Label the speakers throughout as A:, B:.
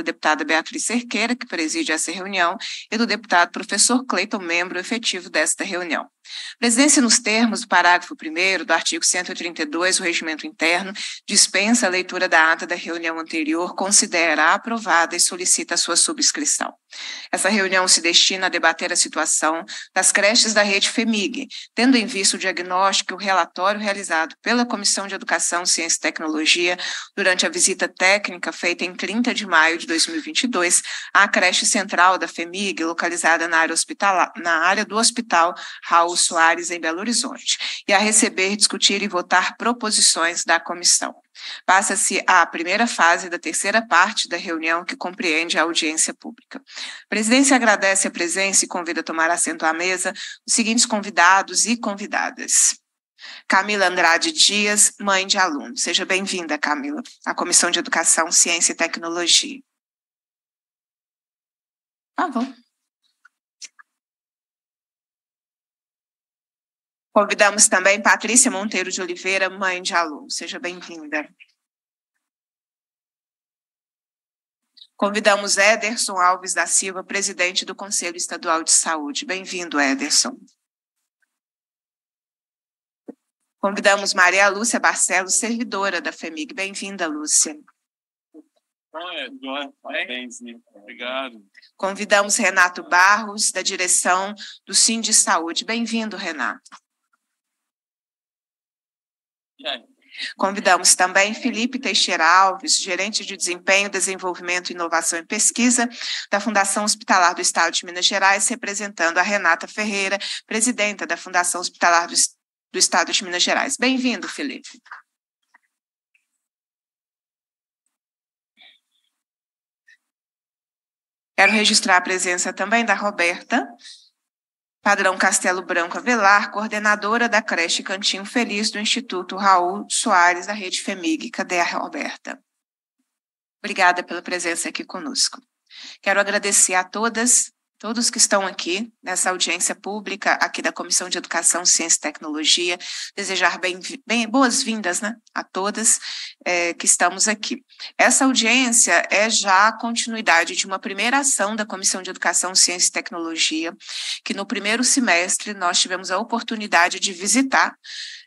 A: da deputada Beatriz Cerqueira, que preside essa reunião, e do deputado professor Cleiton, membro efetivo desta reunião. Presidência, nos termos do parágrafo 1 do artigo 132 do Regimento Interno, dispensa a leitura da ata da reunião anterior, considera aprovada e solicita sua subscrição. Essa reunião se destina a debater a situação das creches da rede FEMIG, tendo em vista o diagnóstico e o relatório realizado pela Comissão de Educação, Ciência e Tecnologia durante a visita técnica feita em 30 de maio de 2022, à creche central da FEMIG, localizada na área, hospitalar, na área do Hospital Raul Soares, em Belo Horizonte, e a receber, discutir e votar proposições da comissão. Passa-se à primeira fase da terceira parte da reunião, que compreende a audiência pública. A presidência agradece a presença e convida a tomar assento à mesa os seguintes convidados e convidadas. Camila Andrade Dias, mãe de aluno. Seja bem-vinda, Camila, à Comissão de Educação, Ciência e Tecnologia. Ah, tá vamos. Convidamos também Patrícia Monteiro de Oliveira, mãe de aluno. Seja bem-vinda. Convidamos Ederson Alves da Silva, presidente do Conselho Estadual de Saúde. Bem-vindo, Ederson. Convidamos Maria Lúcia Barcelos, servidora da FEMIG. Bem-vinda, Lúcia.
B: É, é. Né? Obrigado.
A: Convidamos Renato Barros, da direção do Sim de Saúde. Bem-vindo, Renato. Convidamos também Felipe Teixeira Alves, gerente de desempenho, desenvolvimento, inovação e pesquisa da Fundação Hospitalar do Estado de Minas Gerais, representando a Renata Ferreira, presidenta da Fundação Hospitalar do, do Estado de Minas Gerais. Bem-vindo, Felipe. Quero registrar a presença também da Roberta, Padrão Castelo Branco Avelar, coordenadora da creche Cantinho Feliz do Instituto Raul Soares, da Rede FEMIG. Cadê a Roberta? Obrigada pela presença aqui conosco. Quero agradecer a todas todos que estão aqui nessa audiência pública aqui da Comissão de Educação, Ciência e Tecnologia, desejar bem, bem boas-vindas né, a todas é, que estamos aqui. Essa audiência é já a continuidade de uma primeira ação da Comissão de Educação, Ciência e Tecnologia, que no primeiro semestre nós tivemos a oportunidade de visitar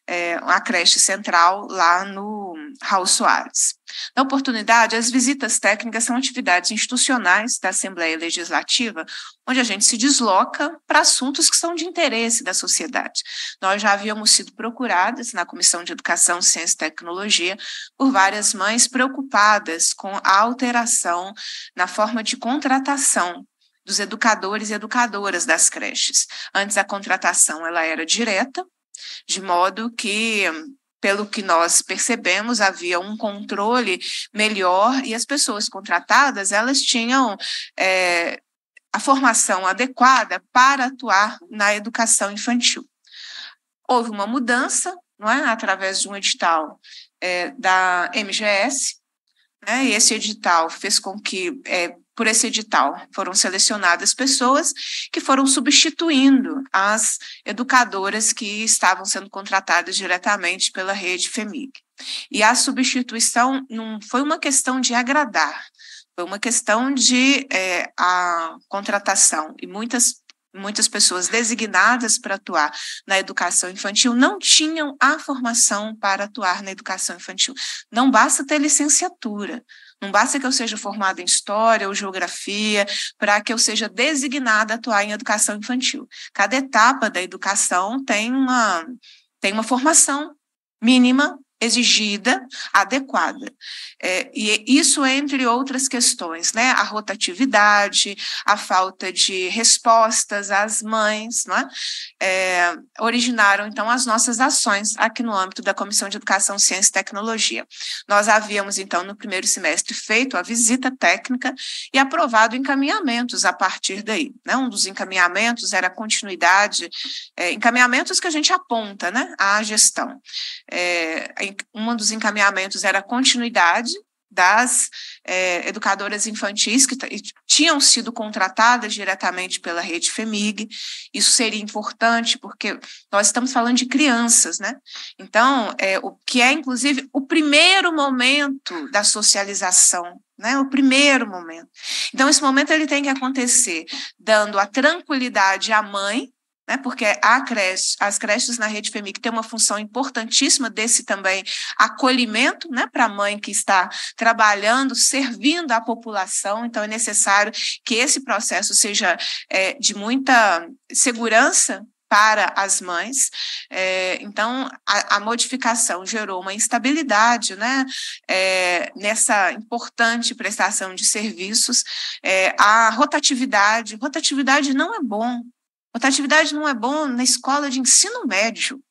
A: é, a creche central lá no Raul Soares. Na oportunidade, as visitas técnicas são atividades institucionais da Assembleia Legislativa, onde a gente se desloca para assuntos que são de interesse da sociedade. Nós já havíamos sido procuradas na Comissão de Educação, Ciência e Tecnologia por várias mães preocupadas com a alteração na forma de contratação dos educadores e educadoras das creches. Antes a contratação ela era direta, de modo que pelo que nós percebemos, havia um controle melhor e as pessoas contratadas elas tinham é, a formação adequada para atuar na educação infantil. Houve uma mudança, não é, através de um edital é, da MGS, né, e esse edital fez com que é, por esse edital. Foram selecionadas pessoas que foram substituindo as educadoras que estavam sendo contratadas diretamente pela rede FEMIG. E a substituição não foi uma questão de agradar, foi uma questão de é, a contratação. E muitas muitas pessoas designadas para atuar na educação infantil não tinham a formação para atuar na educação infantil. Não basta ter licenciatura, não basta que eu seja formada em história ou geografia para que eu seja designada a atuar em educação infantil. Cada etapa da educação tem uma, tem uma formação mínima exigida, adequada. É, e isso entre outras questões, né? A rotatividade, a falta de respostas às mães, né? É, originaram, então, as nossas ações aqui no âmbito da Comissão de Educação, Ciência e Tecnologia. Nós havíamos, então, no primeiro semestre, feito a visita técnica e aprovado encaminhamentos a partir daí. Né? Um dos encaminhamentos era a continuidade, é, encaminhamentos que a gente aponta né, à gestão. É, um dos encaminhamentos era a continuidade das é, educadoras infantis que tinham sido contratadas diretamente pela rede FEMIG. Isso seria importante porque nós estamos falando de crianças, né? Então, é, o que é inclusive o primeiro momento da socialização, né? O primeiro momento. Então, esse momento ele tem que acontecer dando a tranquilidade à mãe né? porque creche, as creches na rede FEMIC têm uma função importantíssima desse também acolhimento né? para a mãe que está trabalhando, servindo a população, então é necessário que esse processo seja é, de muita segurança para as mães. É, então, a, a, modificação gerou uma instabilidade né, é, nessa importante prestação de serviços. É, a rotatividade, rotatividade não é bom, Rotatividade não é bom na escola de ensino médio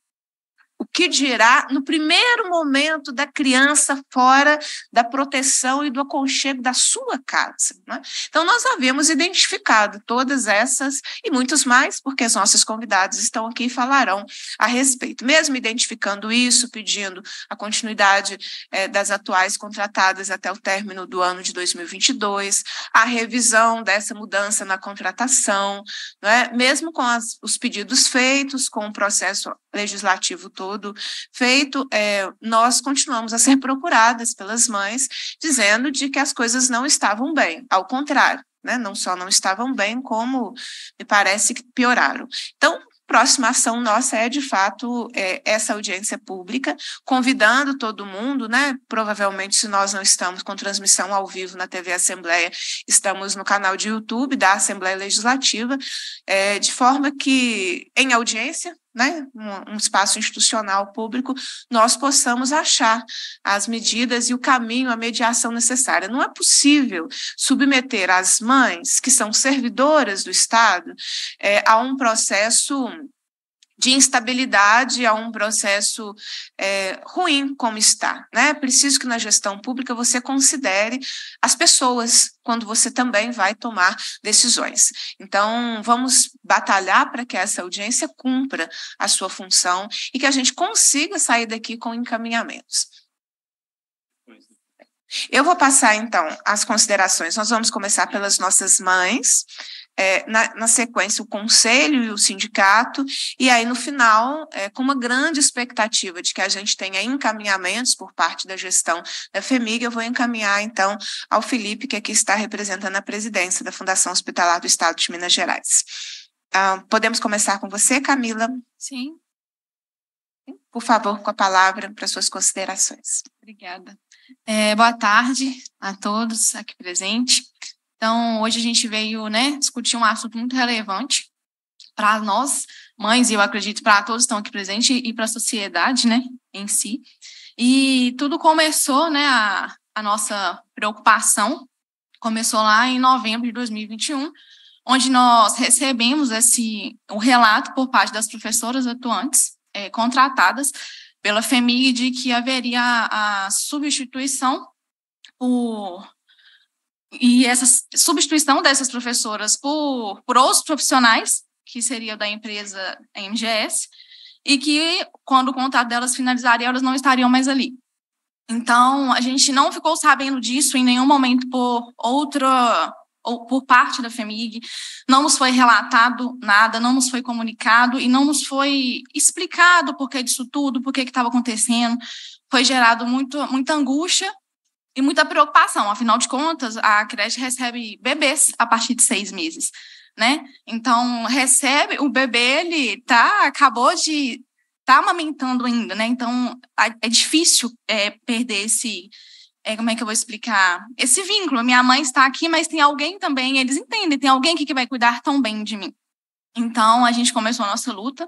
A: que dirá no primeiro momento da criança fora da proteção e do aconchego da sua casa? Né? Então, nós havíamos identificado todas essas e muitos mais, porque os nossos convidados estão aqui e falarão a respeito. Mesmo identificando isso, pedindo a continuidade é, das atuais contratadas até o término do ano de 2022, a revisão dessa mudança na contratação, né? mesmo com as, os pedidos feitos, com o processo legislativo todo feito, é, nós continuamos a ser procuradas pelas mães, dizendo de que as coisas não estavam bem, ao contrário. Né? Não só não estavam bem, como me parece que pioraram. Então, próxima ação nossa é, de fato, é, essa audiência pública, convidando todo mundo, né? Provavelmente, se nós não estamos com transmissão ao vivo na TV Assembleia, estamos no canal de YouTube da Assembleia Legislativa, é, de forma que, em audiência, né, um, um, espaço institucional público, nós possamos achar as medidas e o caminho, a mediação necessária. Não é possível submeter as mães, que são servidoras do Estado, é, a um processo de instabilidade a um processo é, ruim como está. Né? É preciso que na gestão pública você considere as pessoas quando você também vai tomar decisões. Então, vamos batalhar para que essa audiência cumpra a sua função e que a gente consiga sair daqui com encaminhamentos. É. Eu vou passar então as considerações. Nós vamos começar pelas nossas mães, é, na, na, sequência o conselho e o sindicato, e aí no final, é, com uma grande expectativa de que a gente tenha encaminhamentos por parte da gestão da FEMIG, eu vou encaminhar então ao Felipe, que aqui está representando a presidência da Fundação Hospitalar do Estado de Minas Gerais. Ah, podemos começar com você, Camila? Sim. Por favor, com a palavra para suas considerações. Obrigada. É, boa tarde a todos aqui presentes.
C: Então, hoje a gente veio né, discutir um assunto muito relevante para nós, mães, e eu acredito para todos que estão aqui presentes e para a sociedade né, em si. E tudo começou, né, a, a nossa preocupação começou lá em novembro de 2021, onde nós recebemos esse o um relato por parte das professoras atuantes é, contratadas pela FEMIG de que haveria a substituição por e essa substituição dessas professoras por, por outros profissionais, que seria da empresa MGS, e que quando o contrato delas finalizaria, elas não estariam mais ali. Então, a gente não ficou sabendo disso em nenhum momento por outra ou por parte da FEMIG, não nos foi relatado nada, não nos foi comunicado e não nos foi explicado por que disso tudo, por que estava acontecendo. Foi gerado muito, muita angústia e muita preocupação. Afinal de contas, a creche recebe bebês a partir de seis meses, né? Então, recebe, o bebê, ele tá, acabou de tá amamentando ainda, né? Então, é difícil é, perder esse, é, como é que eu vou explicar? Esse vínculo. Minha mãe está aqui, mas tem alguém também, eles entendem, tem alguém aqui que vai cuidar tão bem de mim. Então, a gente começou a nossa luta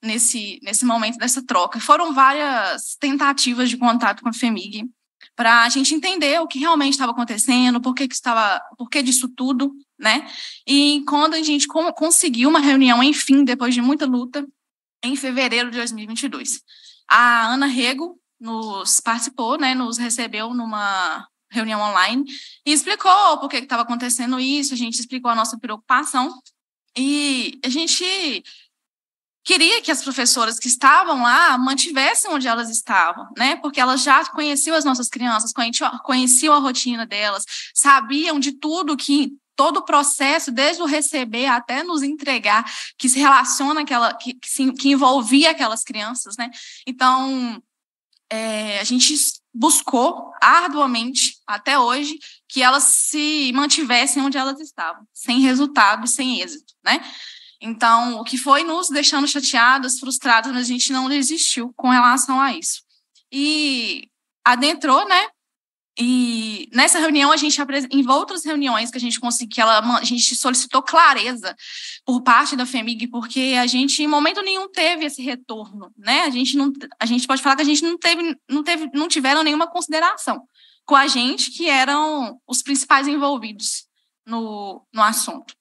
C: nesse, nesse momento dessa troca. Foram várias tentativas de contato com a FEMIG, para a gente entender o que realmente estava acontecendo, por que, que estava, por que disso tudo, né? E quando a gente conseguiu uma reunião, enfim, depois de muita luta, em fevereiro de 2022, a Ana Rego nos participou, né? Nos recebeu numa reunião online e explicou por que estava acontecendo isso. A gente explicou a nossa preocupação e a gente queria que as professoras que estavam lá mantivessem onde elas estavam, né? Porque elas já conheciam as nossas crianças, conheciam a rotina delas, sabiam de tudo que todo o processo, desde o receber até nos entregar, que se relaciona aquela, que, que, se, que envolvia aquelas crianças, né? Então, é, a gente buscou arduamente até hoje que elas se mantivessem onde elas estavam, sem resultado, sem êxito, né? Então, o que foi nos deixando chateados, frustrados, mas a gente não desistiu com relação a isso. E adentrou, né? E nessa reunião a gente em outras reuniões que a gente conseguiu, ela, a gente solicitou clareza por parte da FEMIG, porque a gente em momento nenhum teve esse retorno, né? A gente não, a gente pode falar que a gente não teve, não teve, não tiveram nenhuma consideração com a gente que eram os principais envolvidos no, no assunto.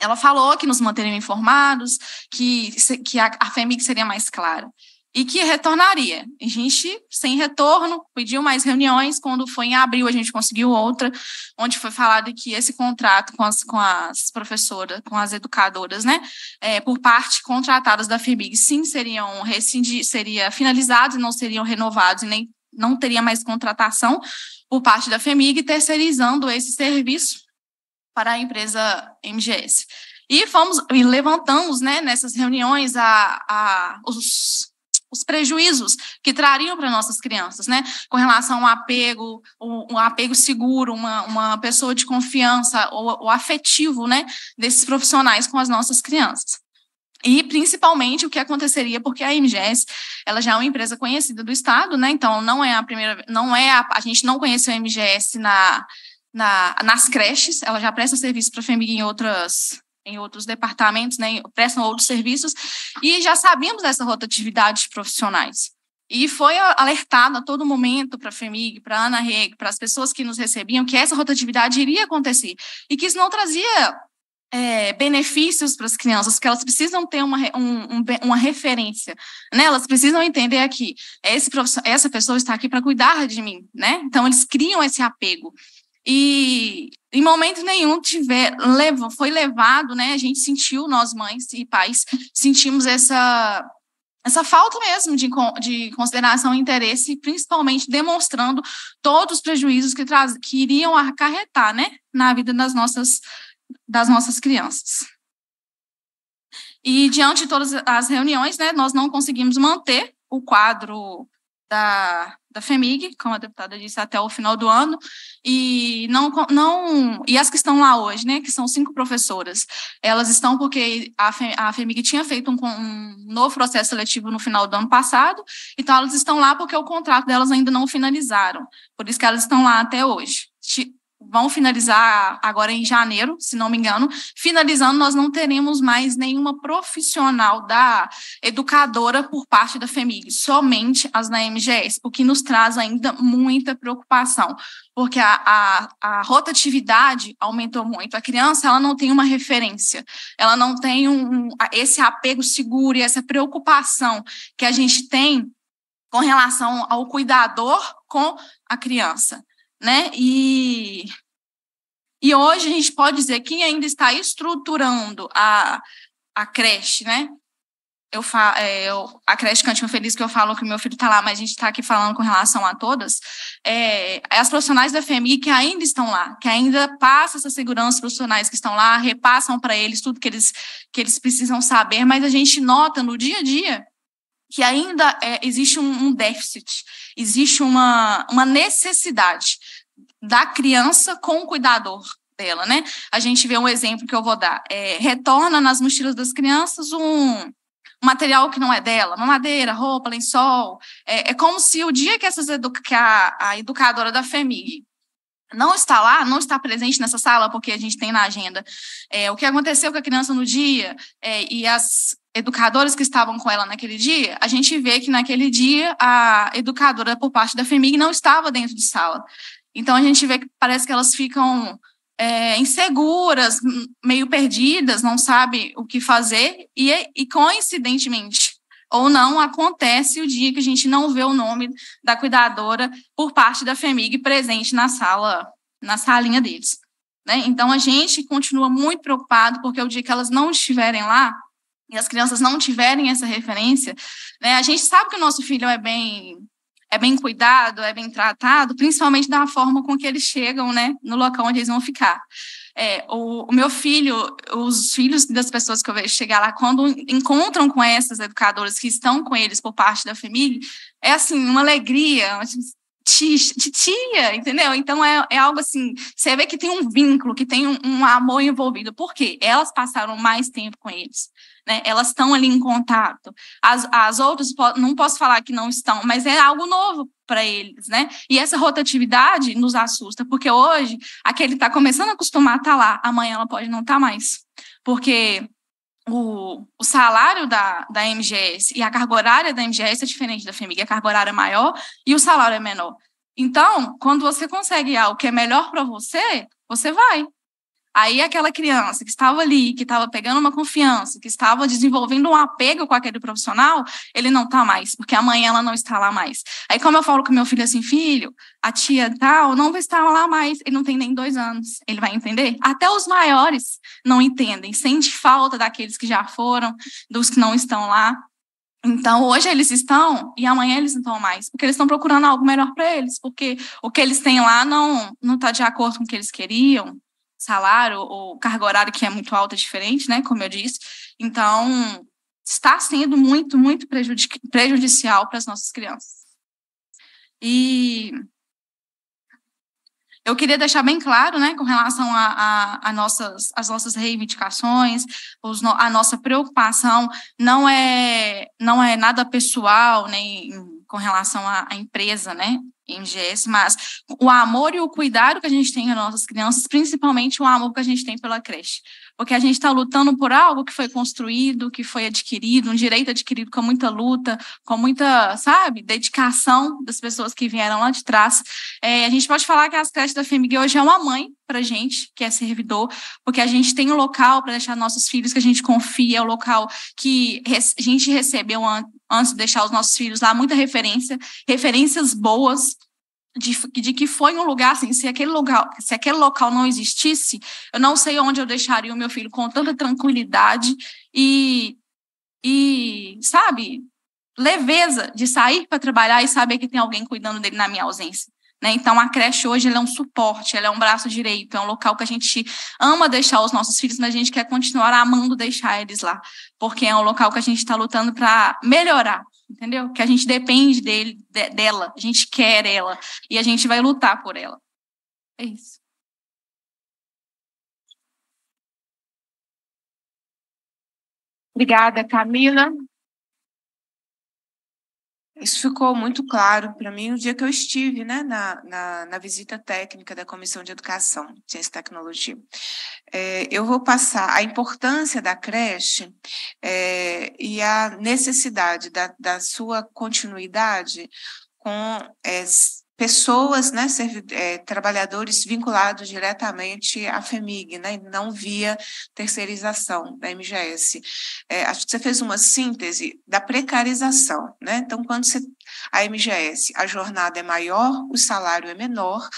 C: Ela falou que nos manteriam informados, que, que a, a FEMIG seria mais clara e que retornaria. A gente, sem retorno, pediu mais reuniões. Quando foi em abril, a gente conseguiu outra, onde foi falado que esse contrato com as, com as professoras, com as educadoras, né, é, por parte contratadas da FEMIG, sim, seriam seria finalizados, não seriam renovados, nem não teria mais contratação por parte da FEMIG, terceirizando esse serviço para a empresa MGS. E fomos e levantamos né, nessas reuniões a, a, os, os prejuízos que trariam para nossas crianças, né? Com relação ao apego, um apego seguro, uma, uma pessoa de confiança ou, afetivo, né? Desses profissionais com as nossas crianças. E principalmente o que aconteceria, porque a MGS ela já é uma empresa conhecida do Estado, né? Então não é a primeira, não é a, a gente não conheceu a MGS na na, nas creches, ela já presta serviço para a FEMIG em outras em outros departamentos, né, prestam outros serviços, e já sabíamos dessa rotatividade de profissionais. E foi alertado a todo momento para a FEMIG, para a Ana Reg, para as pessoas que nos recebiam, que essa rotatividade iria acontecer e que isso não trazia é, benefícios para as crianças, que elas precisam ter uma, um, um, uma referência, né? Elas precisam entender que esse essa pessoa está aqui para cuidar de mim, né? Então, eles criam esse apego. E em momento nenhum tiver, levou, foi levado, né? A gente sentiu, nós mães e pais, sentimos essa, essa falta mesmo de, de consideração e interesse, principalmente demonstrando todos os prejuízos que, traz, que iriam acarretar, né? Na vida das nossas, das nossas crianças. E diante de todas as reuniões, né, nós não conseguimos manter o quadro da, da FEMIG, como é a deputada disse, até o final do ano, e não, não e as que estão lá hoje, né, que são cinco professoras, elas estão porque a FEMIG tinha feito um, um novo processo seletivo no final do ano passado, então elas estão lá porque o contrato delas ainda não finalizaram, por isso que elas estão lá até hoje vão finalizar agora em janeiro, se não me engano. Finalizando, nós não teremos mais nenhuma profissional da educadora por parte da FEMIG, somente as da MGS, o que nos traz ainda muita preocupação, porque a, a, a rotatividade aumentou muito. A criança ela não tem uma referência, ela não tem um, esse apego seguro e essa preocupação que a gente tem com relação ao cuidador com a criança né? E, e hoje a gente pode dizer que ainda está estruturando a, a creche, né? Eu falo, é, eu, a creche Cantinho Feliz que eu falo que meu filho está lá, mas a gente está aqui falando com relação a todas, é, é as profissionais da FMI que ainda estão lá, que ainda passam essa segurança profissionais que estão lá, repassam para eles tudo que eles, que eles precisam saber, mas a gente nota no dia a dia que ainda é, existe um, um déficit, existe uma, uma necessidade da criança com o cuidador dela, né? A gente vê um exemplo que eu vou dar. É, retorna nas mochilas das crianças um, material que não é dela, mamadeira, roupa, lençol. É, é como se o dia que, essas educa que a, a, educadora da FEMIG não está lá, não está presente nessa sala, porque a gente tem na agenda é, o que aconteceu com a criança no dia é, e as educadoras que estavam com ela naquele dia, a gente vê que naquele dia a educadora por parte da FEMIG não estava dentro de sala. Então a gente vê que parece que elas ficam é, inseguras, meio perdidas, não sabe o que fazer, e, é, e coincidentemente ou não acontece o dia que a gente não vê o nome da cuidadora por parte da FEMIG presente na sala, na salinha deles. Né? Então a gente continua muito preocupado porque o dia que elas não estiverem lá, e as crianças não tiverem essa referência, né, a gente sabe que o nosso filho é bem é bem cuidado, é bem tratado, principalmente da forma com que eles chegam, né, no local onde eles vão ficar é, o, o, meu filho, os filhos das pessoas que eu vejo chegar lá, quando encontram com essas educadoras que estão com eles por parte da família, é assim, uma alegria, uma titia, entendeu? Então é, é algo assim, você vê que tem um vínculo, que tem um, um amor envolvido, porque elas passaram mais tempo com eles. Né? Elas estão ali em contato. As, as outras, não posso falar que não estão, mas é algo novo para eles, né? E essa rotatividade nos assusta, porque hoje aquele está começando a acostumar a estar tá lá, amanhã ela pode não estar tá mais. Porque o, o, salário da, da MGS e a carga horária da MGS é diferente da FEMIG, a carga horária é maior e o salário é menor. Então, quando você consegue algo o que é melhor para você, você vai. Aí aquela criança que estava ali, que estava pegando uma confiança, que estava desenvolvendo um apego com aquele profissional, ele não está mais, porque amanhã ela não está lá mais. Aí como eu falo com meu filho assim, filho, a tia tal não vai estar lá mais, ele não tem nem dois anos, ele vai entender? Até os maiores não entendem, sente falta daqueles que já foram, dos que não estão lá. Então, hoje eles estão e amanhã eles não estão mais, porque eles estão procurando algo melhor para eles, porque o que eles têm lá não não está de acordo com o que eles queriam, salário ou carga horário que é muito alta é diferente, né? Como eu disse. Então, está sendo muito, muito prejudicial para as nossas crianças. E eu queria deixar bem claro, né, com relação a, a, a nossas, as nossas reivindicações, os, a nossa preocupação não é, não é nada pessoal, nem com relação à, à empresa, né? MGS, mas o amor e o cuidado que a gente tem com nossas crianças, principalmente o amor que a gente tem pela creche. Porque a gente está lutando por algo que foi construído, que foi adquirido, um direito adquirido com muita luta, com muita, sabe, dedicação das pessoas que vieram lá de trás. É, a gente pode falar que as creches da FEMIG hoje é uma mãe para gente, que é servidor, porque a gente tem um local para deixar nossos filhos que a gente confia, é o um local que a gente recebeu antes de deixar os nossos filhos lá, muita referência, referências boas de, de, que foi um lugar assim, se aquele lugar, se aquele local não existisse, eu não sei onde eu deixaria o meu filho com tanta tranquilidade e e sabe, leveza de sair para trabalhar e saber que tem alguém cuidando dele na minha ausência. Né? Então, a creche hoje é um suporte, é um braço direito, é um local que a gente ama deixar os nossos filhos, mas a gente quer continuar amando deixar eles lá, porque é um local que a gente está lutando para melhorar, entendeu? Que a gente depende dele, de, dela, a gente quer ela e a gente vai lutar por ela. É isso.
A: Obrigada, Camila. Isso ficou muito claro para mim o dia que eu estive né, na, na, na, visita técnica da Comissão de Educação, Ciência e Tecnologia. É, eu vou passar a importância da creche é, e a necessidade da, da sua continuidade com é, pessoas, né, é, trabalhadores vinculados diretamente à FEMIG, né, não via terceirização da MGS. É, acho que você fez uma síntese da precarização, né? Então, quando você a MGS, a jornada é maior, o salário é menor,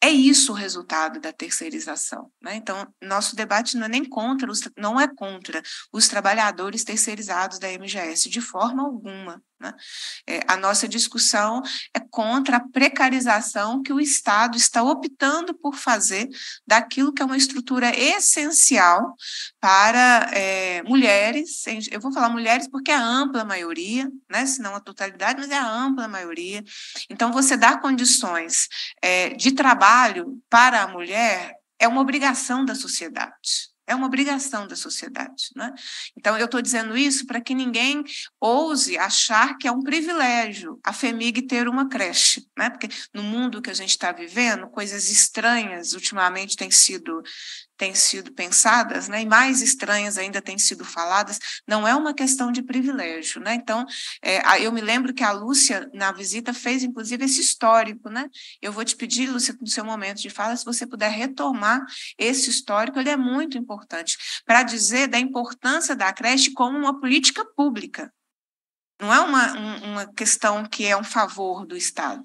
A: é isso o resultado da terceirização. Né? Então, nosso debate não é nem contra, os, não é contra os trabalhadores terceirizados da MGS, de forma alguma. Né? É, a nossa discussão é contra a precarização que o Estado está optando por fazer daquilo que é uma estrutura essencial para é, mulheres, eu vou falar mulheres porque é a ampla maioria, né? se não a totalidade, mas é a ampla maioria. Então, você dar condições é, de trabalho para a mulher é uma obrigação da sociedade. É uma obrigação da sociedade. Né? Então, eu estou dizendo isso para que ninguém ouse achar que é um privilégio a FEMIG ter uma creche. Né? Porque no mundo que a gente está vivendo, coisas estranhas ultimamente têm sido têm sido pensadas, né, e mais estranhas ainda têm sido faladas, não é uma questão de privilégio, né? Então, é, eu me lembro que a Lúcia na visita fez inclusive esse histórico, né? Eu vou te pedir, Lúcia, no seu momento de fala, se você puder retomar esse histórico, ele é muito importante para dizer da importância da creche como uma política pública, não é uma, uma questão que é um favor do Estado.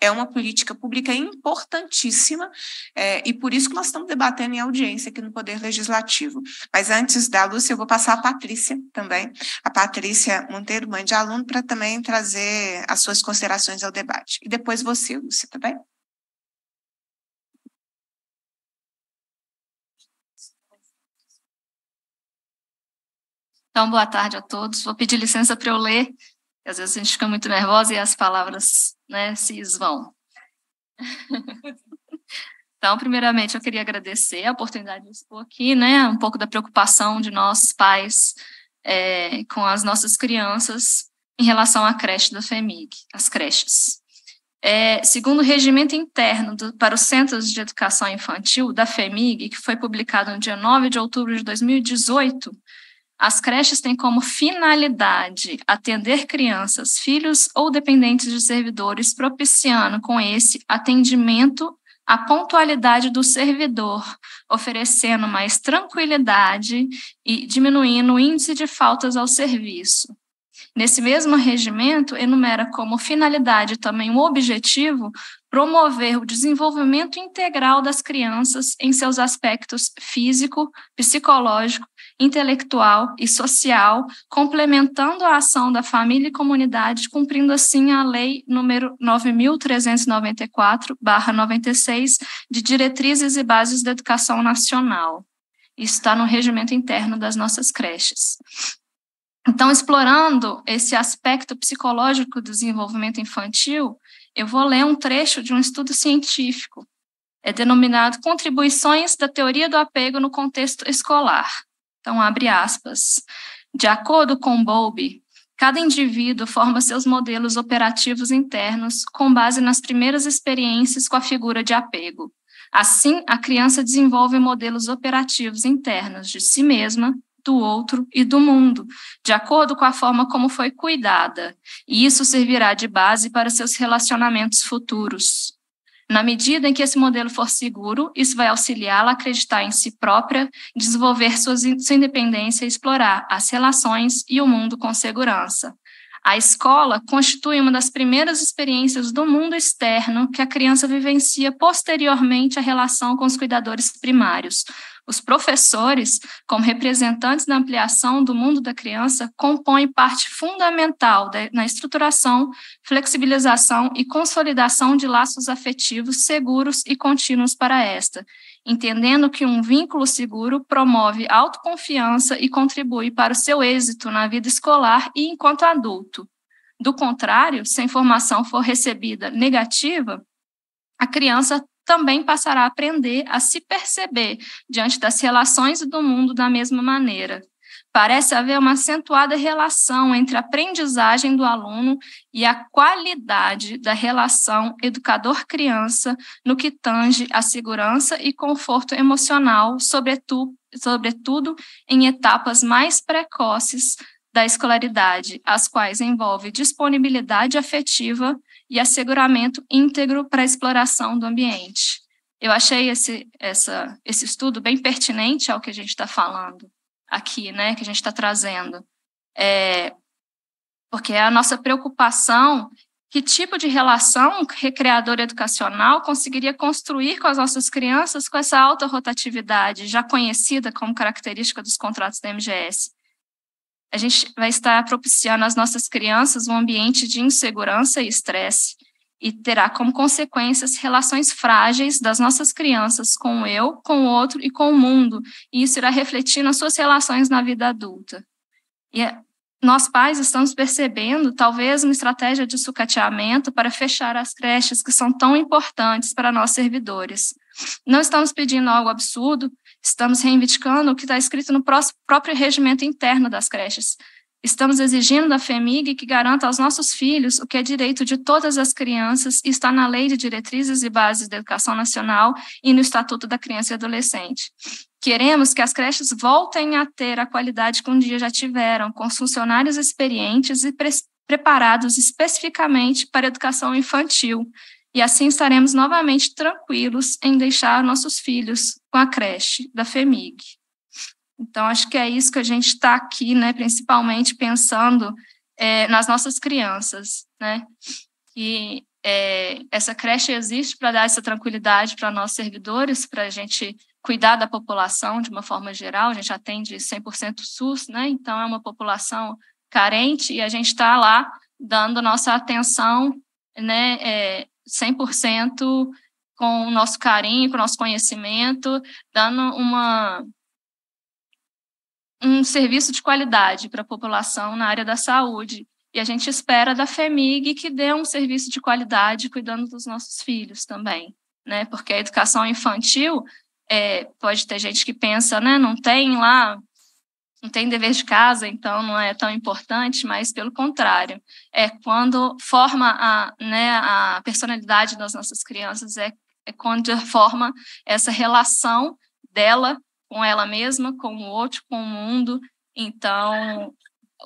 A: É? é uma política pública importantíssima é, e por isso que nós estamos debatendo em audiência aqui no Poder Legislativo. Mas antes da Lúcia, eu vou passar a Patrícia também, a Patrícia Monteiro, mãe de aluno, para também trazer as suas considerações ao debate. E depois você,
D: Lúcia, tá bem? Então, boa tarde a todos. Vou pedir licença para eu ler, porque às vezes a gente fica muito nervosa e as palavras né, se esvão. Então, primeiramente, eu queria agradecer a oportunidade de expor aqui, né, um pouco da preocupação de nós pais é, com as nossas crianças em relação à creche da FEMIG, as creches. É, segundo o regimento interno do, para os centros de educação infantil da FEMIG, que foi publicado no dia 9 de outubro de 2018, as creches têm como finalidade atender crianças, filhos ou dependentes de servidores, propiciando com esse atendimento a pontualidade do servidor, oferecendo mais tranquilidade e diminuindo o índice de faltas ao serviço. Nesse mesmo regimento, enumera como finalidade também um objetivo promover o desenvolvimento integral das crianças em seus aspectos físico, psicológico, intelectual e social, complementando a ação da família e comunidade, cumprindo assim a lei número 9394/96 de diretrizes e bases da educação nacional. Isso está no regimento interno das nossas creches. Então, explorando esse aspecto psicológico do desenvolvimento infantil, eu vou ler um trecho de um estudo científico. É denominado Contribuições da Teoria do Apego no Contexto Escolar. Então, abre aspas. De acordo com Bowlby, cada indivíduo forma seus modelos operativos internos com base nas primeiras experiências com a figura de apego. Assim, a criança desenvolve modelos operativos internos de si mesma, do outro e do mundo, de acordo com a forma como foi cuidada, e isso servirá de base para seus relacionamentos futuros. Na medida em que esse modelo for seguro, isso vai auxiliá-la a acreditar em si própria, desenvolver sua independência e explorar as relações e o mundo com segurança. A escola constitui uma das primeiras experiências do mundo externo que a criança vivencia posteriormente à relação com os cuidadores primários, os professores, como representantes da ampliação do mundo da criança, compõem parte fundamental da, na estruturação, flexibilização e consolidação de laços afetivos seguros e contínuos para esta, entendendo que um vínculo seguro promove autoconfiança e contribui para o seu êxito na vida escolar e enquanto adulto. Do contrário, se a informação for recebida negativa, a criança também passará a aprender a se perceber diante das relações do mundo da mesma maneira. Parece haver uma acentuada relação entre a aprendizagem do aluno e a qualidade da relação educador-criança no que tange a segurança e conforto emocional, sobretudo, sobretudo em etapas mais precoces da escolaridade, as quais envolve disponibilidade afetiva e asseguramento íntegro para a exploração do ambiente. Eu achei esse, essa, esse estudo bem pertinente ao que a gente está falando aqui, né, que a gente está trazendo. É, porque é a nossa preocupação que tipo de relação recreadora educacional conseguiria construir com as nossas crianças com essa alta rotatividade, já conhecida como característica dos contratos da MGS? a gente vai estar propiciando às nossas crianças um ambiente de insegurança e estresse e terá como consequências relações frágeis das nossas crianças com o eu, com o outro e com o mundo, e isso irá refletir nas suas relações na vida adulta. E eh, nós pais estamos percebendo talvez uma estratégia de sucateamento para fechar as creches que são tão importantes para nós servidores. Não estamos pedindo algo absurdo, Estamos reivindicando o que está escrito no próprio regimento interno das creches. Estamos exigindo da FEMIG que garanta aos nossos filhos o que é direito de todas as crianças e está na Lei de Diretrizes e Bases da Educação Nacional e no Estatuto da Criança e Adolescente. Queremos que as creches voltem a ter a qualidade que um dia já tiveram, com funcionários experientes e preparados especificamente para a educação infantil, e assim estaremos novamente tranquilos em deixar nossos filhos com a creche da FEMIG. Então, acho que é isso que a gente está aqui, né, principalmente pensando é, nas nossas crianças, né, que é, essa creche existe para dar essa tranquilidade para nossos servidores, para a gente cuidar da população de uma forma geral, a gente atende 100% SUS, né, então é uma população carente e a gente está lá dando nossa atenção, né, é, 100% com o nosso carinho, com o nosso conhecimento, dando uma um serviço de qualidade para a população na área da saúde. E a gente espera da FEMIG que dê um serviço de qualidade cuidando dos nossos filhos também, né? Porque a educação infantil é, pode ter gente que pensa, né? Não tem lá não tem dever de casa, então não é tão importante, mas pelo contrário, é quando forma a, né, a personalidade das nossas crianças, é, é quando forma essa relação dela com ela mesma, com o outro, com o mundo. Então,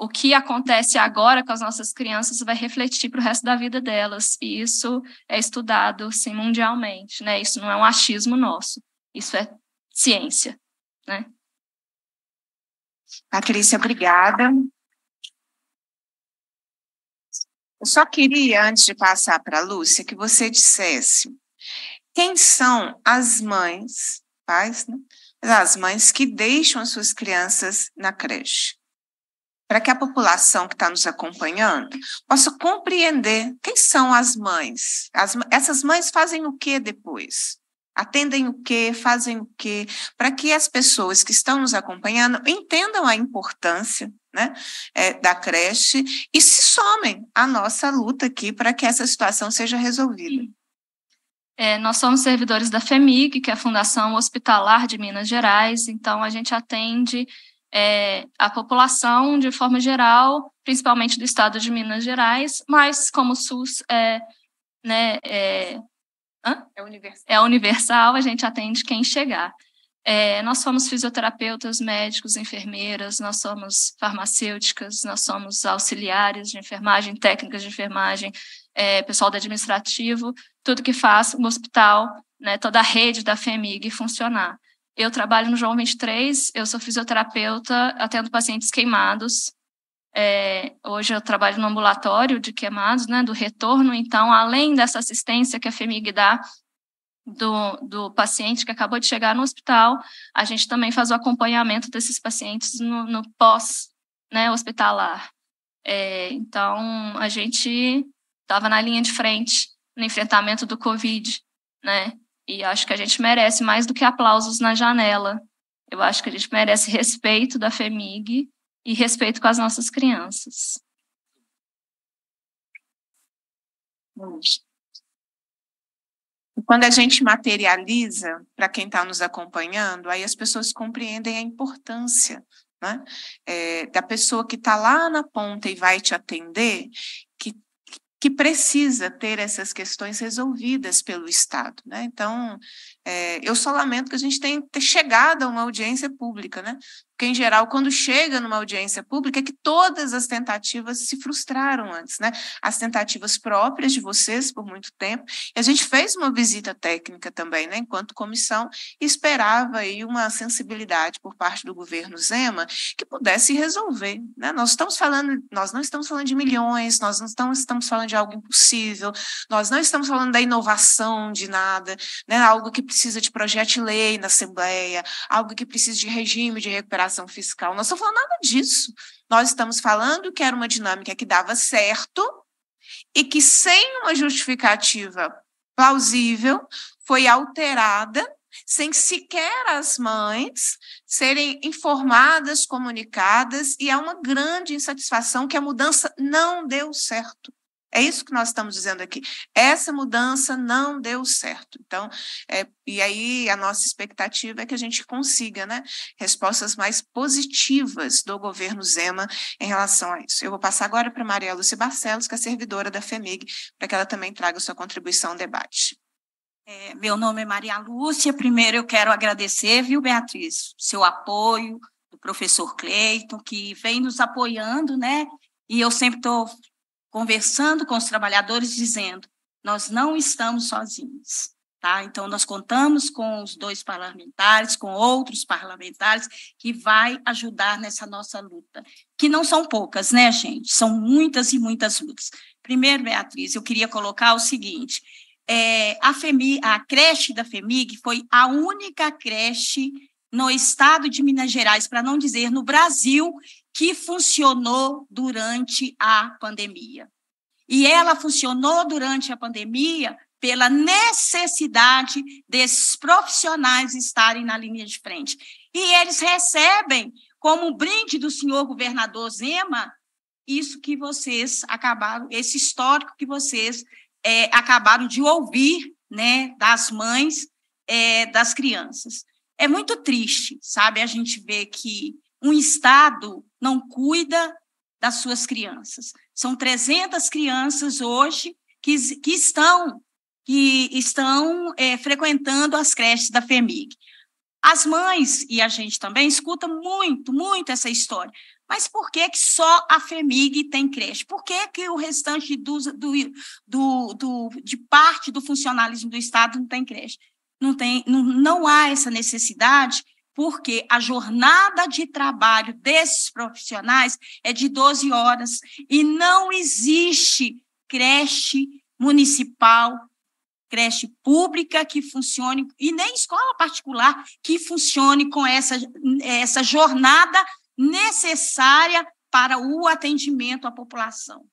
D: o que acontece agora com as nossas crianças vai refletir para o resto da vida delas, e isso é estudado sim, mundialmente, né? Isso não é um achismo nosso, isso é ciência, né? Patrícia, obrigada.
A: Eu só queria, antes de passar para a Lúcia, que você dissesse quem são as mães, pais, né? as mães que deixam as suas crianças na creche. Para que a população que está nos acompanhando possa compreender quem são as mães. As, essas mães fazem o que depois? atendem o que, fazem o que, para que as pessoas que estão nos acompanhando entendam a importância né, é, da creche
D: e se somem à nossa luta aqui para que essa situação seja resolvida. É, nós somos servidores da FEMIG, que é a Fundação Hospitalar de Minas Gerais, então a gente atende é, a população de forma geral, principalmente do estado de Minas Gerais, mas como o SUS é, né, é, Hã? É universal. É universal, a gente atende quem chegar. É, nós somos fisioterapeutas, médicos, enfermeiras, nós somos farmacêuticas, nós somos auxiliares de enfermagem, técnicas de enfermagem, é, pessoal do administrativo, tudo que faz o hospital, né, toda a rede da FEMIG funcionar. Eu trabalho no João 23, eu sou fisioterapeuta, atendo pacientes queimados, é, hoje eu trabalho no ambulatório de queimados, né, do retorno, então, além dessa assistência que a FEMIG dá do, do paciente que acabou de chegar no hospital, a gente também faz o acompanhamento desses pacientes no, no pós né, hospitalar. É, então, a gente estava na linha de frente no enfrentamento do Covid, né? E acho que a gente merece mais do que aplausos na janela. Eu acho que a gente merece respeito da FEMIG e respeito com as nossas crianças.
A: E quando a gente materializa, para quem está nos acompanhando, aí as pessoas compreendem a importância né? É, da pessoa que está lá na ponta e vai te atender, que que precisa ter essas questões resolvidas pelo Estado. Né? Então, é, eu só lamento que a gente tenha chegado a uma audiência pública, né? porque em geral, quando chega numa audiência pública, é que todas as tentativas se frustraram antes, né? As tentativas próprias de vocês por muito tempo. E a gente fez uma visita técnica também, né? Enquanto comissão, esperava aí uma sensibilidade por parte do governo Zema que pudesse resolver. Né? Nós estamos falando, nós não estamos falando de milhões, nós não estamos, estamos falando de algo impossível, nós não estamos falando da inovação de nada, né? algo que precisa de projeto de lei na Assembleia, algo que precisa de regime de recuperação fiscal. Nós não falamos falando nada disso. Nós estamos falando que era uma dinâmica que dava certo e que, sem uma justificativa plausível, foi alterada sem sequer as mães serem informadas, comunicadas, e há uma grande insatisfação que a mudança não deu certo. É isso que nós estamos dizendo aqui. Essa mudança não deu certo. Então, é, e aí a nossa expectativa é que a gente consiga né, respostas mais positivas do governo Zema em relação a isso. Eu vou passar agora para Maria Lúcia Barcelos, que é servidora da FEMIG, para que ela também traga sua contribuição ao debate.
E: É, meu nome é Maria Lúcia. Primeiro eu quero agradecer, viu, Beatriz, seu apoio, do professor Cleiton, que vem nos apoiando, né? E eu sempre estou conversando com os trabalhadores, dizendo: nós não estamos sozinhos. Tá? Então, nós contamos com os dois parlamentares, com outros parlamentares, que vai ajudar nessa nossa luta, que não são poucas, né, gente? São muitas e muitas lutas. Primeiro, Beatriz, eu queria colocar o seguinte: é, a, FEMI, a creche da FEMIG foi a única creche no estado de Minas Gerais, para não dizer no Brasil, que funcionou durante a pandemia. E ela funcionou durante a pandemia pela necessidade desses profissionais estarem na linha de frente. E eles recebem, como brinde do senhor governador Zema, isso que vocês acabaram, esse histórico que vocês é, acabaram de ouvir né, das mães é, das crianças. É muito triste, sabe, a gente ver que um Estado não cuida das suas crianças. São 300 crianças hoje que, que estão que estão é, frequentando as creches da FEMIG. As mães, e a gente também, escuta muito, muito essa história. Mas por que, que só a FEMIG tem creche? Por que, que o restante do, do, do, do de parte do funcionalismo do Estado não tem creche? Não, tem, não, não há essa necessidade porque a jornada de trabalho desses profissionais é de 12 horas e não existe creche municipal, creche pública que funcione, e nem escola particular que funcione com essa, essa jornada necessária para o atendimento à população.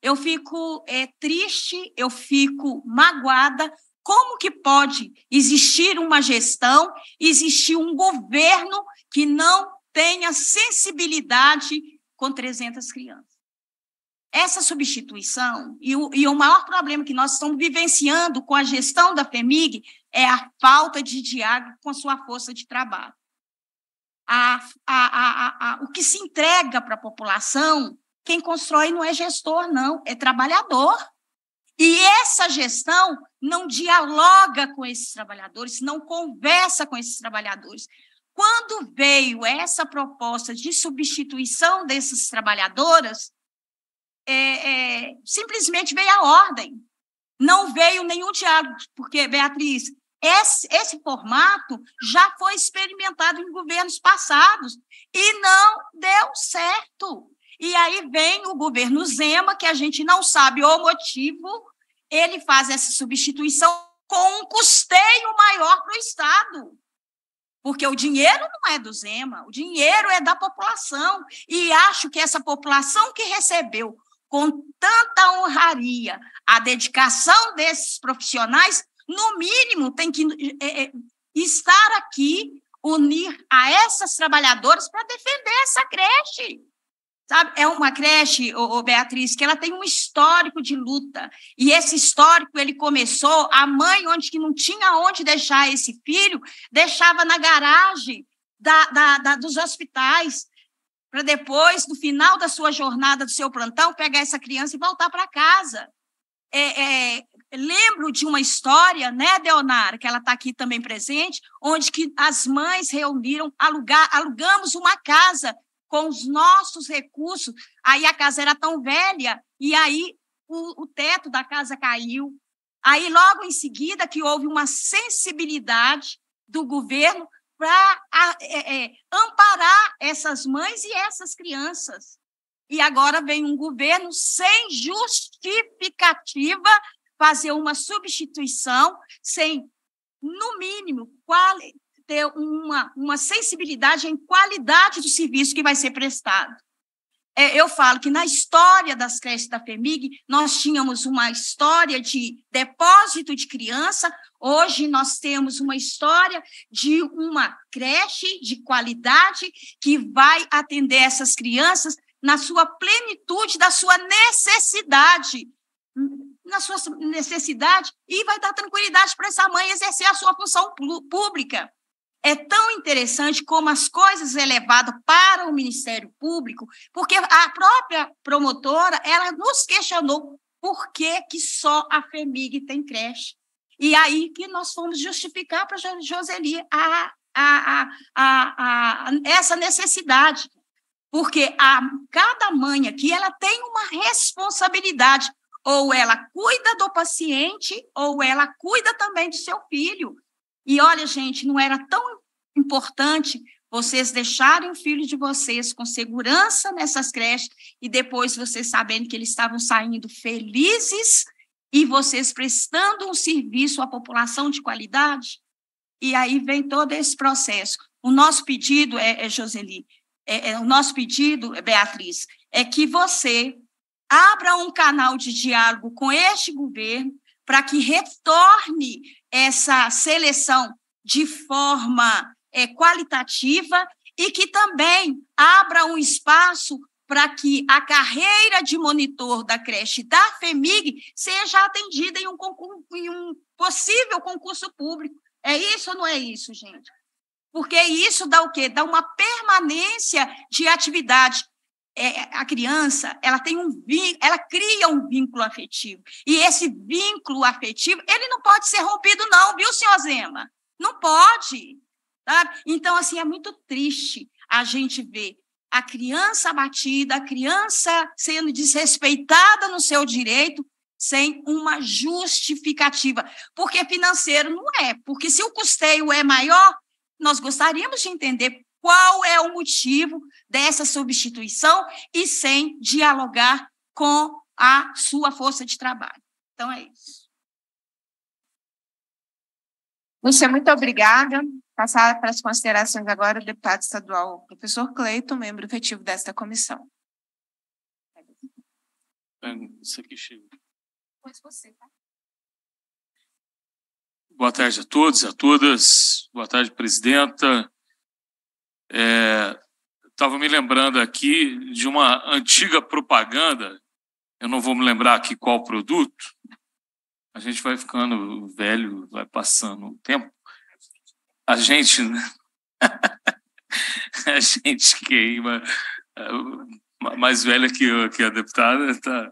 E: Eu fico é, triste, eu fico magoada como que pode existir uma gestão, existir um governo que não tenha sensibilidade com 300 crianças? Essa substituição, e o, e o maior problema que nós estamos vivenciando com a gestão da FEMIG é a falta de diálogo com a sua força de trabalho. A, a, a, o que se entrega para a população, quem constrói não é gestor, não, é trabalhador. E essa gestão não dialoga com esses trabalhadores, não conversa com esses trabalhadores. Quando veio essa proposta de substituição dessas trabalhadoras, é, é, simplesmente veio a ordem. Não veio nenhum diálogo, porque, Beatriz, esse, esse formato já foi experimentado em governos passados e não deu certo. E aí vem o governo Zema, que a gente não sabe o motivo, ele faz essa substituição com um custeio maior para o Estado. Porque o dinheiro não é do Zema, o dinheiro é da população. E acho que essa população que recebeu com tanta honraria a dedicação desses profissionais, no mínimo tem que é, estar aqui, unir a essas trabalhadoras para defender essa creche. Sabe, é uma creche, ô, ô, Beatriz, que ela tem um histórico de luta. E esse histórico, ele começou, a mãe, onde que não tinha onde deixar esse filho, deixava na garagem da, da, da dos hospitais, para depois, no final da sua jornada, do seu plantão, pegar essa criança e voltar para casa. É, é, lembro de uma história, né, Deonara, que ela está aqui também presente, onde que as mães reuniram, alugar, alugamos uma casa com os nossos recursos. Aí a casa era tão velha, e aí o, o teto da casa caiu. Aí, logo em seguida, que houve uma sensibilidade do governo para é, é, amparar essas mães e essas crianças. E agora vem um governo sem justificativa fazer uma substituição sem, no mínimo, qual, ter uma, uma sensibilidade em qualidade do serviço que vai ser prestado. É, eu falo que na história das creches da FEMIG, nós tínhamos uma história de depósito de criança, hoje nós temos uma história de uma creche de qualidade que vai atender essas crianças na sua plenitude da sua necessidade, na sua necessidade, e vai dar tranquilidade para essa mãe exercer a sua função pública é tão interessante como as coisas é levado para o Ministério Público, porque a própria promotora, ela nos questionou por que, que só a FEMIG tem creche. E aí que nós fomos justificar para a Joseli a, a, a, essa necessidade, porque a, cada mãe aqui ela tem uma responsabilidade, ou ela cuida do paciente, ou ela cuida também do seu filho. E olha, gente, não era tão importante vocês deixarem o filho de vocês com segurança nessas creches e depois vocês sabendo que eles estavam saindo felizes e vocês prestando um serviço à população de qualidade. E aí vem todo esse processo. O nosso pedido é, é Joseli, é, é, o nosso pedido, Beatriz, é que você abra um canal de diálogo com este governo para que retorne essa seleção de forma é, qualitativa e que também abra um espaço para que a carreira de monitor da creche da FEMIG seja atendida em um, concurso, em um possível concurso público. É isso ou não é isso, gente? Porque isso dá o quê? Dá uma permanência de atividade. É, a criança, ela tem um ela cria um vínculo afetivo. E esse vínculo afetivo, ele não pode ser rompido não, viu, senhor Zema? Não pode. Sabe? Então, assim, é muito triste a gente ver a criança abatida, a criança sendo desrespeitada no seu direito sem uma justificativa. Porque financeiro não é, porque se o custeio é maior, nós gostaríamos de entender qual é o motivo dessa substituição e sem dialogar com a sua força de trabalho. Então é isso.
A: Lúcia, muito obrigada. Passar para as considerações agora o deputado estadual, professor Cleiton, membro efetivo desta comissão.
B: Isso aqui chega.
E: Tá?
B: Boa tarde a todos, e a todas. Boa tarde, presidenta. Estava é, me lembrando aqui de uma antiga propaganda, eu não vou me lembrar aqui qual produto, a gente vai ficando velho, vai passando o tempo a gente, né? a gente queima ah, mais velha que eu, que a deputada, tá,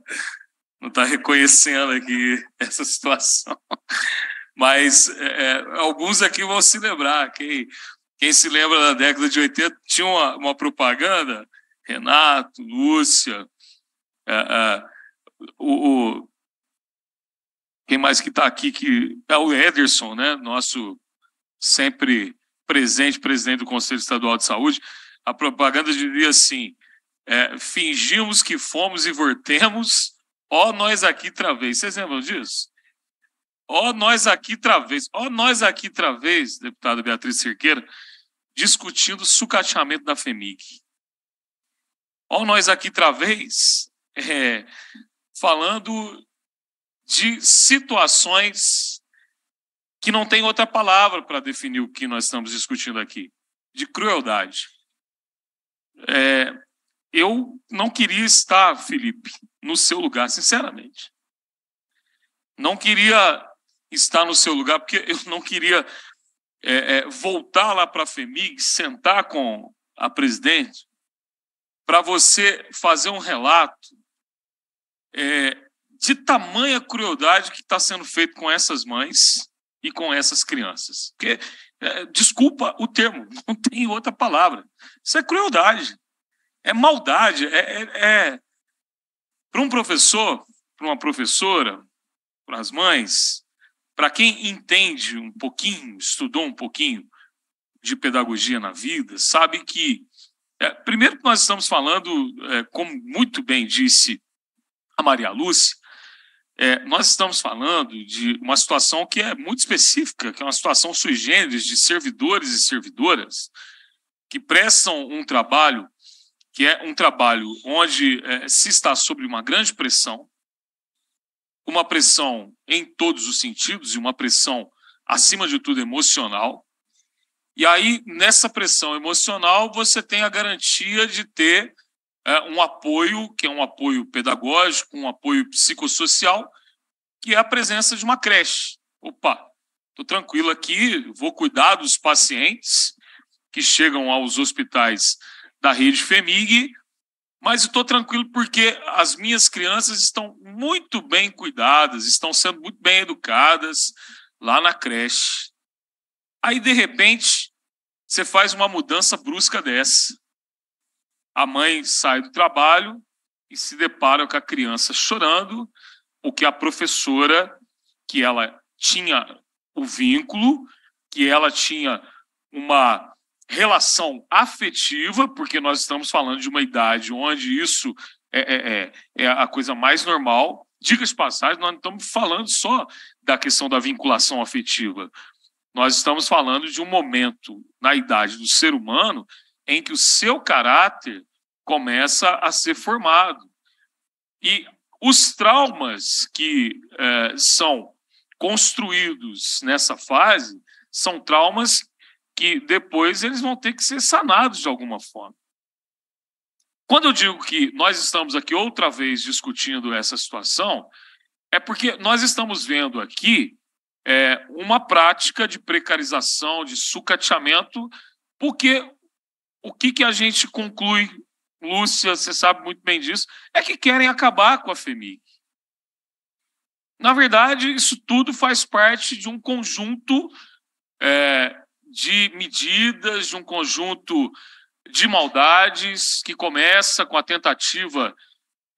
B: não está reconhecendo aqui essa situação. Mas é, é, alguns aqui vão se lembrar. Quem, quem se lembra da década de 80 tinha uma, uma propaganda, Renato, Lúcia, é, é, o, o, quem mais que está aqui que. É o Ederson, né? Nosso sempre presente, presidente do Conselho Estadual de Saúde, a propaganda dizia assim: é, fingimos que fomos e voltemos, ó nós aqui travês. Vocês lembram disso? Ó nós aqui travês, ó nós aqui travês, deputada Beatriz Cerqueira, discutindo sucateamento da FEMIG. Ó nós aqui travês, é, falando de situações que não tem outra palavra para definir o que nós estamos discutindo aqui, de crueldade. É, eu não queria estar, Felipe, no seu lugar, sinceramente. Não queria estar no seu lugar, porque eu não queria é, é, voltar lá para a FEMIG, sentar com a presidente, para você fazer um relato é, de tamanha crueldade que está sendo feito com essas mães e com essas crianças. Porque, é, desculpa o termo, não tem outra palavra. Isso é crueldade, é maldade. É, é, é... Para um professor, para uma professora, para as mães, para quem entende um pouquinho, estudou um pouquinho de pedagogia na vida, sabe que, é, primeiro, nós estamos falando, é, como muito bem disse a Maria Lúcia, é, nós estamos falando de uma situação que é muito específica, que é uma situação sui generis de servidores e servidoras que prestam um trabalho que é um trabalho onde é, se está sob uma grande pressão, uma pressão em todos os sentidos e uma pressão, acima de tudo, emocional. E aí, nessa pressão emocional, você tem a garantia de ter é um apoio, que é um apoio pedagógico, um apoio psicossocial, que é a presença de uma creche. Opa, estou tranquilo aqui, vou cuidar dos pacientes que chegam aos hospitais da rede FEMIG, mas estou tranquilo porque as minhas crianças estão muito bem cuidadas, estão sendo muito bem educadas lá na creche. Aí, de repente, você faz uma mudança brusca dessa a mãe sai do trabalho e se depara com a criança chorando, porque a professora, que ela tinha o vínculo, que ela tinha uma relação afetiva, porque nós estamos falando de uma idade onde isso é, é, é, é a coisa mais normal. Dicas passadas nós não estamos falando só da questão da vinculação afetiva. Nós estamos falando de um momento na idade do ser humano em que o seu caráter começa a ser formado. E os traumas que eh, são construídos nessa fase são traumas que depois eles vão ter que ser sanados de alguma forma. Quando eu digo que nós estamos aqui outra vez discutindo essa situação, é porque nós estamos vendo aqui é, uma prática de precarização, de sucateamento, porque o que, que a gente conclui, Lúcia, você sabe muito bem disso, é que querem acabar com a FEMIG. Na verdade, isso tudo faz parte de um conjunto é, de medidas, de um conjunto de maldades que começa com a tentativa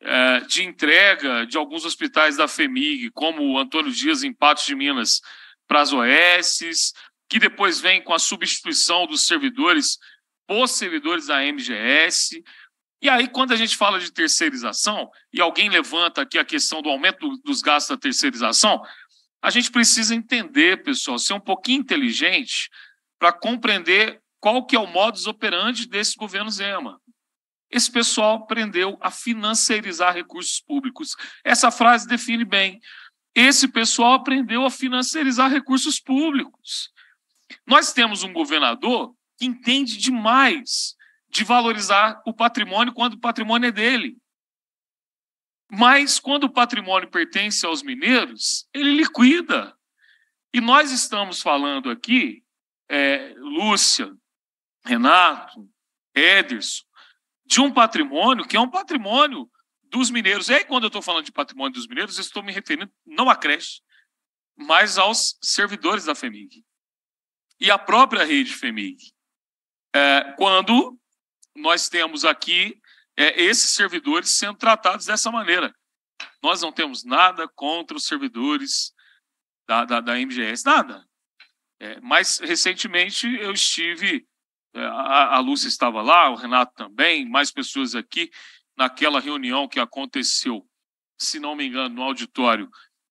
B: é, de entrega de alguns hospitais da FEMIG, como o Antônio Dias em Patos de Minas, para as OS, que depois vem com a substituição dos servidores os servidores da MGS. E aí, quando a gente fala de terceirização, e alguém levanta aqui a questão do aumento dos gastos da terceirização, a gente precisa entender, pessoal, ser um pouquinho inteligente para compreender qual que é o modus operandi desse governo Zema. Esse pessoal aprendeu a financiarizar recursos públicos. Essa frase define bem. Esse pessoal aprendeu a financiarizar recursos públicos. Nós temos um governador que entende demais de valorizar o patrimônio quando o patrimônio é dele. Mas quando o patrimônio pertence aos mineiros, ele liquida. E nós estamos falando aqui, é, Lúcia, Renato, Ederson, de um patrimônio que é um patrimônio dos mineiros. E aí, quando eu estou falando de patrimônio dos mineiros, eu estou me referindo não à creche, mas aos servidores da FEMIG e à própria rede FEMIG é, quando nós temos aqui é, esses servidores sendo tratados dessa maneira. Nós não temos nada contra os servidores da, da, da MGS, nada. É, mas recentemente eu estive, é, a, a Lúcia estava lá, o Renato também, mais pessoas aqui, naquela reunião que aconteceu, se não me engano, no auditório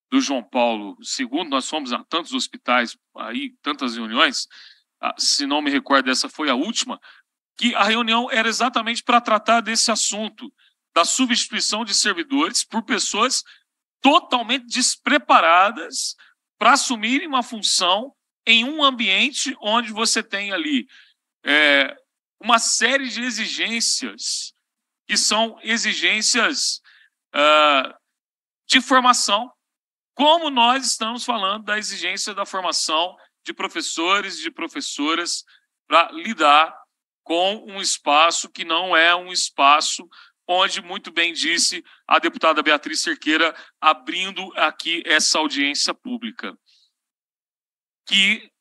B: do João Paulo II, nós fomos a tantos hospitais aí, tantas reuniões, ah, se não me recordo, essa foi a última, que a reunião era exatamente para tratar desse assunto, da substituição de servidores por pessoas totalmente despreparadas para assumirem uma função em um ambiente onde você tem ali é, uma série de exigências que são exigências uh, de formação, como nós estamos falando da exigência da formação de professores e de professoras para lidar com um espaço que não é um espaço onde, muito bem disse a deputada Beatriz Cerqueira, abrindo aqui essa audiência pública, que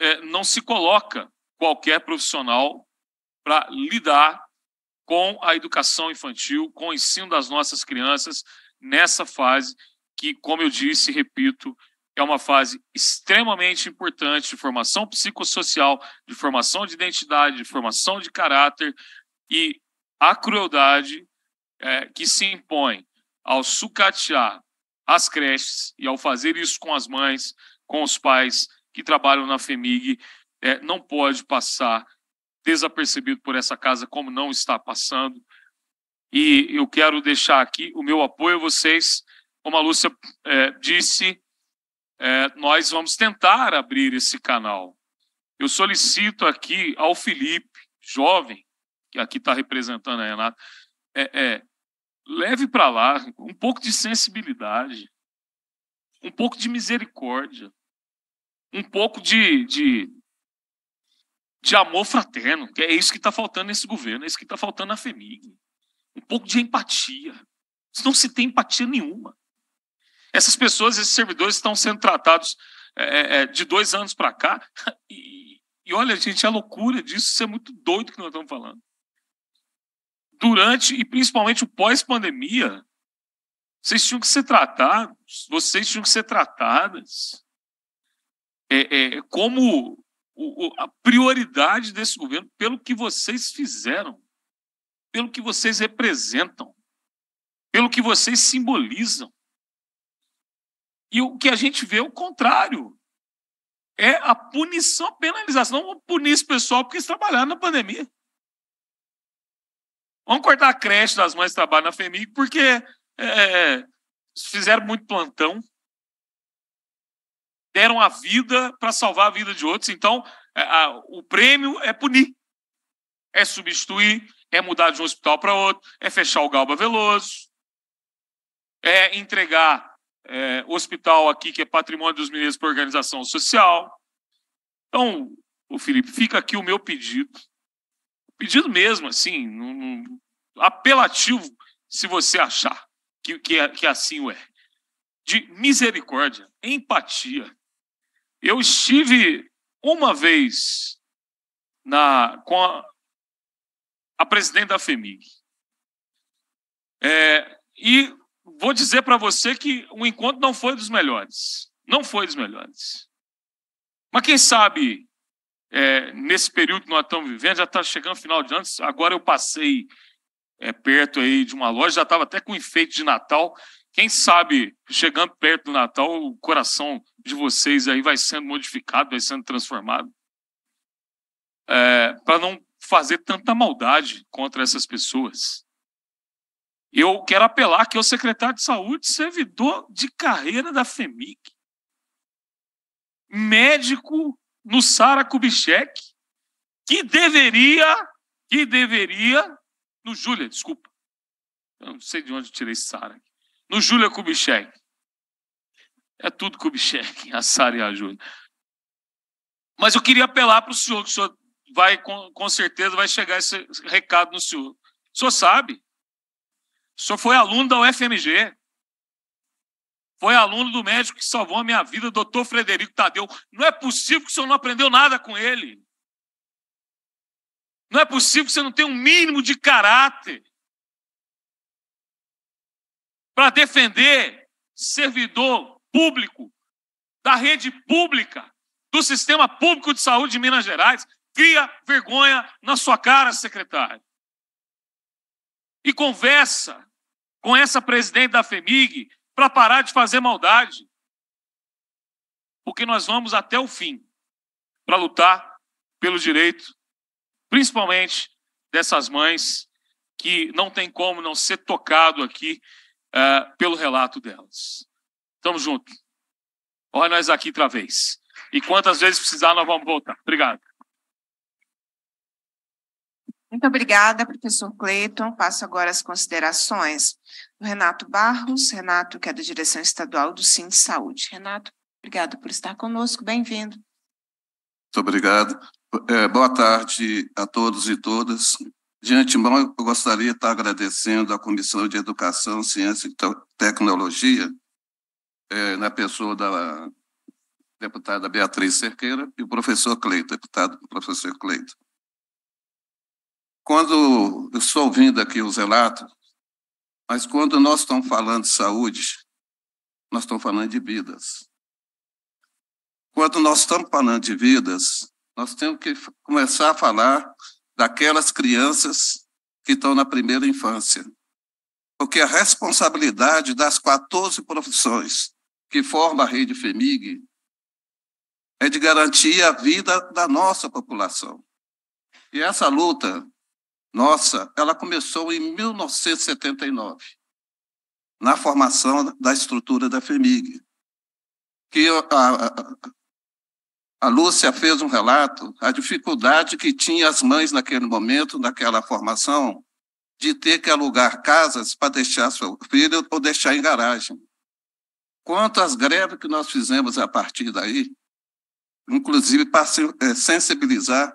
B: é, não se coloca qualquer profissional para lidar com a educação infantil, com o ensino das nossas crianças nessa fase que, como eu disse, repito, é uma fase extremamente importante de formação psicossocial, de formação de identidade, de formação de caráter e a crueldade é, que se impõe ao sucatear as creches e ao fazer isso com as mães, com os pais que trabalham na FEMIG, é, não pode passar desapercebido por essa casa como não está passando. E eu quero deixar aqui o meu apoio a vocês. Como a Lúcia é, disse, é, nós vamos tentar abrir esse canal. Eu solicito aqui ao Felipe, jovem, que aqui está representando a Renata, é, é leve para lá um pouco de sensibilidade, um pouco de misericórdia, um pouco de, de, de amor fraterno, que é isso que está faltando nesse governo, é isso que está faltando na FEMIG. Um pouco de empatia. Não se tem empatia nenhuma. Essas pessoas, esses servidores estão sendo tratados é, é, é de dois anos para cá. E, e, olha, gente, a é loucura disso, isso é muito doido que nós estamos falando. Durante e principalmente o pós-pandemia, vocês tinham que ser tratados, vocês tinham que ser tratadas é, é como o, o, a prioridade desse governo pelo que vocês fizeram, pelo que vocês representam, pelo que vocês simbolizam. E o que a gente vê é o contrário. É a punição, a penalização. Não vamos punir esse pessoal porque eles trabalharam na pandemia. Vamos cortar a creche das mães que trabalham na FEMIG porque é, é, fizeram muito plantão, deram a vida para salvar a vida de outros. Então, a, é, a, o prêmio é punir, é substituir, é mudar de um hospital para outro, é fechar o Galba Veloso, é entregar é, hospital aqui que é patrimônio dos mineiros por organização social. Então, o Felipe, fica aqui o meu pedido. Pedido mesmo, assim, num, num, apelativo, se você achar que, que, é, que assim o é. De misericórdia, empatia. Eu estive uma vez na, com a, a presidente da FEMIG. É, e vou dizer para você que o encontro não foi dos melhores. Não foi dos melhores. Mas quem sabe, é, nesse período que nós estamos vivendo, já está chegando o final de ano, agora eu passei é, perto aí de uma loja, já estava até com enfeite de Natal. Quem sabe, chegando perto do Natal, o coração de vocês aí vai sendo modificado, vai sendo transformado. É, para não fazer tanta maldade contra essas pessoas. Eu quero apelar que o secretário de saúde, servidor de carreira da FEMIC, médico no Sara Kubitschek, que deveria, que deveria, no Júlia, desculpa, eu não sei de onde tirei Sara, no Júlia Kubitschek, é tudo Kubitschek, a Sara e a Júlia. Mas eu queria apelar para o senhor, que o senhor vai, com, com certeza vai chegar esse recado no senhor. O senhor sabe o senhor foi aluno da UFMG. Foi aluno do médico que salvou a minha vida, doutor Frederico Tadeu. Não é possível que o senhor não aprendeu nada com ele. Não é possível que você não tenha um mínimo de caráter para defender servidor público da rede pública, do sistema público de saúde de Minas Gerais. Cria vergonha na sua cara, secretário e conversa com essa presidente da FEMIG para parar de fazer maldade. Porque nós vamos até o fim para lutar pelo direito, principalmente dessas mães que não tem como não ser tocado aqui uh, pelo relato delas. Tamo junto. Olha nós aqui outra vez. E quantas vezes precisar, nós vamos voltar. Obrigado.
A: Muito obrigada, professor Cleiton. Passo agora as considerações do Renato Barros. Renato, que é da direção estadual do Sim Saúde. Renato, obrigado por estar conosco. Bem-vindo.
F: Muito obrigado. É, boa tarde a todos e todas. De antemão, eu gostaria de estar agradecendo à Comissão de Educação, Ciência e Tecnologia, é, na pessoa da deputada Beatriz Cerqueira e o professor Cleito, deputado professor Cleito. Quando eu estou ouvindo aqui os relatos, mas quando nós estamos falando de saúde, nós estamos falando de vidas. Quando nós estamos falando de vidas, nós temos que começar a falar daquelas crianças que estão na primeira infância. Porque a responsabilidade das 14 profissões que formam a rede FEMIG é de garantir a vida da nossa população. E essa luta nossa, ela começou em 1979, na formação da estrutura da FEMIG. Que a, a, a Lúcia fez um relato, a dificuldade que tinha as mães naquele momento, naquela formação, de ter que alugar casas para deixar seu filho ou deixar em garagem. Quanto às greves que nós fizemos a partir daí, inclusive para eh, sensibilizar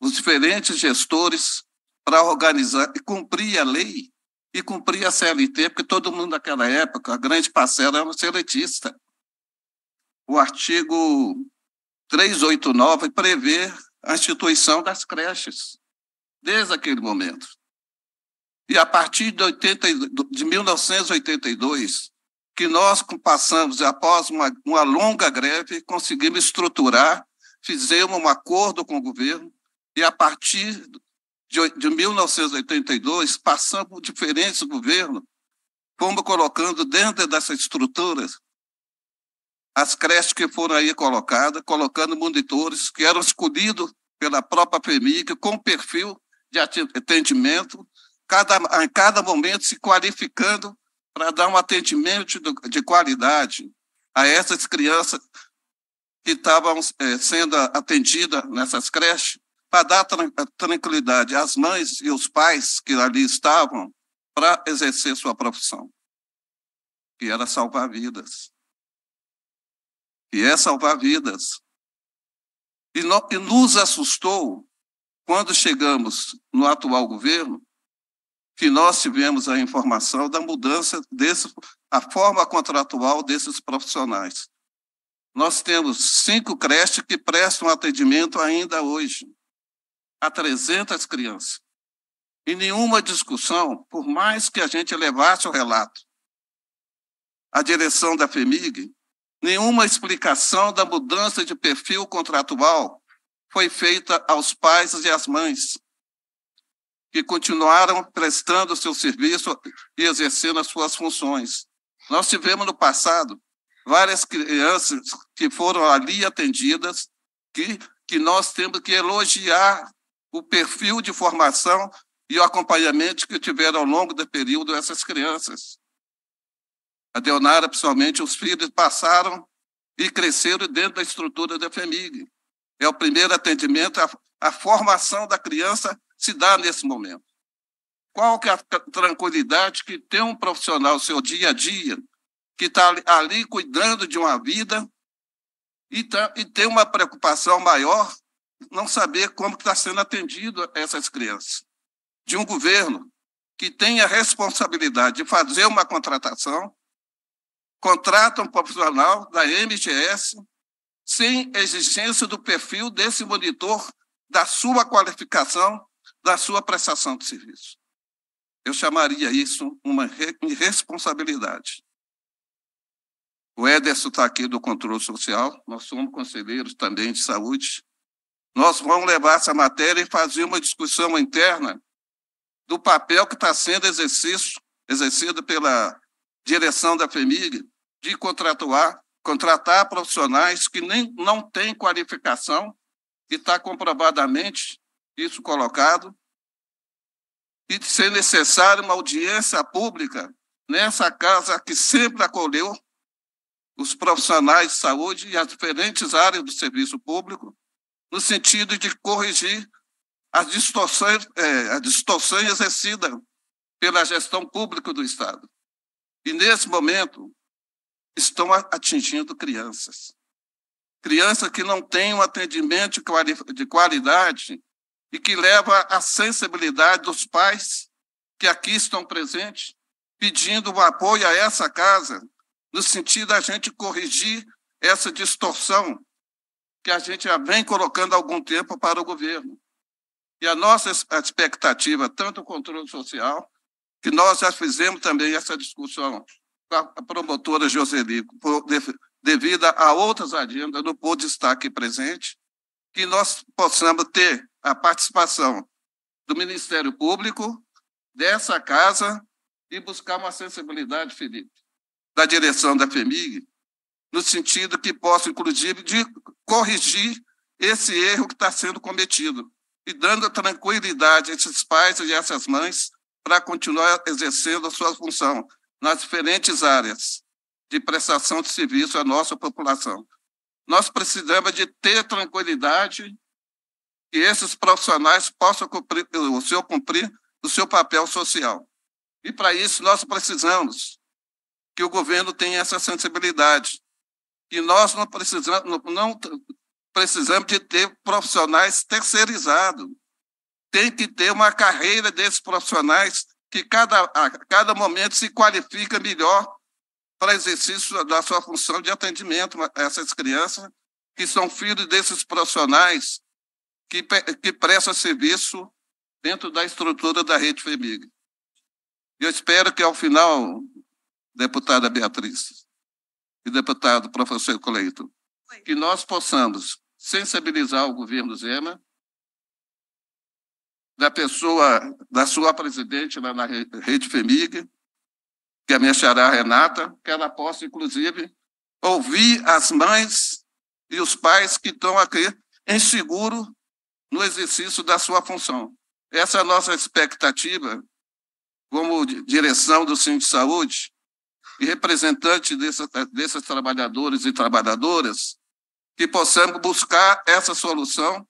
F: os diferentes gestores para organizar e cumprir a lei e cumprir a CLT, porque todo mundo naquela época, a grande parcela era o seletista. O artigo 389 prevê a instituição das creches, desde aquele momento. E a partir de, 80, de 1982, que nós passamos, após uma, uma longa greve, conseguimos estruturar, fizemos um acordo com o governo, e a partir de, de 1982, passando por diferentes governos, fomos colocando dentro dessas estruturas as creches que foram aí colocadas, colocando monitores que eram escolhidos pela própria FEMIG, com perfil de atendimento, cada, a cada momento se qualificando para dar um atendimento de, de qualidade a essas crianças que estavam é, sendo atendidas nessas creches para dar tranquilidade às mães e os pais que ali estavam para exercer sua profissão, que era salvar vidas. e é salvar vidas. E, no, e nos assustou quando chegamos no atual governo, que nós tivemos a informação da mudança desse, a forma contratual desses profissionais. Nós temos cinco creches que prestam atendimento ainda hoje a 300 crianças. E nenhuma discussão, por mais que a gente levasse o relato à direção da FEMIG, nenhuma explicação da mudança de perfil contratual foi feita aos pais e às mães, que continuaram prestando seu serviço e exercendo as suas funções. Nós tivemos no passado várias crianças que foram ali atendidas, que, que nós temos que elogiar o perfil de formação e o acompanhamento que tiveram ao longo do período essas crianças. A Deonara, principalmente, os filhos passaram e cresceram dentro da estrutura da FEMIG. É o primeiro atendimento, a, a formação da criança se dá nesse momento. Qual que é a tranquilidade que tem um profissional, seu dia a dia, que está ali cuidando de uma vida e, tá, e tem uma preocupação maior não saber como está sendo atendido essas crianças. De um governo que tem a responsabilidade de fazer uma contratação, contrata um profissional da MGS sem exigência do perfil desse monitor, da sua qualificação, da sua prestação de serviço. Eu chamaria isso uma irresponsabilidade. O Ederson está aqui do controle social, nós somos conselheiros também de saúde. Nós vamos levar essa matéria e fazer uma discussão interna do papel que está sendo exercido, exercido pela direção da FEMIG de contratuar, contratar profissionais que nem, não têm qualificação, e está comprovadamente isso colocado, e ser necessário uma audiência pública nessa casa que sempre acolheu os profissionais de saúde e as diferentes áreas do serviço público, no sentido de corrigir as distorções, é, as distorções exercidas pela gestão pública do Estado. E, nesse momento, estão atingindo crianças. Crianças que não têm um atendimento de qualidade e que leva a sensibilidade dos pais que aqui estão presentes, pedindo o apoio a essa casa, no sentido da gente corrigir essa distorção que a gente já vem colocando há algum tempo para o governo. E a nossa expectativa, tanto o controle social, que nós já fizemos também essa discussão com a promotora Joseli, devido a outras agendas, não pôde estar aqui presente, que nós possamos ter a participação do Ministério Público, dessa casa, e buscar uma sensibilidade, Felipe, da direção da FEMIG, no sentido que possa, inclusive, de corrigir esse erro que está sendo cometido e dando a tranquilidade a esses pais e a essas mães para continuar exercendo a sua função nas diferentes áreas de prestação de serviço à nossa população. Nós precisamos de ter tranquilidade que esses profissionais possam cumprir o seu cumprir o seu papel social. E para isso nós precisamos que o governo tenha essa sensibilidade e nós não precisamos, não precisamos de ter profissionais terceirizados. Tem que ter uma carreira desses profissionais que cada, a cada momento se qualifica melhor para exercício da sua função de atendimento a essas crianças que são filhos desses profissionais que, que prestam serviço dentro da estrutura da rede FEMIG. Eu espero que ao final, deputada Beatriz, e deputado professor Coleito, que nós possamos sensibilizar o governo Zema, da pessoa, da sua presidente lá na Rede FEMIG, que é a minha xará Renata, que ela possa, inclusive, ouvir as mães e os pais que estão aqui seguro no exercício da sua função. Essa é a nossa expectativa como direção do Centro de Saúde, e representante desses eh, trabalhadores e trabalhadoras, que possamos buscar essa solução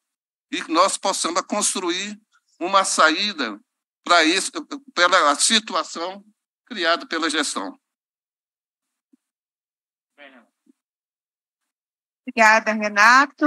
F: e que nós possamos construir uma saída para isso, pela situação criada pela gestão.
A: Obrigada, Renato.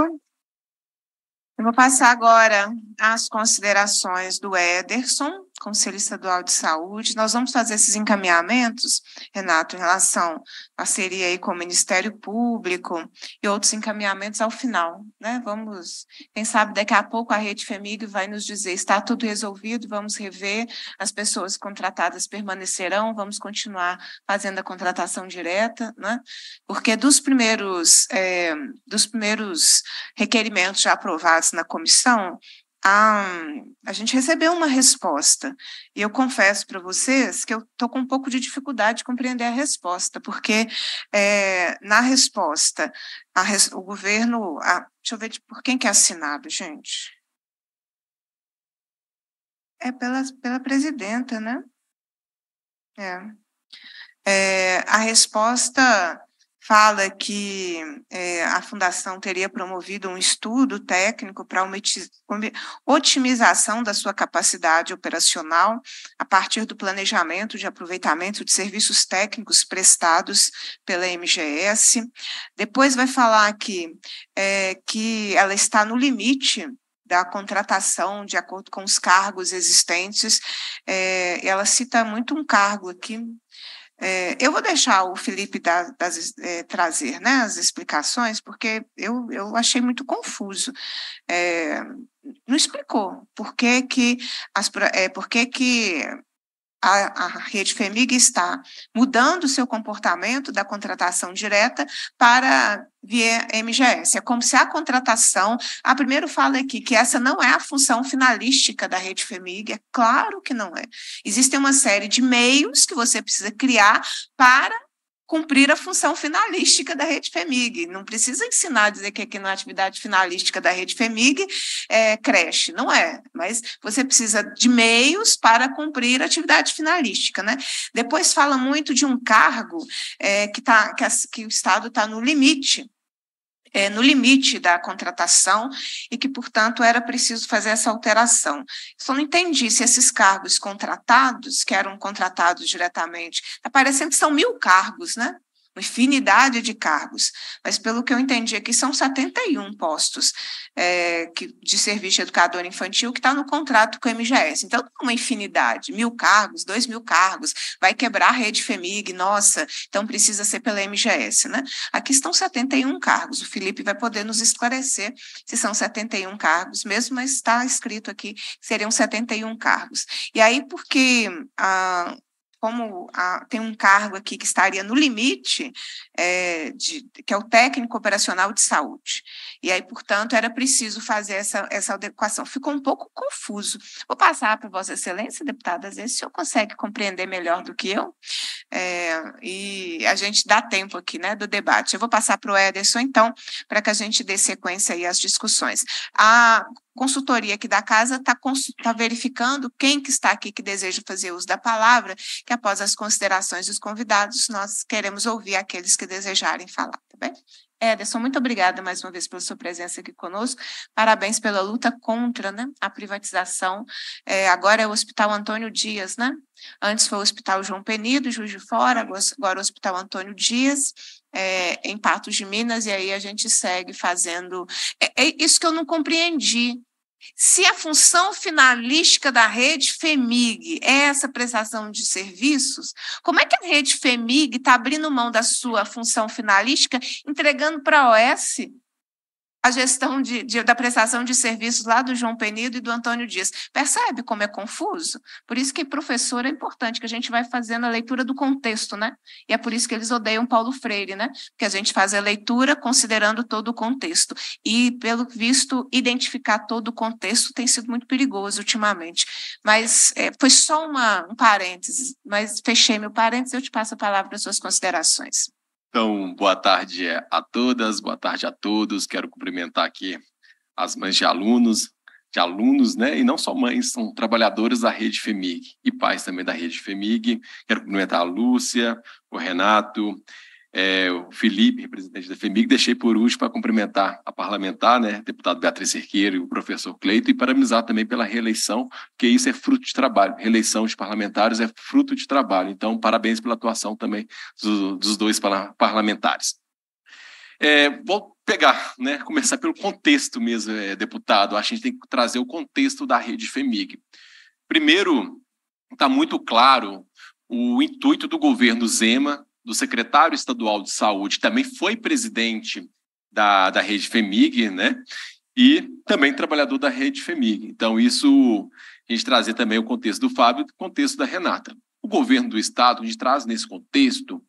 A: Eu vou passar agora às considerações do Ederson, Conselho Estadual de Saúde. Nós vamos fazer esses encaminhamentos, Renato, em relação à parceria aí com o Ministério Público e outros encaminhamentos ao final, né? Vamos, quem sabe daqui a pouco a Rede Femig vai nos dizer, está tudo resolvido, vamos rever, as pessoas contratadas permanecerão, vamos continuar fazendo a contratação direta, né? Porque dos primeiros, é, dos primeiros requerimentos já aprovados na comissão, a, a gente recebeu uma resposta. E eu confesso para vocês que eu estou com um pouco de dificuldade de compreender a resposta, porque é, na resposta, a, o governo. A, deixa eu ver de, por quem que é assinado, gente. É pela, pela presidenta, né? É. é a resposta fala que é, a fundação teria promovido um estudo técnico para otimização da sua capacidade operacional a partir do planejamento de aproveitamento de serviços técnicos prestados pela MGS. Depois vai falar aqui é, que ela está no limite da contratação de acordo com os cargos existentes. É, ela cita muito um cargo aqui, é, eu vou deixar o Felipe da, das, é, trazer né, as explicações, porque eu, eu achei muito confuso. É, não explicou por que, que, as, é, por que, que a, a, rede FEMIG está mudando o seu comportamento da contratação direta para via MGS. É como se a contratação. A primeiro fala aqui que essa não é a função finalística da rede FEMIG, é claro que não é. Existem uma série de meios que você precisa criar para cumprir a função finalística da rede FEMIG. Não precisa ensinar a dizer que aqui na atividade finalística da rede FEMIG é creche, não é, mas você precisa de meios para cumprir a atividade finalística. Né? Depois fala muito de um cargo é, que, tá, que, a, que o Estado está no limite é, no limite da contratação e que, portanto, era preciso fazer essa alteração. Só não entendi se esses cargos contratados, que eram contratados diretamente, tá parecendo que são mil cargos, né? uma infinidade de cargos, mas pelo que eu entendi aqui, são 71 postos é, que, de serviço educador infantil que está no contrato com o MGS. Então, é uma infinidade, mil cargos, dois mil cargos, vai quebrar a rede FEMIG, nossa, então precisa ser pela MGS, né? Aqui estão 71 cargos, o Felipe vai poder nos esclarecer se são 71 cargos mesmo, mas está escrito aqui que seriam 71 cargos. E aí, porque a, ah, como a, tem um cargo aqui que estaria no limite, é, de, que é o técnico operacional de saúde. E aí, portanto, era preciso fazer essa, essa adequação. Ficou um pouco confuso. Vou passar para Vossa Excelência, deputada, às vezes o senhor consegue compreender melhor do que eu, é, e a gente dá tempo aqui né, do debate. Eu vou passar para o Ederson, então, para que a gente dê sequência aí às discussões. A consultoria aqui da casa está tá verificando quem que está aqui que deseja fazer uso da palavra, que após as considerações dos convidados, nós queremos ouvir aqueles que desejarem falar, tá bem? Ederson, muito obrigada mais uma vez pela sua presença aqui conosco. Parabéns pela luta contra né, a privatização. É, agora é o Hospital Antônio Dias, né? Antes foi o Hospital João Penido, Juiz de Fora, agora o Hospital Antônio Dias, é, em Patos de Minas, e aí a gente segue fazendo. É, é isso que eu não compreendi. Se a função finalística da rede FEMIG é essa prestação de serviços, como é que a rede FEMIG está abrindo mão da sua função finalística, entregando para a OS a gestão de, de, da prestação de serviços lá do João Penido e do Antônio Dias. Percebe como é confuso? Por isso que professor é importante, que a gente vai fazendo a leitura do contexto, né? E é por isso que eles odeiam Paulo Freire, né? Porque a gente faz a leitura considerando todo o contexto. E, pelo visto, identificar todo o contexto tem sido muito perigoso ultimamente. Mas é, foi só uma, um parênteses, mas fechei meu parênteses, eu te passo a palavra para suas considerações.
G: Então, boa tarde a todas, boa tarde a todos. Quero cumprimentar aqui as mães de alunos, de alunos, né? E não só mães, são trabalhadores da rede FEMIG e pais também da rede FEMIG. Quero cumprimentar a Lúcia, o Renato é, o Felipe, representante da FEMIG, deixei por último para cumprimentar a parlamentar, né, deputado Beatriz Cerqueiro e o professor Cleito, e parabenizar também pela reeleição, porque isso é fruto de trabalho. Reeleição de parlamentares é fruto de trabalho. Então, parabéns pela atuação também do, dos dois parlamentares. É, vou pegar, né, começar pelo contexto mesmo, é, deputado. Acho que a gente tem que trazer o contexto da rede FEMIG. Primeiro, está muito claro o intuito do governo Zema do secretário estadual de saúde, também foi presidente da, da rede FEMIG, né? E também trabalhador da rede FEMIG. Então, isso a gente trazer também o contexto do Fábio e o contexto da Renata. O governo do Estado, a gente traz nesse contexto,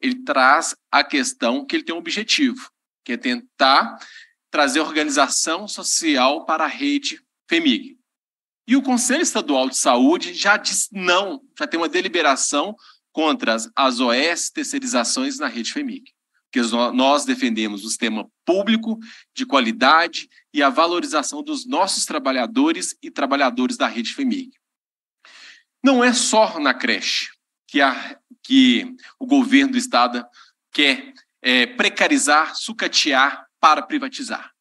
G: ele traz a questão que ele tem um objetivo, que é tentar trazer organização social para a rede FEMIG. E o Conselho Estadual de Saúde já diz não, já tem uma deliberação contra as, as OS terceirizações na rede FEMIC, porque nós defendemos o sistema público, de qualidade e a valorização dos nossos trabalhadores e trabalhadores da rede FEMIC. Não é só na creche que, a, que o governo do Estado quer é, precarizar, sucatear para privatizar.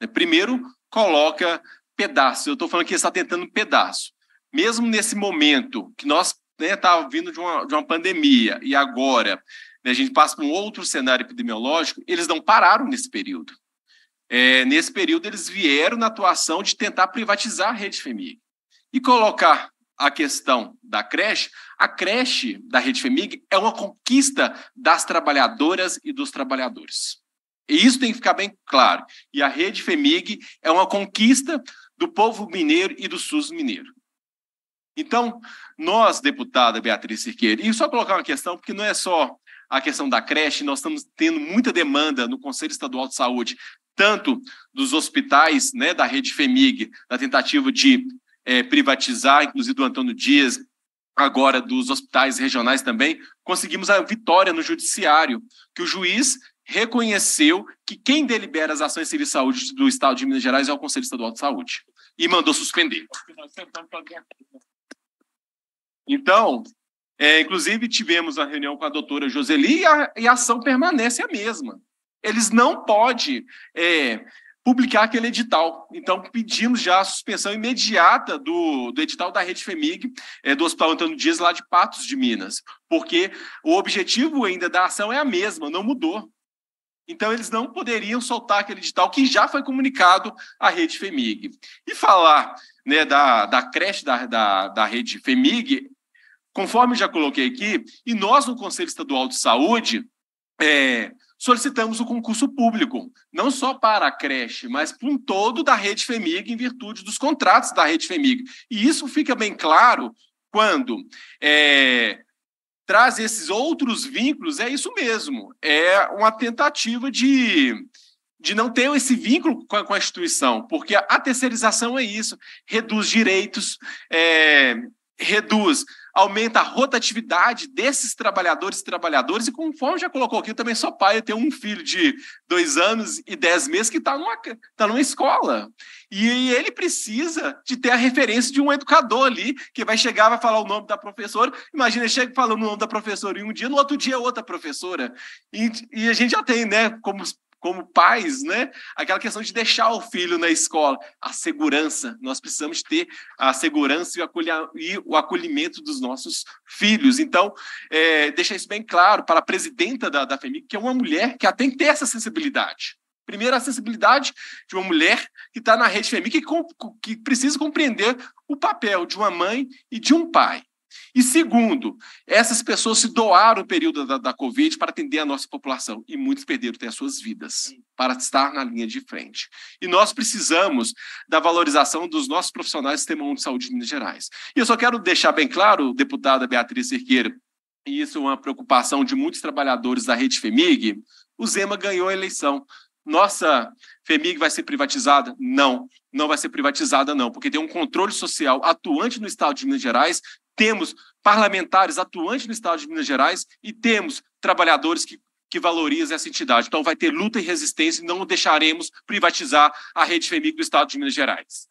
G: Né, primeiro, coloca pedaço. Eu estou falando que está tentando um pedaço. Mesmo nesse momento que nós né, tá vindo de uma, de uma pandemia e agora né, a gente passa por um outro cenário epidemiológico, eles não pararam nesse período. É, nesse período, eles vieram na atuação de tentar privatizar a rede FEMIG e colocar a questão da creche. A creche da rede FEMIG é uma conquista das trabalhadoras e dos trabalhadores. E isso tem que ficar bem claro. E a rede FEMIG é uma conquista do povo mineiro e do SUS mineiro. Então, nós, deputada Beatriz Cirqueira, e só colocar uma questão, porque não é só a questão da creche, nós estamos tendo muita demanda no Conselho Estadual de Saúde, tanto dos hospitais né, da rede FEMIG, da tentativa de é, privatizar, inclusive do Antônio Dias, agora dos hospitais regionais também, conseguimos a vitória no judiciário, que o juiz reconheceu que quem delibera as ações civis de saúde do Estado de Minas Gerais é o Conselho Estadual de Saúde e mandou suspender. Então, é, inclusive, tivemos a reunião com a doutora Joseli e a, e a ação permanece a mesma. Eles não podem é, publicar aquele edital. Então, pedimos já a suspensão imediata do, do edital da Rede FEMIG, é, do Hospital Antônio Dias, lá de Patos de Minas, porque o objetivo ainda da ação é a mesma, não mudou. Então, eles não poderiam soltar aquele edital que já foi comunicado à rede FEMIG. E falar né, da, da creche da, da, da rede FEMIG Conforme já coloquei aqui, e nós no Conselho Estadual de Saúde é, solicitamos o concurso público, não só para a creche, mas para um todo da rede FEMIG, em virtude dos contratos da rede FEMIG. E isso fica bem claro quando é, traz esses outros vínculos, é isso mesmo, é uma tentativa de, de não ter esse vínculo com a, com a instituição, porque a, terceirização é isso, reduz direitos, é, reduz aumenta a rotatividade desses trabalhadores e trabalhadoras, e conforme já colocou aqui, eu também sou pai, eu tenho um filho de dois anos e dez meses que está numa, tá numa escola. E ele precisa de ter a referência de um educador ali, que vai chegar, vai falar o nome da professora. Imagina, ele chega falando o nome da professora em um dia, no outro dia é outra professora. E, e a gente já tem, né, como como pais, né? Aquela questão de deixar o filho na escola, a segurança. Nós precisamos ter a segurança e o acolhimento dos nossos filhos. Então, é, deixar isso bem claro para a presidenta da, da FEMIC, que é uma mulher que tem que ter essa sensibilidade. Primeiro, a sensibilidade de uma mulher que está na rede FEMIC, que, que precisa compreender o papel de uma mãe e de um pai. E segundo, essas pessoas se doaram no período da, da Covid para atender a nossa população e muitos perderam até as suas vidas para estar na linha de frente. E nós precisamos da valorização dos nossos profissionais do Sistema de Saúde de Minas Gerais. E eu só quero deixar bem claro, deputada Beatriz Cerqueira, e isso é uma preocupação de muitos trabalhadores da rede FEMIG, o Zema ganhou a eleição nossa FEMIG vai ser privatizada? Não, não vai ser privatizada, não, porque tem um controle social atuante no Estado de Minas Gerais, temos parlamentares atuantes no Estado de Minas Gerais e temos trabalhadores que, que valorizam essa entidade. Então, vai ter luta e resistência e não deixaremos privatizar a rede FEMIG do Estado de Minas Gerais.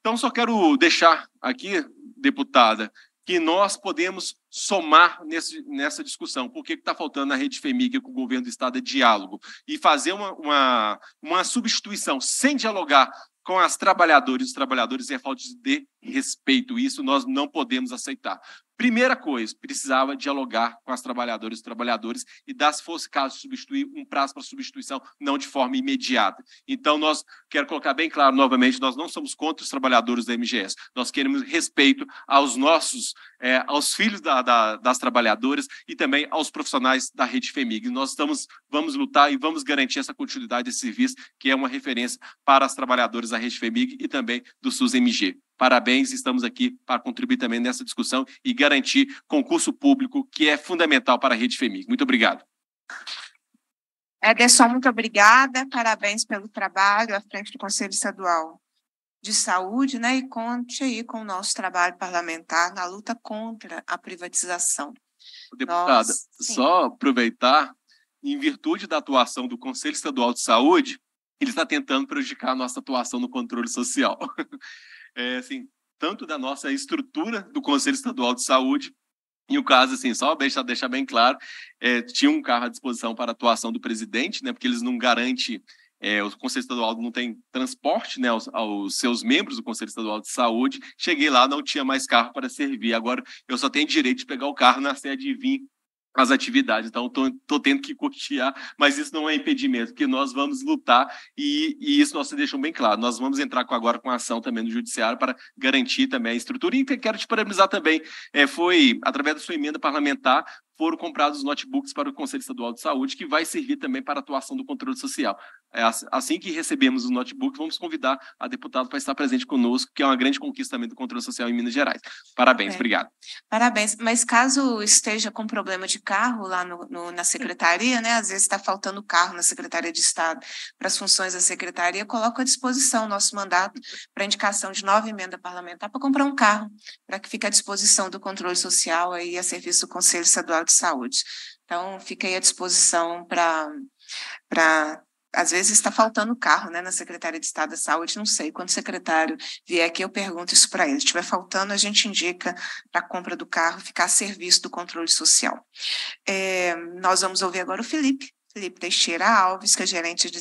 G: Então, só quero deixar aqui, deputada, que nós podemos somar nesse, nessa discussão. Por que está faltando na rede FEMIG com o governo do Estado é diálogo? E fazer uma, uma, uma substituição sem dialogar com as trabalhadoras e os trabalhadores é falta de respeito. Isso nós não podemos aceitar. Primeira coisa, precisava dialogar com as trabalhadoras e trabalhadores e dar, se fosse caso, substituir um prazo para substituição, não de forma imediata. Então, nós, quero colocar bem claro novamente, nós não somos contra os trabalhadores da MGS, nós queremos respeito aos nossos, é, aos filhos da, da, das trabalhadoras e também aos profissionais da rede FEMIG. Nós estamos, vamos lutar e vamos garantir essa continuidade desse serviço, que é uma referência para as trabalhadoras da rede FEMIG e também do SUS-MG. Parabéns, estamos aqui para contribuir também nessa discussão e garantir concurso público, que é fundamental para a Rede FEMIG. Muito obrigado.
A: Ederson, muito obrigada, parabéns pelo trabalho à frente do Conselho Estadual de Saúde, né? E conte aí com o nosso trabalho parlamentar na luta contra a privatização. Deputada, Nós,
G: só aproveitar, em virtude da atuação do Conselho Estadual de Saúde, ele está tentando prejudicar a nossa atuação no controle social. é, assim, tanto da nossa estrutura do Conselho Estadual de Saúde, e o caso, assim, só deixar, deixar bem claro, é, tinha um carro à disposição para atuação do presidente, né, porque eles não garantem, é, o Conselho Estadual não tem transporte né, aos, aos, seus membros do Conselho Estadual de Saúde. Cheguei lá, não tinha mais carro para servir. Agora eu só tenho direito de pegar o carro na sede e vir as atividades. Então, estou tendo que cochear, mas isso não é impedimento, porque nós vamos lutar e, e isso nós deixamos bem claro. Nós vamos entrar com, agora com ação também no Judiciário para garantir também a estrutura. E quero te parabenizar também, é, foi através da sua emenda parlamentar, foram comprados notebooks para o Conselho Estadual de Saúde, que vai servir também para a atuação do controle social. É, assim que recebemos o notebook, vamos convidar a deputada para estar presente conosco, que é uma grande conquista também do controle social em Minas Gerais. Parabéns, é. obrigado.
A: Parabéns, mas caso esteja com problema de carro lá no, no, na secretaria, né? Às vezes está faltando carro na Secretaria de Estado para as funções da secretaria, coloco à disposição o nosso mandato para indicação de nova emenda parlamentar para comprar um carro, para que fique à disposição do controle social aí a serviço do Conselho Estadual de saúde. Então, fica à disposição para. Às vezes está faltando carro né, na Secretaria de Estado da Saúde, não sei. Quando o secretário vier aqui, eu pergunto isso para ele. Se estiver faltando, a gente indica para a compra do carro ficar a serviço do controle social. É, nós vamos ouvir agora o Felipe, Felipe Teixeira Alves, que é gerente de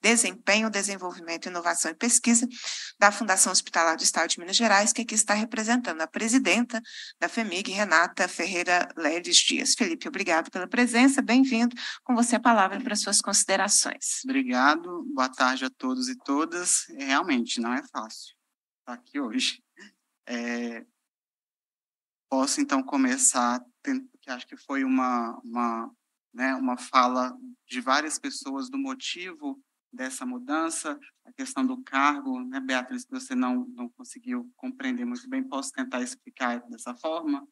A: Desempenho, Desenvolvimento, Inovação e Pesquisa, da Fundação Hospitalar do Estado de Minas Gerais, que aqui está representando a presidenta da FEMIG, Renata Ferreira Leles Dias. Felipe, obrigado pela presença, bem-vindo. Com você a palavra para suas considerações.
H: Obrigado, boa tarde a todos e todas. É, realmente, não é fácil estar aqui hoje. É... Posso, então, começar, que acho que foi uma, uma, né, uma fala de várias pessoas do motivo dessa mudança, a questão do cargo, né, Beatriz, que você não, não conseguiu compreender muito bem, posso tentar explicar dessa forma?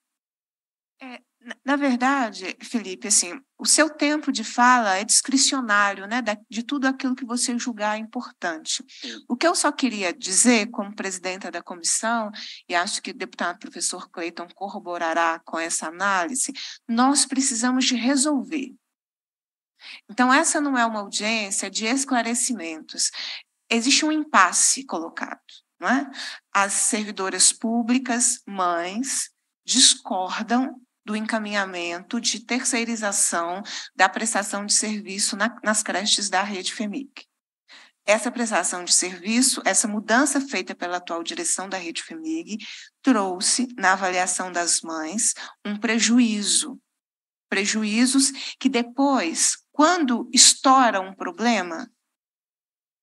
A: É, na verdade, Felipe, assim, o seu tempo de fala é discricionário, né, de tudo aquilo que você julgar importante. O que eu só queria dizer, como presidenta da comissão, e acho que o deputado professor Cleiton corroborará com essa análise, nós precisamos de resolver então, essa não é uma audiência de esclarecimentos. Existe um impasse colocado. Não é? As servidoras públicas, mães, discordam do encaminhamento de terceirização da prestação de serviço na, nas creches da rede FEMIC. Essa prestação de serviço, essa mudança feita pela atual direção da rede FEMIG, trouxe, na avaliação das mães, um prejuízo. Prejuízos que depois quando estoura um problema,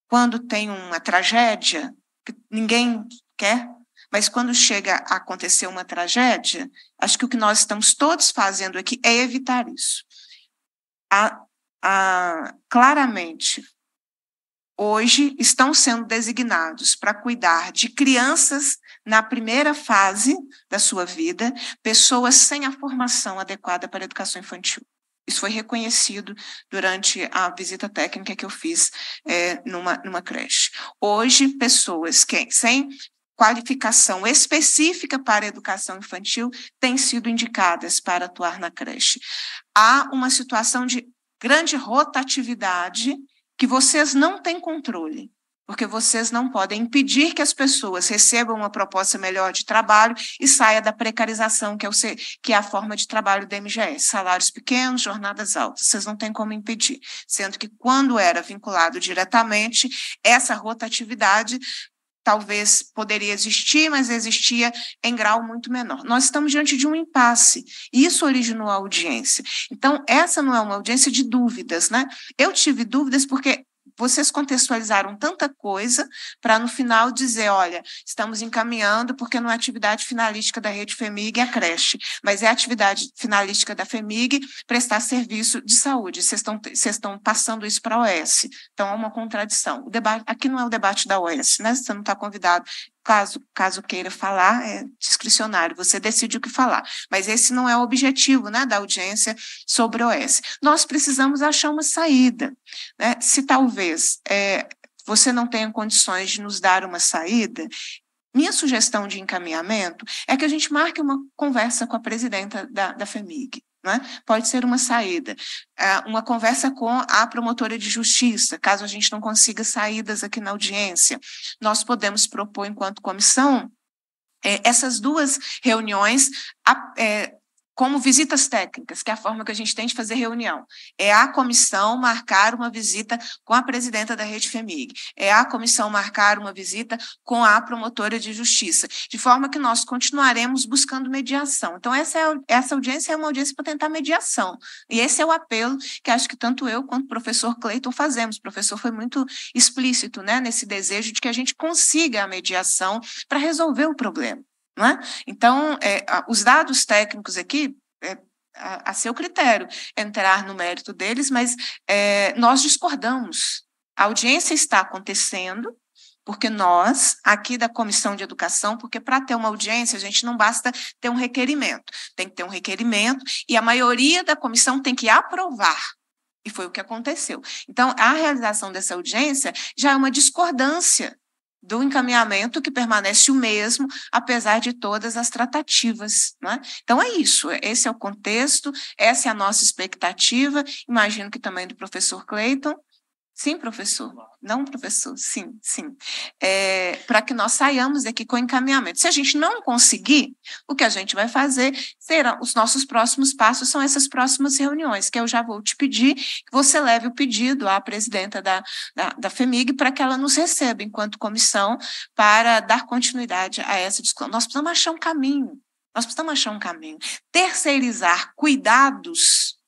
A: quando tem uma tragédia, que ninguém quer, mas quando chega a acontecer uma tragédia, acho que o que nós estamos todos fazendo aqui é evitar isso. A, a, claramente, hoje estão sendo designados para cuidar de crianças na primeira fase da sua vida, pessoas sem a formação adequada para a educação infantil. Isso foi reconhecido durante a visita técnica que eu fiz é, numa, numa creche. Hoje, pessoas que sem qualificação específica para a educação infantil têm sido indicadas para atuar na creche. Há uma situação de grande rotatividade que vocês não têm controle porque vocês não podem impedir que as pessoas recebam uma proposta melhor de trabalho e saia da precarização, que é, o, que é a forma de trabalho do MGS, salários pequenos, jornadas altas, vocês não têm como impedir, sendo que quando era vinculado diretamente, essa rotatividade talvez poderia existir, mas existia em grau muito menor. Nós estamos diante de um impasse. Isso originou a audiência. Então, essa não é uma audiência de dúvidas, né? Eu tive dúvidas porque vocês contextualizaram tanta coisa para no final dizer, olha, estamos encaminhando porque não é atividade finalística da rede FEMIG a é creche, mas é atividade finalística da FEMIG prestar serviço de saúde. Vocês estão, vocês estão passando isso para a OS. Então, é uma contradição. O debate, aqui não é o debate da OS, né? Você não está convidado caso, caso queira falar, é discricionário, você decide o que falar. Mas esse não é o objetivo né, da audiência sobre o OS. Nós precisamos achar uma saída. Né? Se talvez é, você não tenha condições de nos dar uma saída, minha sugestão de encaminhamento é que a gente marque uma conversa com a presidenta da, da FEMIG. Né? Pode ser uma saída. É, uma conversa com a promotora de justiça, caso a gente não consiga saídas aqui na audiência. Nós podemos propor, enquanto comissão, é, essas duas reuniões é, como visitas técnicas, que é a forma que a gente tem de fazer reunião. É a comissão marcar uma visita com a presidenta da Rede FEMIG, é a comissão marcar uma visita com a promotora de justiça, de forma que nós continuaremos buscando mediação. Então, essa, é, essa audiência é uma audiência para tentar mediação. E esse é o apelo que acho que tanto eu quanto o professor Cleiton fazemos. O professor foi muito explícito né, nesse desejo de que a gente consiga a mediação para resolver o problema. Não é? Então, é, os dados técnicos aqui é, a, a, seu critério, entrar no mérito deles, mas é, nós discordamos. A audiência está acontecendo, porque nós, aqui da Comissão de Educação, porque para ter uma audiência, a gente não basta ter um requerimento, tem que ter um requerimento, e a maioria da comissão tem que aprovar. E foi o que aconteceu. Então, a realização dessa audiência já é uma discordância do encaminhamento que permanece o mesmo, apesar de todas as tratativas. Né? Então, é isso, esse é o contexto, essa é a nossa expectativa, imagino que também do professor Clayton. Sim, professor. Não, professor. Sim, sim. É, para que nós saiamos daqui com encaminhamento. Se a gente não conseguir, o que a gente vai fazer serão os nossos próximos passos são essas próximas reuniões, que eu já vou te pedir que você leve o pedido à presidenta da, da, da FEMIG para que ela nos receba enquanto comissão para dar continuidade a essa discussão. Nós precisamos achar um caminho. Nós precisamos achar um caminho. Terceirizar cuidados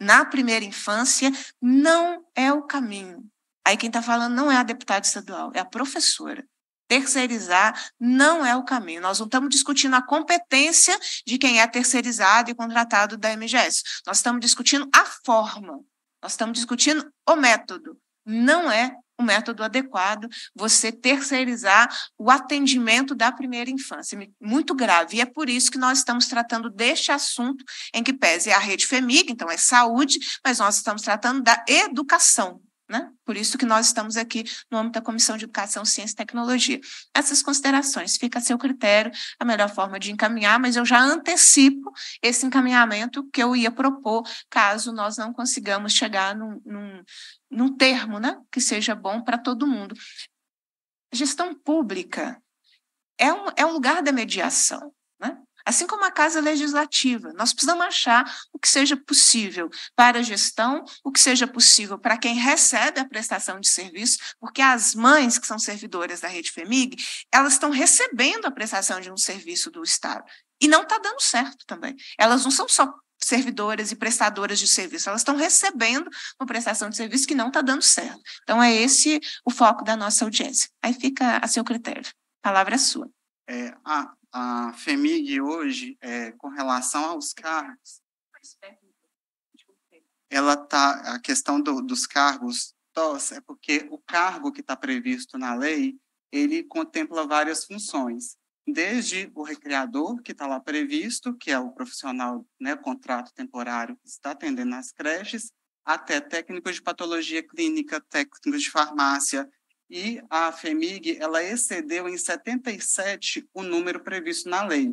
A: na primeira infância não é o caminho. Aí quem está falando não é a deputada estadual, é a professora. Terceirizar não é o caminho. Nós não estamos discutindo a competência de quem é terceirizado e contratado da MGS. Nós estamos discutindo a forma. Nós estamos discutindo o método. Não é um método adequado você terceirizar o atendimento da primeira infância. Muito grave. E é por isso que nós estamos tratando deste assunto, em que pese a rede FEMIG, então é saúde, mas nós estamos tratando da educação né? Por isso que nós estamos aqui no âmbito da Comissão de Educação, Ciência e Tecnologia. Essas considerações, fica a seu critério a melhor forma de encaminhar, mas eu já antecipo esse encaminhamento que eu ia propor, caso nós não consigamos chegar num, num, num termo né? que seja bom para todo mundo. Gestão pública é um, é um lugar da mediação. Assim como a Casa Legislativa, nós precisamos achar o que seja possível para a gestão, o que seja possível para quem recebe a prestação de serviço, porque as mães que são servidoras da rede FEMIG, elas estão recebendo a prestação de um serviço do Estado. E não está dando certo também. Elas não são só servidoras e prestadoras de serviço, elas estão recebendo uma prestação de serviço que não está dando certo. Então, é esse o foco da nossa audiência. Aí fica a seu critério. A palavra é sua.
H: É, a FEMIG hoje, é, com relação aos cargos, ela tá a questão do, dos cargos TOS é porque o cargo que está previsto na lei ele contempla várias funções, desde o recreador que está lá previsto, que é o profissional, né, contrato temporário que está atendendo nas creches, até técnicos de patologia clínica, técnicos de farmácia, e a FEMIG ela excedeu em 77 o número previsto na lei.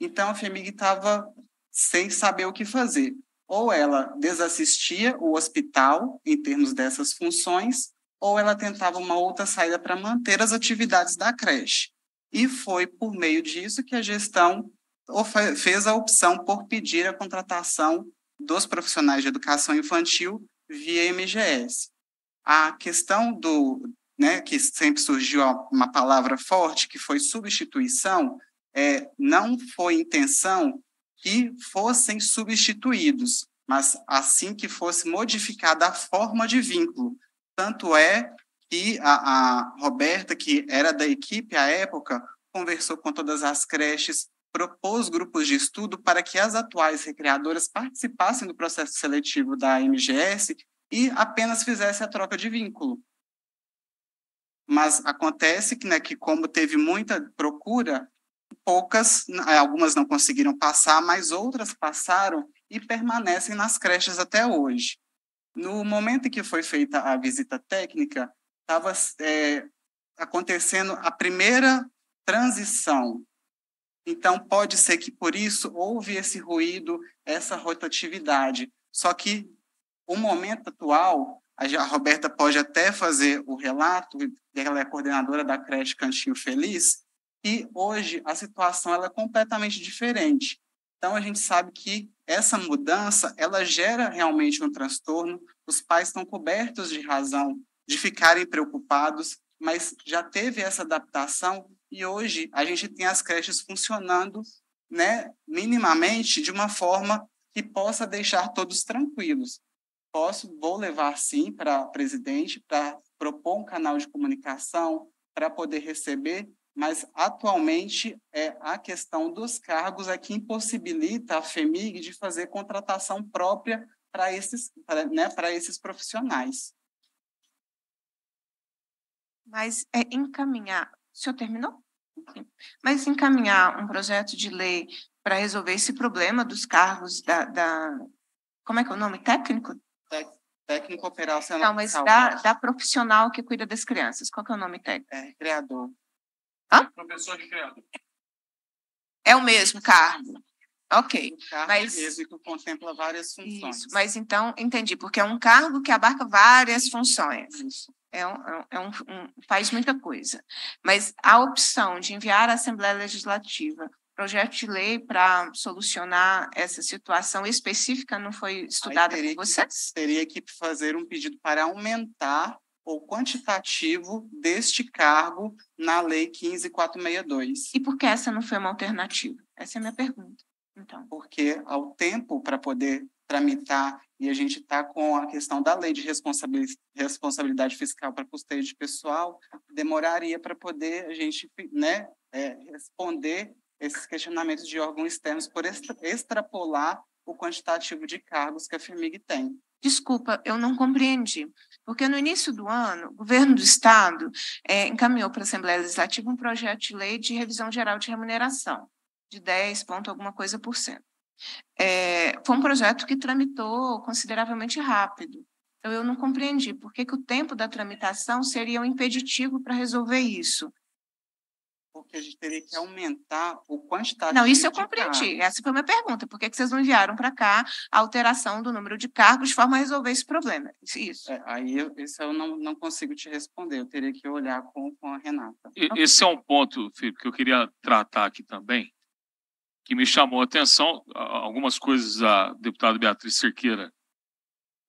H: Então a FEMIG estava sem saber o que fazer. Ou ela desassistia o hospital em termos dessas funções, ou ela tentava uma outra saída para manter as atividades da creche. E foi por meio disso que a gestão fez a opção por pedir a contratação dos profissionais de educação infantil via MGS. A questão do, né, que sempre surgiu uma palavra forte, que foi substituição, é, não foi intenção que fossem substituídos, mas assim que fosse modificada a forma de vínculo. Tanto é que a, a Roberta, que era da equipe à época, conversou com todas as creches, propôs grupos de estudo para que as atuais recreadoras participassem do processo seletivo da MGS e apenas fizesse a troca de vínculo. Mas acontece que, né, que como teve muita procura, poucas, eh, algumas não conseguiram passar, mas outras passaram e permanecem nas creches até hoje. No momento em que foi feita a visita técnica, estava é, eh, acontecendo a primeira transição. Então, pode ser que por isso houve esse ruído, essa rotatividade. Só que o momento atual a Roberta pode até fazer o relato, ela é coordenadora da creche Cantinho Feliz, e hoje a situação ela é completamente diferente. Então a gente sabe que essa mudança ela gera realmente um transtorno. Os pais estão cobertos de razão de ficarem preocupados, mas já teve essa adaptação e hoje a gente tem as creches funcionando, né, minimamente de uma forma que possa deixar todos tranquilos posso, vou levar sim para presidente, para propor um canal de comunicação, para poder receber, mas atualmente é a questão dos cargos é que impossibilita a FEMIG de fazer contratação própria para esses, né,
A: esses profissionais. Mas é encaminhar. O senhor terminou? Mas encaminhar um projeto de lei para resolver esse problema dos cargos da, da como é que é o nome técnico técnico operacional. Não, mas da, né? da, profissional que cuida das crianças. Qual que é o nome técnico? É, criador. Hã? É
H: professor de criador.
A: É o mesmo cargo. Ok. Um cargo mas... mesmo
H: que contempla várias funções. Isso,
A: mas então, entendi, porque é um cargo que abarca várias funções. Isso. É, é, um, é um, um, faz muita coisa. Mas a opção de enviar à Assembleia Legislativa projeto de lei para solucionar essa situação específica não foi estudada por vocês?
H: teria que fazer um pedido para aumentar o quantitativo deste cargo na Lei 15462. E
A: por que essa não foi uma alternativa? Essa é a minha pergunta.
H: Então. Porque ao tempo para poder tramitar e a gente está com a questão da lei de responsabilidade fiscal para custeio de pessoal, demoraria para poder a gente né, é, responder esses questionamentos de órgãos externos
A: por extra, extrapolar o quantitativo de cargos que a FIMIG tem. Desculpa, eu não compreendi. Porque no início do ano, o governo do Estado é, encaminhou para a Assembleia Legislativa um projeto de lei de revisão geral de remuneração, de 10 ponto alguma coisa por cento. É, foi um projeto que tramitou consideravelmente rápido. Então, eu não compreendi por que, que o tempo da tramitação seria um impeditivo para resolver isso
H: porque a gente teria que aumentar o quantitativo. Não, isso eu compreendi. Cargos.
A: Essa foi a minha pergunta. Por que, que vocês não enviaram para cá a alteração do número de cargos de forma a resolver esse problema? Isso.
H: É, aí eu, isso eu não, não consigo te responder. Eu teria que olhar com, com a Renata. E, Esse
B: é um ponto, Felipe, que eu queria tratar aqui também, que me chamou a atenção. Algumas coisas a deputada Beatriz Cerqueira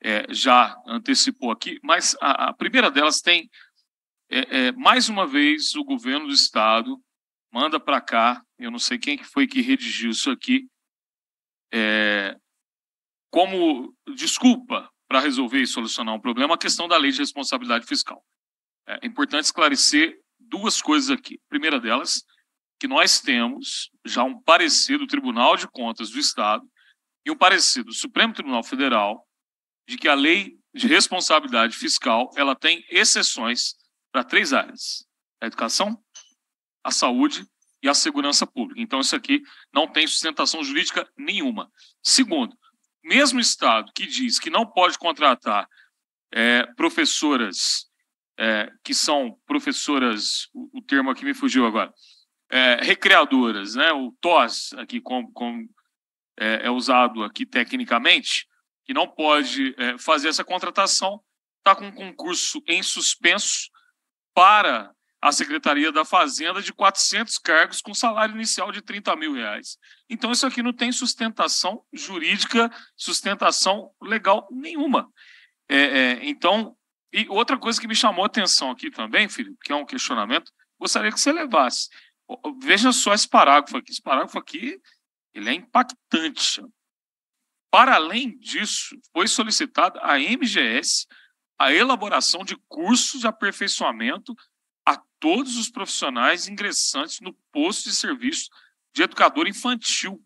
B: é, já antecipou aqui, mas a, a primeira delas tem é, é, mais uma vez, o governo do estado manda para cá, eu não sei quem que foi que redigiu isso aqui, é, como desculpa para resolver e solucionar um problema, a questão da lei de responsabilidade fiscal. É, é importante esclarecer duas coisas aqui. A primeira delas, que nós temos já um parecer do Tribunal de Contas do Estado e um parecer do Supremo Tribunal Federal de que a lei de responsabilidade fiscal ela tem exceções para três áreas: a educação, a saúde e a segurança pública. Então, isso aqui não tem sustentação jurídica nenhuma. Segundo, mesmo Estado que diz que não pode contratar é, professoras é, que são professoras, o, o, termo aqui me fugiu agora, é, recreadoras, né? o TOS, aqui como, como é, é, usado aqui tecnicamente, que não pode é, fazer essa contratação, está com um concurso em suspenso, para a Secretaria da Fazenda de 400 cargos com salário inicial de 30 mil reais. Então, isso aqui não tem sustentação jurídica, sustentação legal nenhuma. É, é, então, e outra coisa que me chamou a atenção aqui também, Felipe, que é um questionamento, gostaria que você levasse. Veja só esse parágrafo aqui. Esse parágrafo aqui ele é impactante. Para além disso, foi solicitada a MGS a elaboração de cursos de aperfeiçoamento a todos os profissionais ingressantes no posto de serviço de educador infantil,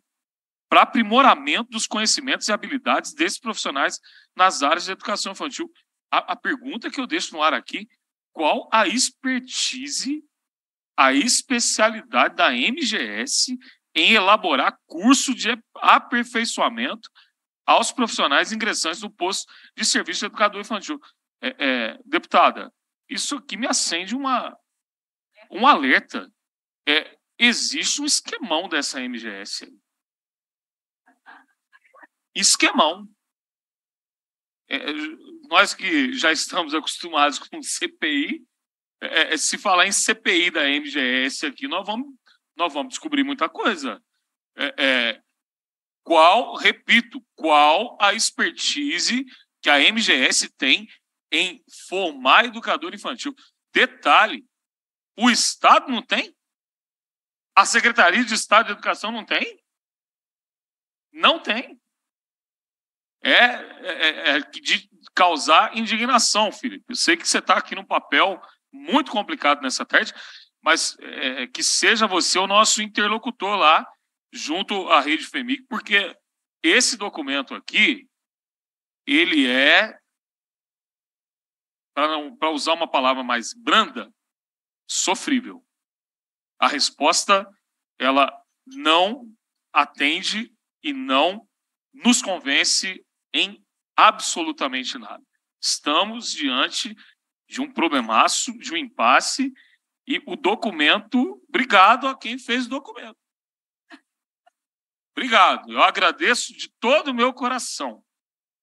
B: para aprimoramento dos conhecimentos e habilidades desses profissionais nas áreas de educação infantil. A, a pergunta que eu deixo no ar aqui: qual a expertise, a especialidade da MGS em elaborar curso de aperfeiçoamento aos profissionais ingressantes no posto de serviço de educador infantil. É, é, deputada, isso aqui me acende uma, um alerta. É, existe um esquemão dessa MGS. Esquemão. É, é, nós que já estamos acostumados com CPI, é, é, se falar em CPI da MGS aqui, nós vamos, nós vamos descobrir muita coisa. qual, repito, qual a expertise que a MGS tem em formar educador infantil. Detalhe: o Estado não tem? A Secretaria de Estado de Educação não tem? Não tem. É, é, é, é de causar indignação, Felipe. Eu sei que você está aqui num papel muito complicado nessa tarde, mas é, é, que seja você o nosso interlocutor lá, junto à Rede FEMIC, porque esse documento aqui, ele é para usar uma palavra mais branda, sofrível. A resposta, ela não atende e não nos convence em absolutamente nada. Estamos diante de um problemaço, de um impasse, e o documento, obrigado a quem fez o documento. Obrigado. Eu agradeço de todo o meu coração,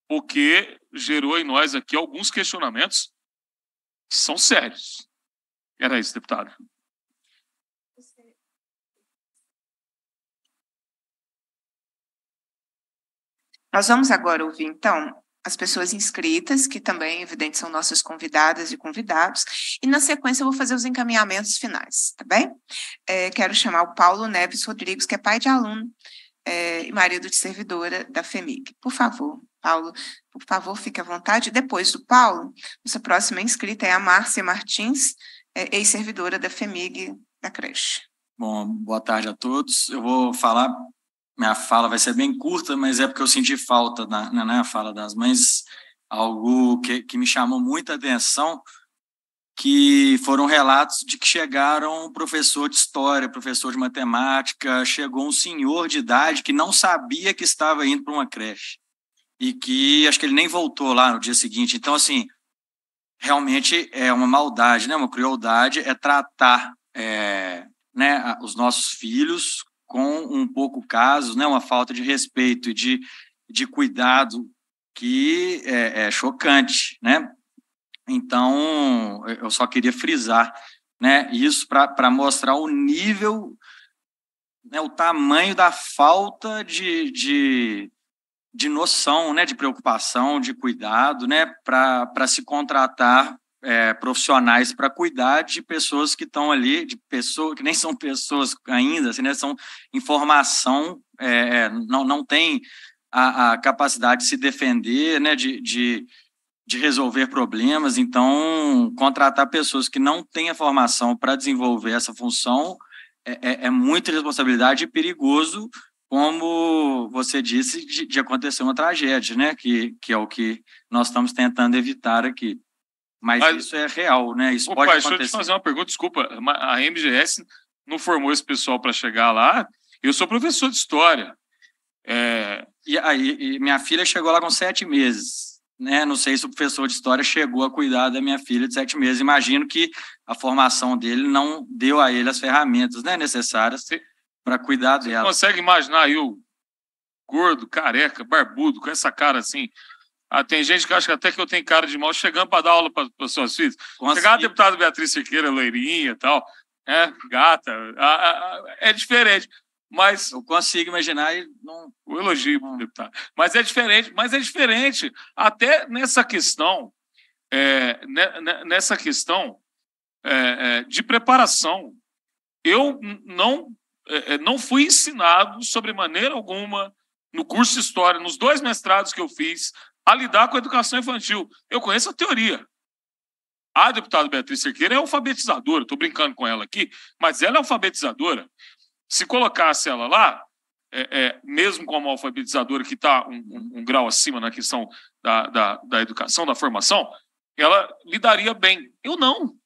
B: porque gerou em nós aqui alguns questionamentos que são sérios. Era isso, deputado.
A: Nós vamos agora ouvir, então, as pessoas inscritas, que também, evidente, são nossas convidadas e convidados, e na sequência eu vou fazer os encaminhamentos finais, tá bem? É, quero chamar o Paulo Neves Rodrigues, que é pai de aluno é, e marido de servidora da FEMIG. Por favor, Paulo, por favor, fique à vontade. Depois do Paulo, nossa próxima inscrita é a Márcia Martins, é, ex-servidora da FEMIG
I: da creche. Bom, boa tarde a todos. Eu vou falar, minha fala vai ser bem curta, mas é porque eu senti falta na, na, na né, fala das mães, algo que, que me chamou muita atenção, que foram relatos de que chegaram um professor de história, professor de matemática, chegou um senhor de idade que não sabia que estava indo para uma creche e que acho que ele nem voltou lá no dia seguinte. Então, assim, realmente é uma maldade, né? uma crueldade, é tratar é, né, os nossos filhos com um pouco caso, né, uma falta de respeito e de, de cuidado que é, é chocante, né? Então, eu só queria frisar né, isso para mostrar o nível, né, o tamanho da falta de, de, de noção, né, de preocupação, de cuidado, né, para se contratar é, profissionais para cuidar de pessoas que estão ali, de pessoas que nem são pessoas ainda, assim, né, são informação, é, é, não, não tem a, a, capacidade de se defender, né, de, de, de resolver problemas. Então, contratar pessoas que não têm a formação para desenvolver essa função é, é, é muita responsabilidade e perigoso como você disse, de, de, acontecer uma tragédia, né? Que, que é o que nós estamos tentando evitar aqui. Mas, mas isso
B: é real, né? Isso opa, pode acontecer. Deixa eu te fazer uma pergunta, desculpa.
I: A MGS não formou esse pessoal para chegar lá. Eu sou professor de história. É... E aí, e minha filha chegou lá com sete meses. Né? Não sei se o professor de história chegou a cuidar da minha filha de sete meses. Imagino que a formação dele não deu a ele as ferramentas né, necessárias. Sim para cuidar Você dela. consegue imaginar eu
B: gordo, careca, barbudo, com essa cara assim? Ah, tem gente que acha que até que eu tenho cara de mal chegando para dar aula para suas filhas. Chegar a deputada Beatriz Siqueira, loirinha e tal, é, gata, a, ah, a, ah, a, ah, é diferente. Mas eu consigo imaginar e não. O elogio, não. deputado. Mas é diferente, mas é diferente. Até nessa questão, é, né, né, nessa questão é, é, de preparação. Eu não é, é, não fui ensinado sobre maneira alguma no curso de história, nos dois mestrados que eu fiz, a lidar com a educação infantil. Eu conheço a teoria. A deputada Beatriz Cerqueira é alfabetizadora, estou brincando com ela aqui, mas ela é alfabetizadora. Se colocasse ela lá, é, é, mesmo como alfabetizadora que está um, um, um, grau acima na questão da, da, da, educação, da
I: formação, ela lidaria bem. Eu não.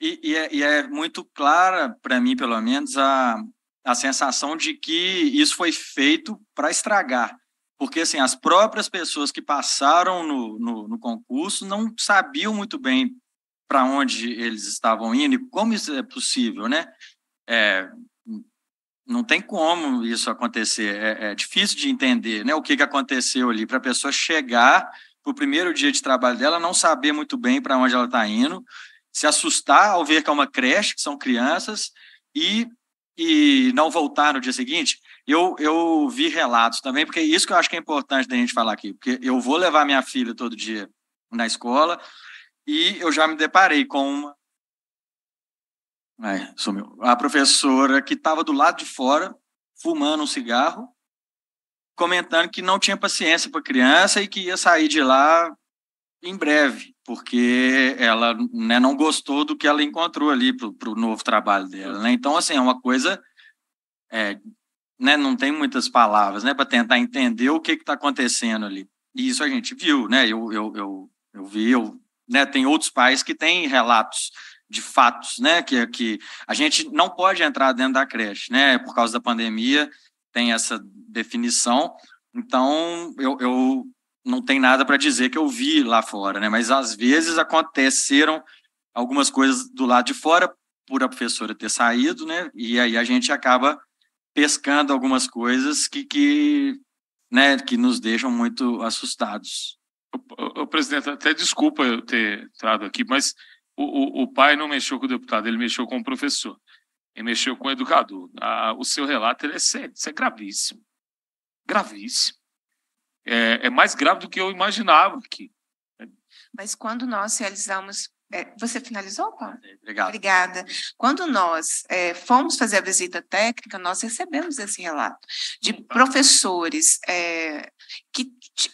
I: E, e, é, e é, muito clara, para mim, pelo menos, a, a sensação de que isso foi feito para estragar. Porque assim, as próprias pessoas que passaram no, no, no concurso não sabiam muito bem para onde eles estavam indo e como isso é possível, né? É, não tem como isso acontecer. É, é, difícil de entender né, o que, que aconteceu ali para a pessoa chegar para o primeiro dia de trabalho dela, não saber muito bem para onde ela está indo, se assustar ao ver que é uma creche, que são crianças, e e não voltar no dia seguinte, eu, eu vi relatos também, porque é isso que eu acho que é importante da gente falar aqui, porque eu vou levar minha filha todo dia na escola e eu já me deparei com uma. sumiu. A professora que estava do lado de fora, fumando um cigarro, comentando que não tinha paciência para a criança e que ia sair de lá em breve porque ela né, não gostou do que ela encontrou ali para o novo trabalho dela. Né? Então, assim, é uma coisa. É, né, não tem muitas palavras né, para tentar entender o que está acontecendo ali. E isso a gente viu, né? Eu, eu, eu, eu vi, eu, né, tem outros pais que têm relatos de fatos, né? Que, que a gente não pode entrar dentro da creche, né? Por causa da pandemia, tem essa definição. Então, eu, eu não tem nada para dizer que eu vi lá fora, né? Mas às vezes aconteceram algumas coisas do lado de fora por a professora ter saído, né? E aí a gente acaba pescando algumas coisas que, que, né, que nos deixam muito assustados. O, o presidente, até
B: desculpa eu ter entrado aqui, mas o, o, o, pai não mexeu com o deputado, ele mexeu com o professor, ele mexeu com o educador. a ah, o seu relato ele é sério, isso é gravíssimo, gravíssimo é, é mais grave do que eu imaginava aqui.
A: Mas quando nós realizamos é, você finalizou, Paulo? Obrigado. Obrigada. Quando nós é, fomos fazer a visita técnica, nós recebemos esse relato de professores é, que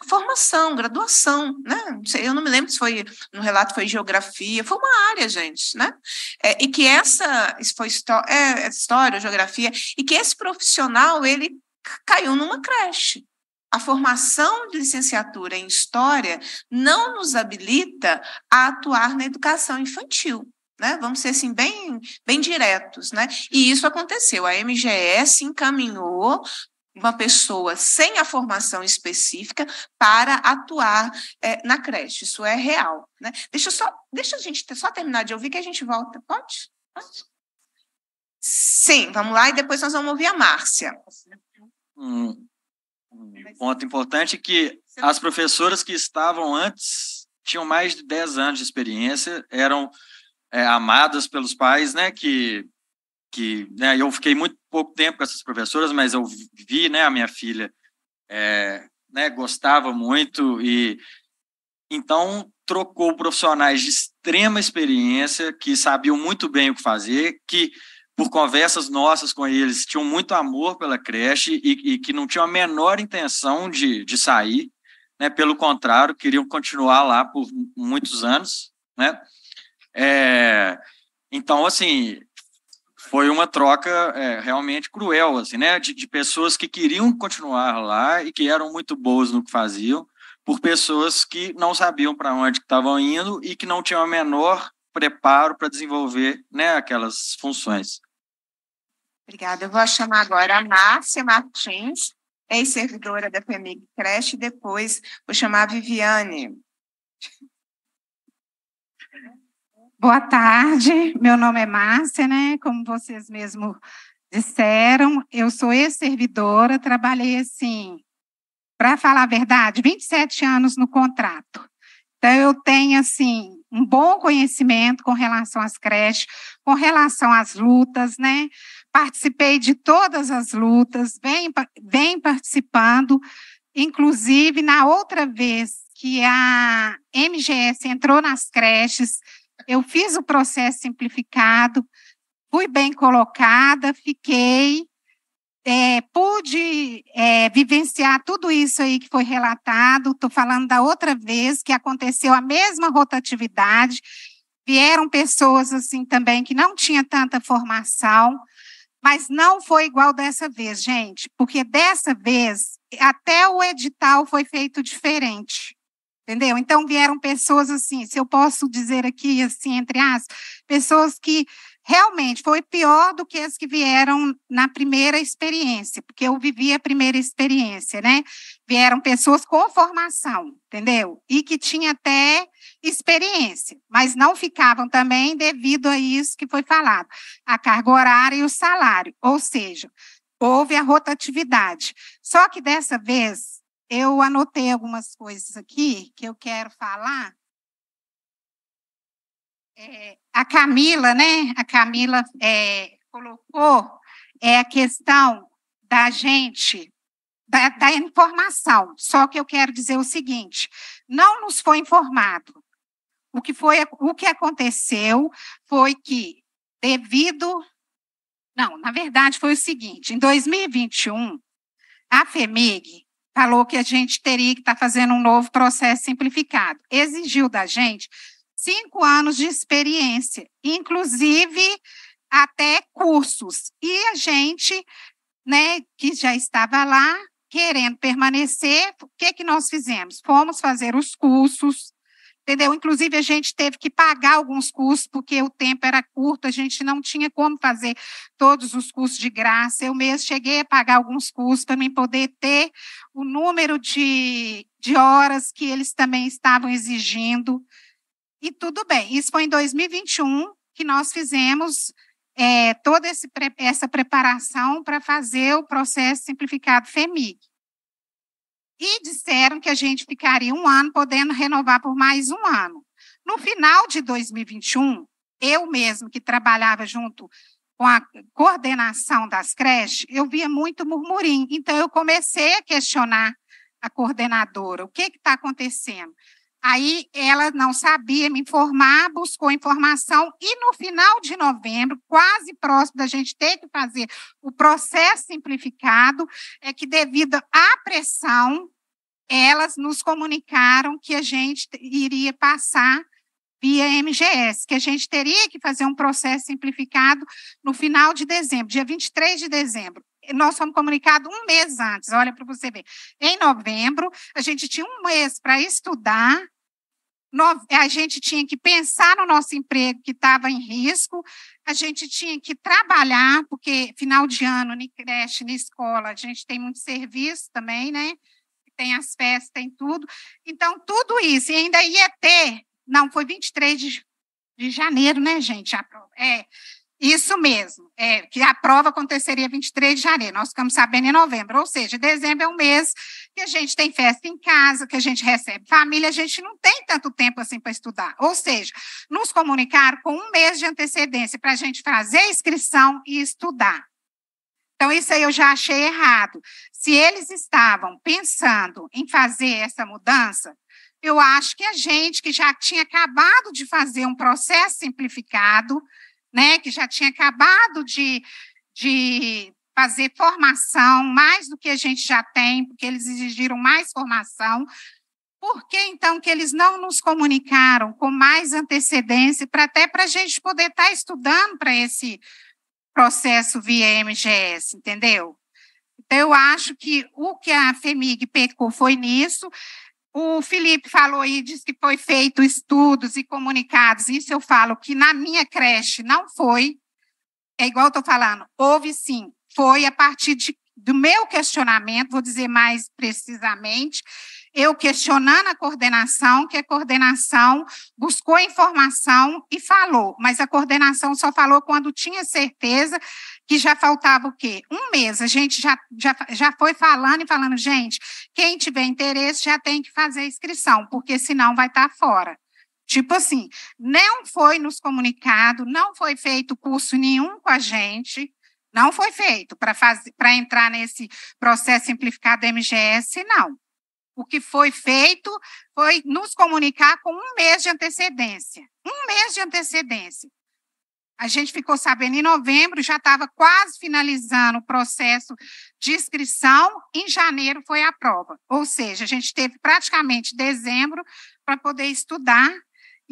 A: formação, graduação, né? Eu não me lembro se foi no relato foi geografia, foi uma área, gente, né? É, e que essa isso foi é, história, geografia, e que esse profissional ele caiu numa creche a formação de licenciatura em História não nos habilita a atuar na educação infantil. Né? Vamos ser assim bem, bem diretos, né? E isso aconteceu. A MGS encaminhou uma pessoa sem a formação específica para atuar é, na creche. Isso é real, né? Deixa só, deixa a gente só terminar de ouvir que a gente volta. Pode? Pode? Sim, vamos lá e depois nós vamos ouvir a Márcia. Hum.
I: Hum, um ponto importante é que as professoras que estavam antes tinham mais de 10 anos de experiência, eram é, amadas pelos pais, né, que que né, eu fiquei muito pouco tempo com essas professoras, mas eu vi né, a minha filha é, né, gostava muito e então trocou profissionais de extrema experiência que sabiam muito bem o que fazer, que por conversas nossas com eles, tinham muito amor pela creche e, e que não tinham a menor intenção de, de sair, né? pelo contrário, queriam continuar lá por muitos anos. Né? É, então, assim, foi uma troca é, realmente cruel, assim, né? De, de, pessoas que queriam continuar lá e que eram muito boas no que faziam, por pessoas que não sabiam para onde estavam indo e que não tinham a menor preparo para desenvolver né, aquelas funções.
A: Obrigada. Eu vou chamar agora a Márcia Martins, ex-servidora da PMIG Creche, e depois vou chamar a Viviane.
J: Boa tarde, meu nome é Márcia, né? Como vocês mesmo disseram, eu sou ex-servidora, trabalhei assim, para falar a verdade, 27 anos no contrato. Então eu tenho assim um bom conhecimento com relação às creches, com relação às lutas, né? Participei de todas as lutas, vem, vem participando, inclusive na outra vez que a MGS entrou nas creches, eu fiz o processo simplificado, fui bem colocada, fiquei é, pude é, vivenciar tudo isso aí que foi relatado. Estou falando da outra vez que aconteceu a mesma rotatividade. Vieram pessoas assim também que não tinha tanta formação, mas não foi igual dessa vez, gente, porque dessa vez até o edital foi feito diferente. Entendeu? Então vieram pessoas assim, se eu posso dizer aqui assim entre as pessoas que Realmente foi pior do que as que vieram na primeira experiência, porque eu vivi a primeira experiência, né? Vieram pessoas com formação, entendeu? E que tinha até experiência, mas não ficavam também devido a isso que foi falado, a carga horária e o salário, ou seja, houve a rotatividade. Só que dessa vez eu anotei algumas coisas aqui que eu quero falar é, a Camila, né? A Camila é, colocou é a questão da gente, da, da informação. Só que eu quero dizer o seguinte: não nos foi informado. O que, foi, o que aconteceu foi que, devido. Não, na verdade, foi o seguinte: em 2021, a FEMIG falou que a gente teria que estar tá fazendo um novo processo simplificado. Exigiu da gente cinco anos de experiência, inclusive até cursos. E a gente, né, que já estava lá, querendo permanecer, o que, que nós fizemos? Fomos fazer os cursos, entendeu? Inclusive, a gente teve que pagar alguns cursos, porque o tempo era curto, a gente não tinha como fazer todos os cursos de graça. Eu mesmo cheguei a pagar alguns cursos para mim poder ter o número de, de horas que eles também estavam exigindo. E tudo bem, isso foi em 2021 que nós fizemos é, toda esse, essa preparação para fazer o processo simplificado FEMIG. E disseram que a gente ficaria um ano, podendo renovar por mais um ano. No final de 2021, eu mesmo, que trabalhava junto com a coordenação das creches, eu via muito murmurinho. Então, eu comecei a questionar a coordenadora: o que está acontecendo? Aí ela não sabia me informar, buscou informação e no final de novembro, quase próximo da gente ter que fazer o processo simplificado, é que devido à pressão, elas nos comunicaram que a gente iria passar via MGS, que a gente teria que fazer um processo simplificado no final de dezembro, dia 23 de dezembro nós fomos comunicados um mês antes, olha para você ver. Em novembro, a gente tinha um mês para estudar, a gente tinha que pensar no nosso emprego que estava em risco, a gente tinha que trabalhar, porque final de ano, na creche, na escola, a gente tem muito serviço também, né? Tem as festas, tem tudo. Então, tudo isso, e ainda ia ter, não, foi 23 de, de janeiro, né, gente? É, isso mesmo, é, que a prova aconteceria 23 de janeiro, nós ficamos sabendo em novembro, ou seja, dezembro é um mês que a gente tem festa em casa, que a gente recebe família, a gente não tem tanto tempo assim para estudar. Ou seja, nos comunicaram com um mês de antecedência para a gente fazer a inscrição e estudar. Então, isso aí eu já achei errado. Se eles estavam pensando em fazer essa mudança, eu acho que a gente que já tinha acabado de fazer um processo simplificado, né, que já tinha acabado de, de fazer formação, mais do que a gente já tem, porque eles exigiram mais formação. Por que, então, que eles não nos comunicaram com mais antecedência, para até para a gente poder estar tá estudando para esse processo via MGS, entendeu? Então, eu acho que o que a FEMIG pecou foi nisso, o Felipe falou aí, disse que foi feito estudos e comunicados. Isso eu falo que na minha creche não foi. É igual eu estou falando, houve sim. Foi a partir de, do meu questionamento, vou dizer mais precisamente, eu questionar na coordenação, que a coordenação buscou informação e falou, mas a coordenação só falou quando tinha certeza que já faltava o quê? Um mês. A gente já, já, já foi falando e falando, gente, quem tiver interesse já tem que fazer a inscrição, porque senão vai estar tá fora. Tipo assim, não foi nos comunicado, não foi feito curso nenhum com a gente, não foi feito para entrar nesse processo simplificado MGS, não. O que foi feito foi nos comunicar com um mês de antecedência. Um mês de antecedência. A gente ficou sabendo em novembro, já estava quase finalizando o processo de inscrição, em janeiro foi a prova. Ou seja, a gente teve praticamente dezembro para poder estudar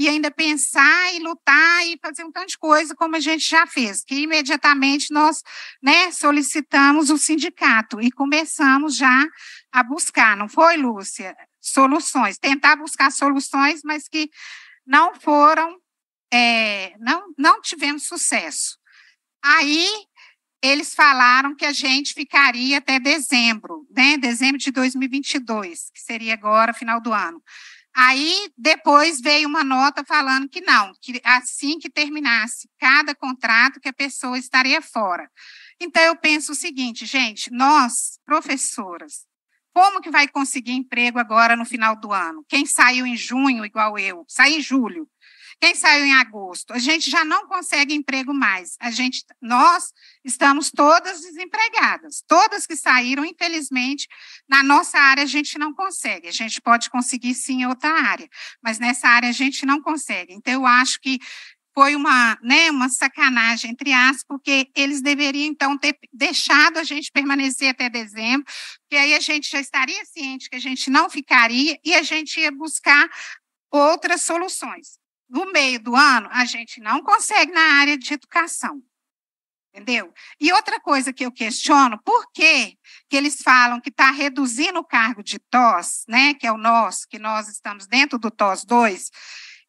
J: e ainda pensar e lutar e fazer um tanto de coisa como a gente já fez, que imediatamente nós né, solicitamos o sindicato e começamos já a buscar, não foi, Lúcia? Soluções, tentar buscar soluções, mas que não foram, é, não, não tivemos sucesso. Aí eles falaram que a gente ficaria até dezembro, né? Dezembro de 2022, que seria agora, final do ano. Aí depois veio uma nota falando que não, que assim que terminasse cada contrato que a pessoa estaria fora. Então eu penso o seguinte, gente, nós, professoras, como que vai conseguir emprego agora no final do ano? Quem saiu em junho igual eu, sai em julho. Quem saiu em agosto? A gente já não consegue emprego mais. A gente, nós estamos todas desempregadas. Todas que saíram, infelizmente, na nossa área a gente não consegue. A gente pode conseguir sim em outra área, mas nessa área a gente não consegue. Então eu acho que foi uma, né, uma sacanagem, entre aspas, porque eles deveriam, então, ter deixado a gente permanecer até dezembro, porque aí a gente já estaria ciente que a gente não ficaria e a gente ia buscar outras soluções no meio do ano, a gente não consegue na área de educação. Entendeu? E outra coisa que eu questiono, por que, que eles falam que está reduzindo o cargo de TOS, né, que é o nosso, que nós estamos dentro do TOS 2,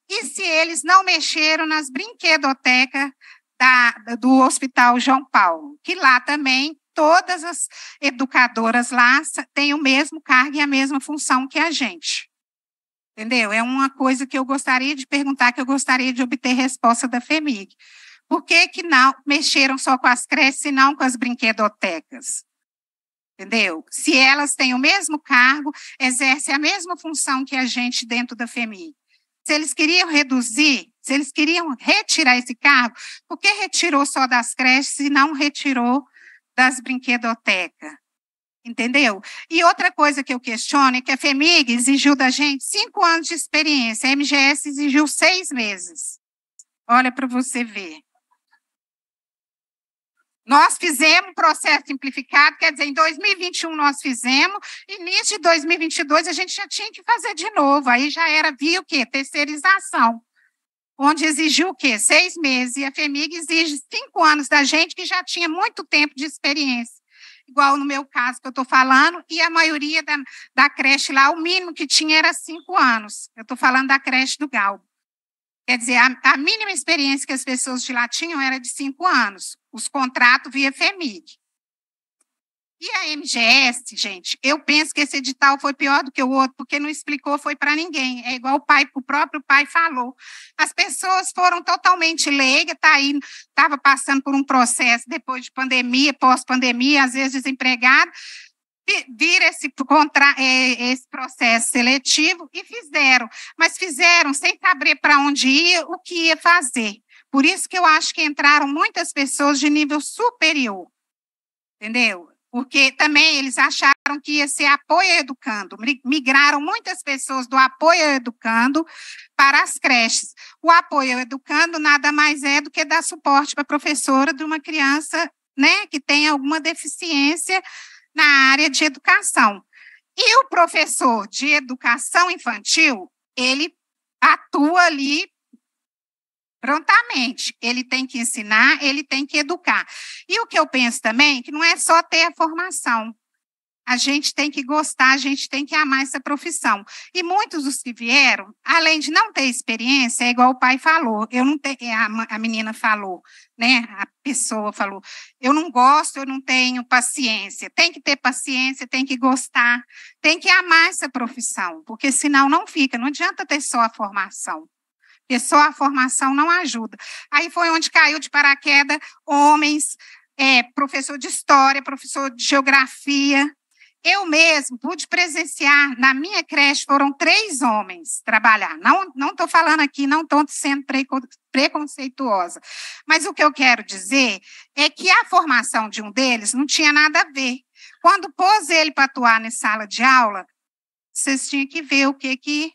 J: e se eles não mexeram nas brinquedotecas da, do Hospital João Paulo, que lá também todas as educadoras lá têm o mesmo cargo e a mesma função que a gente. Entendeu? É uma coisa que eu gostaria de perguntar, que eu gostaria de obter resposta da FEMIG. Por que, que não mexeram só com as creches e não com as brinquedotecas? Entendeu? Se elas têm o mesmo cargo, exercem a mesma função que a gente dentro da FEMIG. Se eles queriam reduzir, se eles queriam retirar esse cargo, por que retirou só das creches e não retirou das brinquedotecas? Entendeu? E outra coisa que eu questiono é que a FEMIG exigiu da gente cinco anos de experiência, a MGS exigiu seis meses. Olha para você ver. Nós fizemos processo simplificado, quer dizer, em 2021 nós fizemos, início de 2022 a gente já tinha que fazer de novo, aí já era, via o quê? Terceirização, onde exigiu o quê? Seis meses, e a FEMIG exige cinco anos da gente, que já tinha muito tempo de experiência igual no meu caso que eu estou falando, e a maioria da, da creche lá, o mínimo que tinha era cinco anos. Eu estou falando da creche do Galbo. Quer dizer, a, a, mínima experiência que as pessoas de lá tinham era de cinco anos. Os contratos via FEMIG. E a MGS, gente, eu penso que esse edital foi pior do que o outro, porque não explicou, foi para ninguém. É igual o pai, o próprio pai falou. As pessoas foram totalmente leigas, tá aí, estava passando por um processo depois de pandemia, pós-pandemia, às vezes desempregado, vira esse, contra, é, esse processo seletivo e fizeram, mas fizeram sem saber para onde ia, o que ia fazer. Por isso que eu acho que entraram muitas pessoas de nível superior entendeu? porque também eles acharam que ia ser apoio educando, migraram muitas pessoas do apoio educando para as creches. O apoio educando nada mais é do que dar suporte para a professora de uma criança né, que tem alguma deficiência na área de educação. E o professor de educação infantil, ele atua ali prontamente. Ele tem que ensinar, ele tem que educar. E o que eu penso também, é que não é só ter a formação. A gente tem que gostar, a gente tem que amar essa profissão. E muitos dos que vieram, além de não ter experiência, é igual o pai falou, eu não tenho, é, a, a menina falou, né? A pessoa falou, eu não gosto, eu não tenho paciência. Tem que ter paciência, tem que gostar, tem que amar essa profissão, porque senão não fica, não adianta ter só a formação. E só a formação não ajuda. Aí foi onde caiu de paraquedas homens, é, professor de história, professor de geografia. Eu mesmo pude presenciar na minha creche, foram três homens trabalhar. Não estou falando aqui, não estou sendo preconceituosa. Mas o que eu quero dizer é que a formação de um deles não tinha nada a ver. Quando pôs ele para atuar na sala de aula, vocês tinham que ver o que, que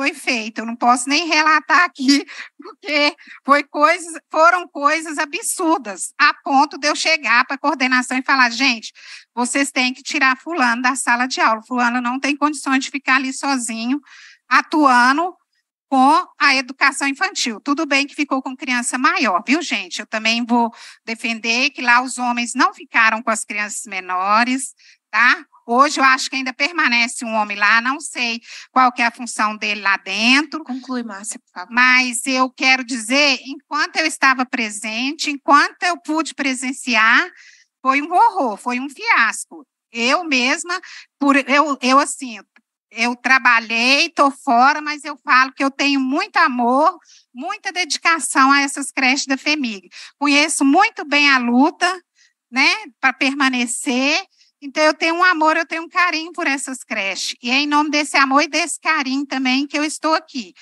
J: foi feita. Eu não posso nem relatar aqui, porque foi coisas, foram coisas absurdas, a ponto de eu chegar para a coordenação e falar: gente, vocês têm que tirar Fulano da sala de aula. Fulano não tem condições de ficar ali sozinho, atuando com a educação infantil. Tudo bem que ficou com criança maior, viu, gente? Eu também vou defender que lá os homens não ficaram com as crianças menores, tá? Hoje eu acho que ainda permanece um homem lá, não sei qual que é a função dele lá dentro. Conclui, Márcia, por favor. Mas eu quero dizer, enquanto eu estava presente, enquanto eu pude presenciar, foi um horror, foi um fiasco. Eu mesma, por eu, eu assim, eu trabalhei, estou fora, mas eu falo que eu tenho muito amor, muita dedicação a essas creches da FEMIG. Conheço muito bem a luta, né, para permanecer então, eu tenho um amor, eu tenho um carinho por essas creches. E é em nome desse amor e desse carinho também que eu estou aqui.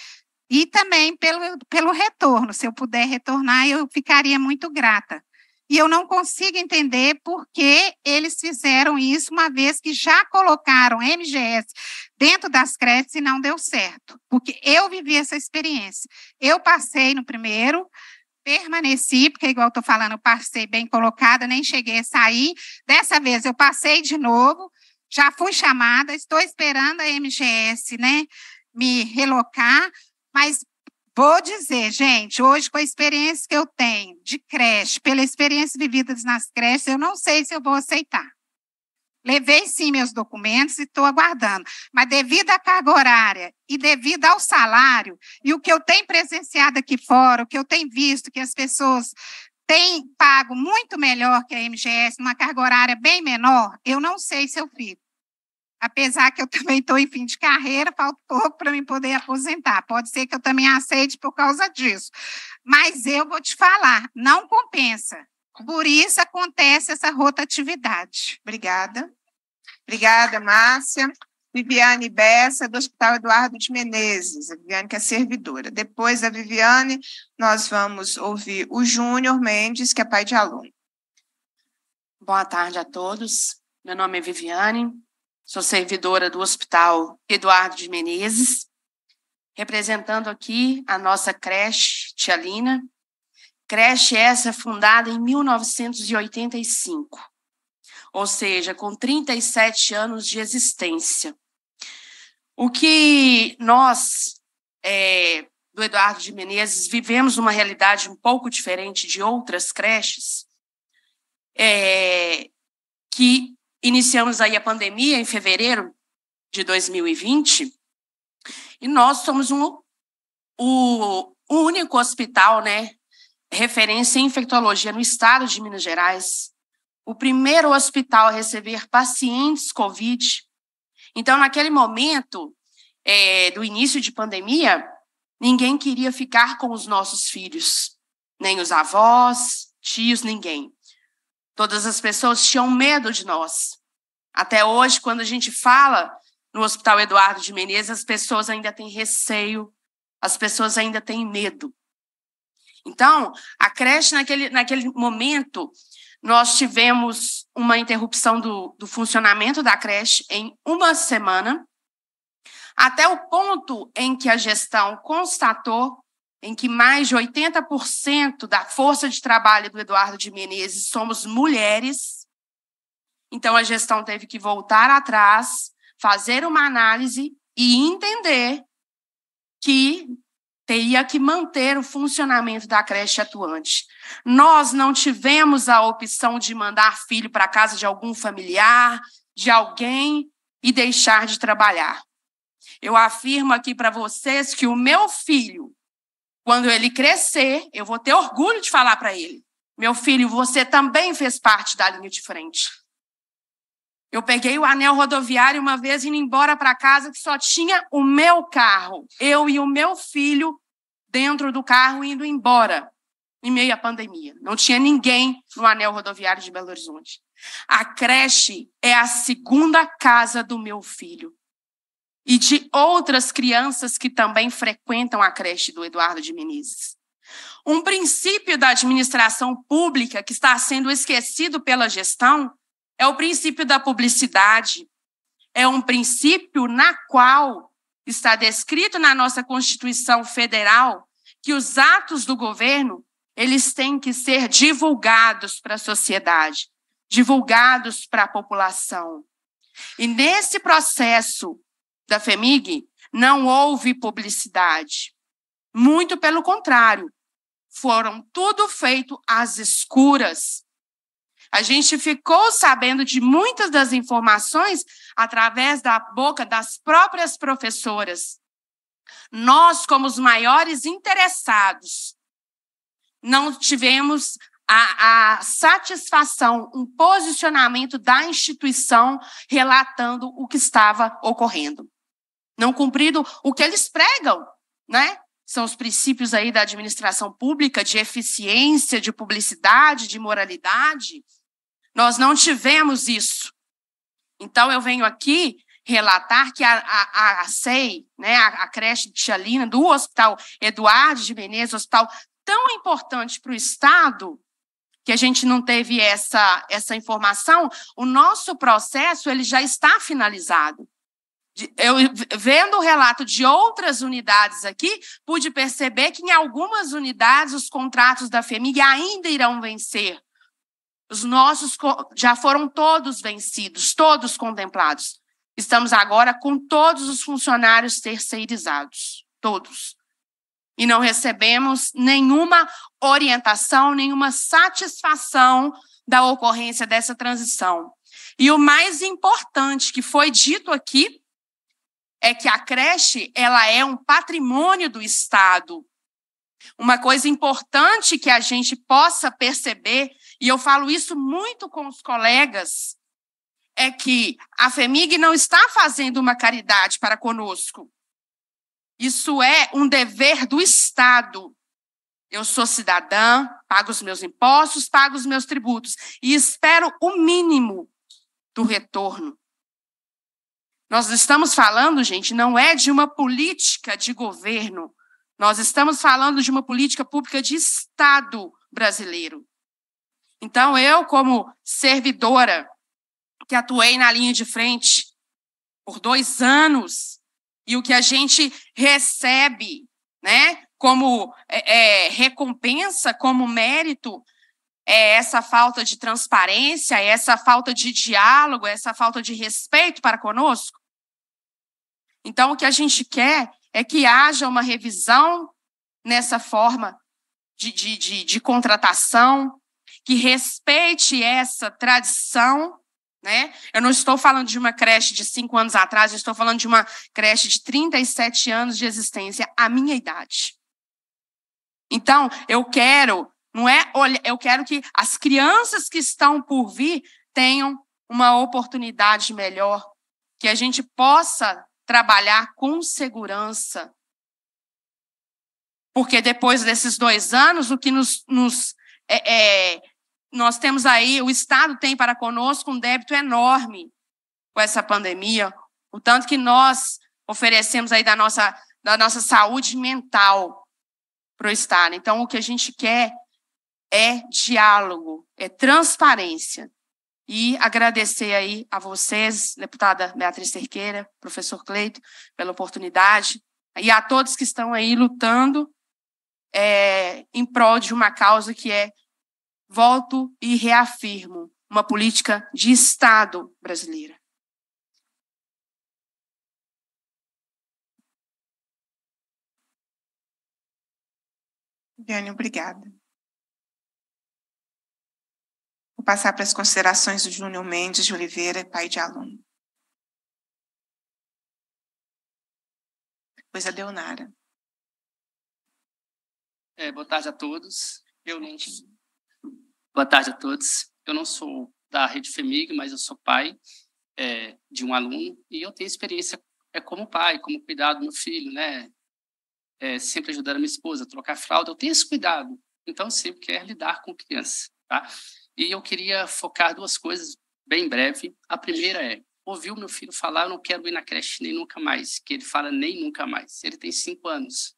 J: E também pelo, pelo retorno. Se eu puder retornar, eu ficaria muito grata. E eu não consigo entender por que eles fizeram isso, uma vez que já colocaram MGS dentro das creches e não deu certo. Porque eu vivi essa experiência. Eu passei no primeiro, permaneci, porque igual estou falando, passei bem colocada, nem cheguei a sair. Dessa vez eu passei de novo, já fui chamada, estou esperando a MGS, né, me relocar, mas vou dizer, gente, hoje com a experiência que eu tenho de creche, pela experiência vivida nas creches, eu não sei se eu vou aceitar. Levei sim meus documentos e estou aguardando. Mas devido à carga horária e devido ao salário, e o que eu tenho presenciado aqui fora, o que eu tenho visto que as pessoas têm pago muito melhor que a MGS, uma carga horária bem menor, eu não sei se eu fico. Apesar que eu também estou em fim de carreira, falta pouco para me poder aposentar. Pode ser que eu também aceite por causa disso. Mas eu vou te falar, não compensa. Por isso acontece essa rotatividade. Obrigada. Obrigada, Márcia.
A: Viviane Bessa, do Hospital Eduardo de Menezes, a Viviane que é servidora. Depois da Viviane, nós vamos ouvir o Júnior Mendes, que é pai de aluno. Boa tarde a todos.
K: Meu nome é Viviane, sou servidora do Hospital Eduardo de Menezes, representando aqui a nossa creche Tialina, Creche essa fundada em 1985, ou seja, com 37 anos de existência. O que nós, é, do Eduardo de Menezes, vivemos uma realidade um pouco diferente de outras creches, é, que iniciamos aí a pandemia em fevereiro de 2020, e nós somos um, o, o único hospital né, referência em infectologia no estado de Minas Gerais, o primeiro hospital a receber pacientes COVID. Então, naquele momento é, do início de pandemia, ninguém queria ficar com os nossos filhos, nem os avós, tios, ninguém. Todas as pessoas tinham medo de nós. Até hoje, quando a gente fala no Hospital Eduardo de Menezes, as pessoas ainda têm receio, as pessoas ainda têm medo. Então, a creche, naquele, naquele momento, nós tivemos uma interrupção do, do funcionamento da creche em uma semana, até o ponto em que a gestão constatou em que mais de 80% da força de trabalho do Eduardo de Menezes somos mulheres. Então, a gestão teve que voltar atrás, fazer uma análise e entender que teria que manter o funcionamento da creche atuante. Nós não tivemos a opção de mandar filho para casa de algum familiar, de alguém e deixar de trabalhar. Eu afirmo aqui para vocês que o meu filho, quando ele crescer, eu vou ter orgulho de falar para ele: meu filho, você também fez parte da linha de frente. Eu peguei o anel rodoviário uma vez indo embora para casa que só tinha o meu carro, eu e o meu filho dentro do carro indo embora em meio à pandemia. Não tinha ninguém no anel rodoviário de Belo Horizonte. A creche é a segunda casa do meu filho e de outras crianças que também frequentam a creche do Eduardo de Menezes. Um princípio da administração pública que está sendo esquecido pela gestão é o princípio da publicidade. É um princípio na qual está descrito na nossa Constituição Federal que os atos do governo eles têm que ser divulgados para a sociedade, divulgados para a população. E nesse processo da FEMIG não houve publicidade. Muito pelo contrário, foram tudo feito às escuras, a gente ficou sabendo de muitas das informações através da boca das próprias professoras. Nós, como os maiores interessados, não tivemos a, a, satisfação, um posicionamento da instituição relatando o que estava ocorrendo. Não cumprido o que eles pregam, né? São os princípios aí da administração pública, de eficiência, de publicidade, de moralidade. Nós não tivemos isso. Então, eu venho aqui relatar que a, a, a sei né, a, a creche de Tialina, do Hospital Eduardo de Menezes, hospital tão importante para o Estado, que a gente não teve essa, essa informação, o nosso processo ele já está finalizado. Eu, vendo o relato de outras unidades aqui, pude perceber que em algumas unidades os contratos da FEMIG ainda irão vencer. Os nossos já foram todos vencidos, todos contemplados. Estamos agora com todos os funcionários terceirizados, todos. E não recebemos nenhuma orientação, nenhuma satisfação da ocorrência dessa transição. E o mais importante que foi dito aqui é que a creche ela é um patrimônio do Estado. Uma coisa importante que a gente possa perceber e eu falo isso muito com os colegas, é que a FEMIG não está fazendo uma caridade para conosco. Isso é um dever do Estado. Eu sou cidadã, pago os meus impostos, pago os meus tributos e espero o mínimo do retorno. Nós estamos falando, gente, não é de uma política de governo. Nós estamos falando de uma política pública de Estado brasileiro. Então, eu, como servidora, que atuei na linha de frente por dois anos, e o que a gente recebe, né, como é, é, recompensa, como mérito, é essa falta de transparência, é essa falta de diálogo, é essa falta de respeito para conosco? Então, o que a gente quer é que haja uma revisão nessa forma de, de, de, de contratação, que respeite essa tradição. Né? Eu não estou falando de uma creche de cinco anos atrás, eu estou falando de uma creche de 37 anos de existência, a minha idade. Então, eu quero, não é, eu quero que as crianças que estão por vir tenham uma oportunidade melhor, que a gente possa trabalhar com segurança. Porque depois desses dois anos, o que nos, nos é, é, nós temos aí, o Estado tem para conosco um débito enorme com essa pandemia, o tanto que nós oferecemos aí da nossa, da nossa saúde mental para o Estado. Então, o que a gente quer é diálogo, é transparência. E agradecer aí a vocês, deputada Beatriz Cerqueira, professor Cleito, pela oportunidade, e a todos que estão aí lutando é, em prol de uma causa que é volto e reafirmo uma política de Estado
J: brasileira.
A: Diane, obrigada. Vou passar para as considerações do Júnior Mendes de Oliveira, pai de aluno. Pois a Deonara.
L: É, boa tarde a todos. Eu não Boa tarde a todos. Eu não sou da Rede FEMIG, mas eu sou pai é, de um aluno e eu tenho experiência é, como pai, como cuidar do meu filho, né? É, sempre ajudar a minha esposa a trocar a fralda. Eu tenho esse cuidado, então eu sempre quero lidar com criança, tá? E eu queria focar duas coisas bem breve. A primeira é ouviu meu filho falar, eu não quero ir na creche nem nunca mais, que ele fala nem nunca mais. Ele tem cinco anos,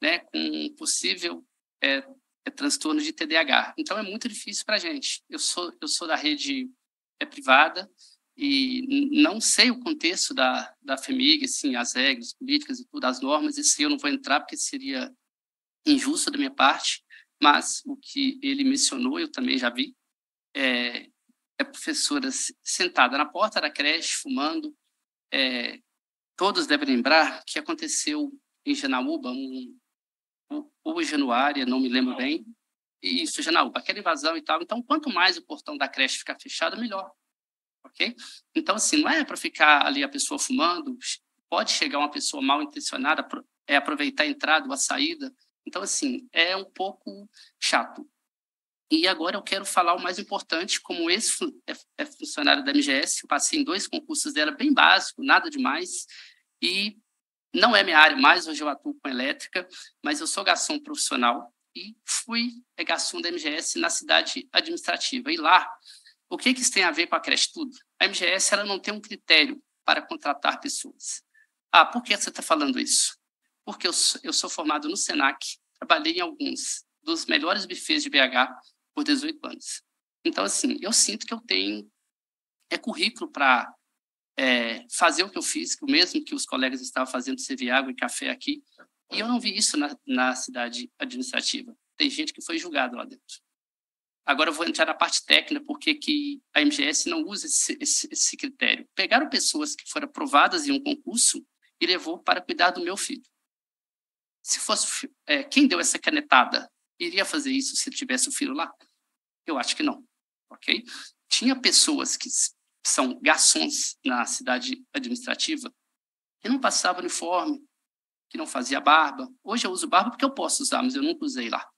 L: né? Com possível é, é transtorno de TDAH. Então é muito difícil para a gente. Eu sou, eu sou da rede é, privada e não sei o contexto da, da FEMIG, assim, as regras políticas e tudo, as normas, isso eu não vou entrar porque seria injusto da minha parte, mas o que ele mencionou, eu também já vi, é, é professora sentada na porta da creche, fumando. É, todos devem lembrar que aconteceu em Janaúba um, ou Januária, não me lembro bem, e isso, Sujenaúba, aquela invasão e tal. Então, quanto mais o portão da creche ficar fechado, melhor. Ok? Então, assim, não é para ficar ali a pessoa fumando, pode chegar uma pessoa mal intencionada, é aproveitar a entrada ou a saída. Então, assim, é um pouco chato. E agora eu quero falar o mais importante, como esse é, é funcionário da MGS, eu passei em dois concursos dela bem básico, nada demais, e não é minha área mais, hoje eu atuo com elétrica, mas eu sou garçom profissional e fui é, garçom da MGS na cidade administrativa. E lá, o que, que isso tem a ver com a creche tudo? A MGS ela não tem um critério para contratar pessoas. Ah, por que você está falando isso? Porque eu sou, eu sou formado no SENAC, trabalhei em alguns dos melhores bufês de BH por 18 anos. Então, assim, eu sinto que eu tenho é currículo para é, fazer o que eu fiz, o mesmo que os colegas estavam fazendo, servir água e café aqui, e eu não vi isso na, na cidade administrativa. Tem gente que foi julgada lá dentro. Agora eu vou entrar na parte técnica, porque que a MGS não usa esse, esse, esse, critério. Pegaram pessoas que foram aprovadas em um concurso e levou para cuidar do meu filho. Se fosse é, quem deu essa canetada, iria fazer isso se tivesse o filho lá? Eu acho que não, ok? Tinha pessoas que são garçons na cidade administrativa, que não passava uniforme, que não fazia barba. Hoje eu uso barba porque eu posso usar, mas eu nunca usei lá.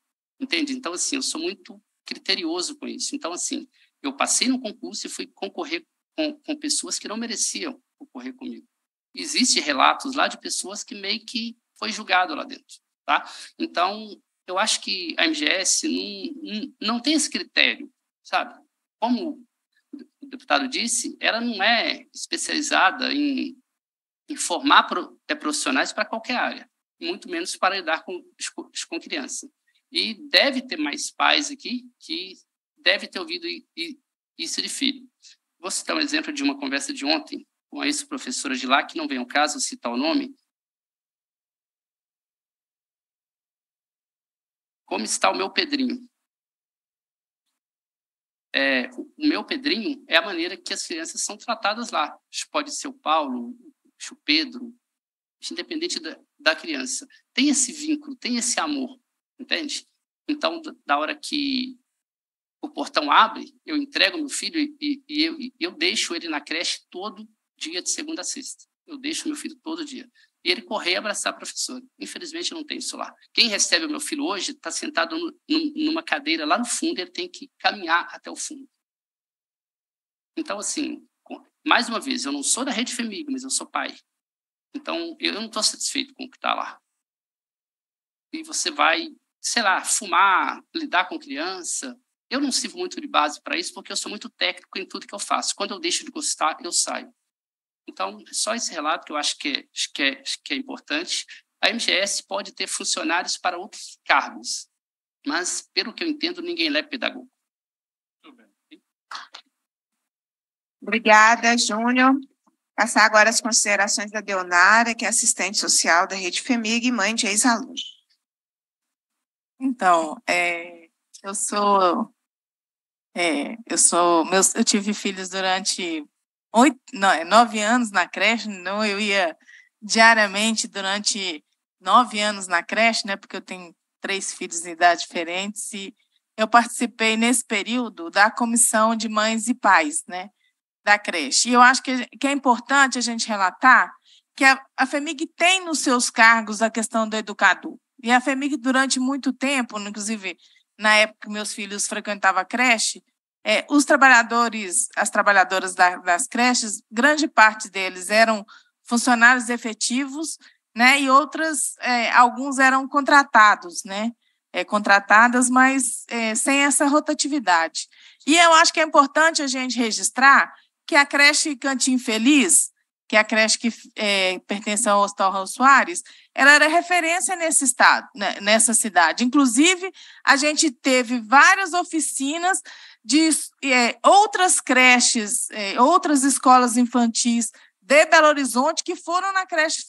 L: Entende? Então, assim, eu sou muito criterioso com isso. Então, assim, eu passei no concurso e fui concorrer com, com pessoas que não mereciam concorrer comigo. Existem relatos lá de pessoas que meio que foi julgado lá dentro, tá? Então, eu acho que a MGS não, não tem esse critério, sabe? Como o deputado disse, ela não é especializada em, em formar pro, é, profissionais para qualquer área, muito menos para lidar com, com criança. E deve ter mais pais aqui que deve ter ouvido isso de filho. Vou citar um exemplo de uma conversa de ontem com a ex-professora de lá, que não vem ao caso citar o nome. Como está o meu Pedrinho? é, o meu Pedrinho é a maneira que as crianças são tratadas lá. Pode ser o Paulo, o Pedro, independente da, da criança. Tem esse vínculo, tem esse amor, entende? Então, da hora que o portão abre, eu entrego meu filho e, e eu, eu deixo ele na creche todo dia de segunda a sexta. Eu deixo meu filho todo dia e ele correu e abraçar a professora. Infelizmente, não tem isso lá. Quem recebe o meu filho hoje está sentado no, numa cadeira lá no fundo, ele tem que caminhar até o fundo. Então, assim, mais uma vez, eu não sou da rede FEMIG, mas eu sou pai. Então, eu não estou satisfeito com o que está lá. E você vai, sei lá, fumar, lidar com criança. Eu não sirvo muito de base para isso, porque eu sou muito técnico em tudo que eu faço. Quando eu deixo de gostar, eu saio. Então, é só esse relato que eu acho que, é, que, é, que é importante. A MGS pode ter funcionários para outros cargos, mas, pelo que eu entendo, ninguém é pedagogo.
A: Obrigada, Júnior. Passar agora as considerações da Deonara, que é assistente social da Rede FEMIG e mãe de ex-alunos.
M: Então, é, eu sou. É, eu sou. Meus, eu tive filhos durante oito, não, é nove anos na creche, não, eu ia diariamente durante nove anos na creche, né? Porque eu tenho três filhos em idade diferentes e eu participei nesse período da comissão de mães e pais, né, da creche. E eu acho que, que é importante a gente relatar que a, a FEMIG tem nos seus cargos a questão do educador. E a FEMIG, durante muito tempo, inclusive na época que meus filhos frequentavam a creche, é, os trabalhadores, as trabalhadoras da, das creches, grande parte deles eram funcionários efetivos, né? E outras, é, alguns eram contratados, né? É, contratadas, mas é, sem essa rotatividade. E eu acho que é importante a gente registrar que a creche Cantinho Feliz, que é a creche que é, pertence ao Hospital Raul Soares, ela era referência nesse estado, né, nessa cidade. Inclusive, a gente teve várias oficinas de é, outras creches, é, outras escolas infantis de Belo Horizonte que foram na creche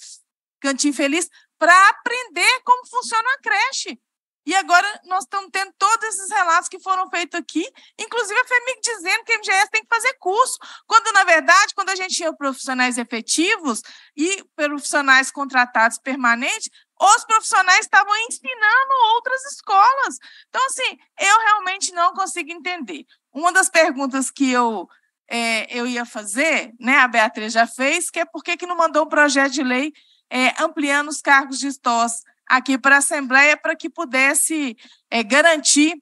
M: Cantinho Feliz para aprender como funciona a creche. E agora nós estamos tendo todos esses relatos que foram feitos aqui, inclusive a FEMIG dizendo que a MGS tem que fazer curso, quando na verdade, quando a gente tinha profissionais efetivos e profissionais contratados permanentes, os profissionais estavam ensinando outras escolas. Então, assim, eu realmente não consigo entender. Uma das perguntas que eu é, eu ia fazer, né, a Beatriz já fez, que é por que, que não mandou um projeto de lei é, ampliando os cargos de STOS aqui para a Assembleia para que pudesse é, garantir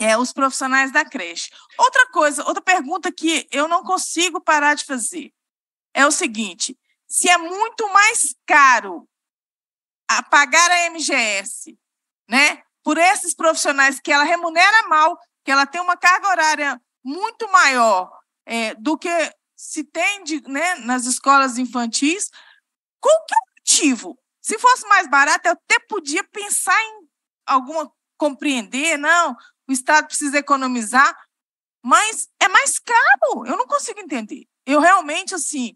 M: é, os profissionais da creche. Outra coisa, outra pergunta que eu não consigo parar de fazer é o seguinte: se é muito mais caro pagar a MGS, né? Por esses profissionais que ela remunera mal, que ela tem uma carga horária muito maior é, do que se tem de, né, nas escolas infantis, qual que é o motivo? Se fosse mais barato, eu até podia pensar em alguma compreender, não, o Estado precisa economizar, mas é mais caro. Eu não consigo entender. Eu realmente assim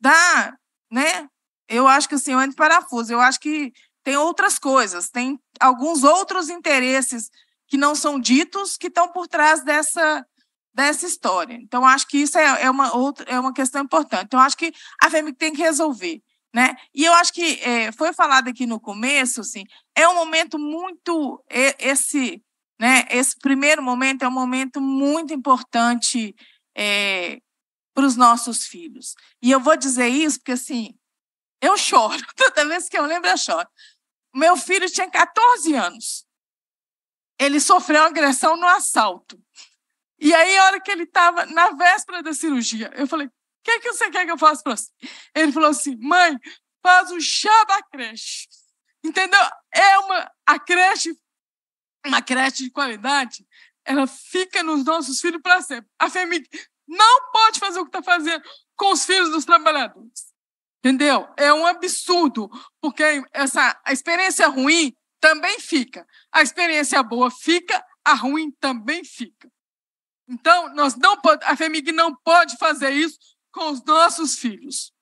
M: dá, né? Eu acho que assim, eu entro parafuso. Eu acho que tem outras coisas, tem alguns outros interesses que não são ditos que estão por trás dessa dessa história. Então, acho que isso é, é, uma outra, é uma questão importante. Então, acho que a FEMIC tem que resolver. Né? E eu acho que é, foi falado aqui no começo, assim, é um momento muito. Esse, né, esse primeiro momento é um momento muito importante é, para os nossos filhos. E eu vou dizer isso porque, assim, eu choro. Toda vez que eu lembro, eu choro. Meu filho tinha 14 anos. Ele sofreu agressão no assalto. E aí, a hora que ele estava na véspera da cirurgia, eu falei: O que, que você quer que eu faça para você? Ele falou assim: Mãe, faz o chá da creche. Entendeu? É uma. A creche, uma creche de qualidade, ela fica nos nossos filhos para sempre. A FEMIC não pode fazer o que está fazendo com os filhos dos trabalhadores. Entendeu? É um absurdo, porque essa a experiência ruim também fica. A experiência boa fica, a ruim também fica. Então, nós não a FEMIG não pode fazer isso com os nossos filhos.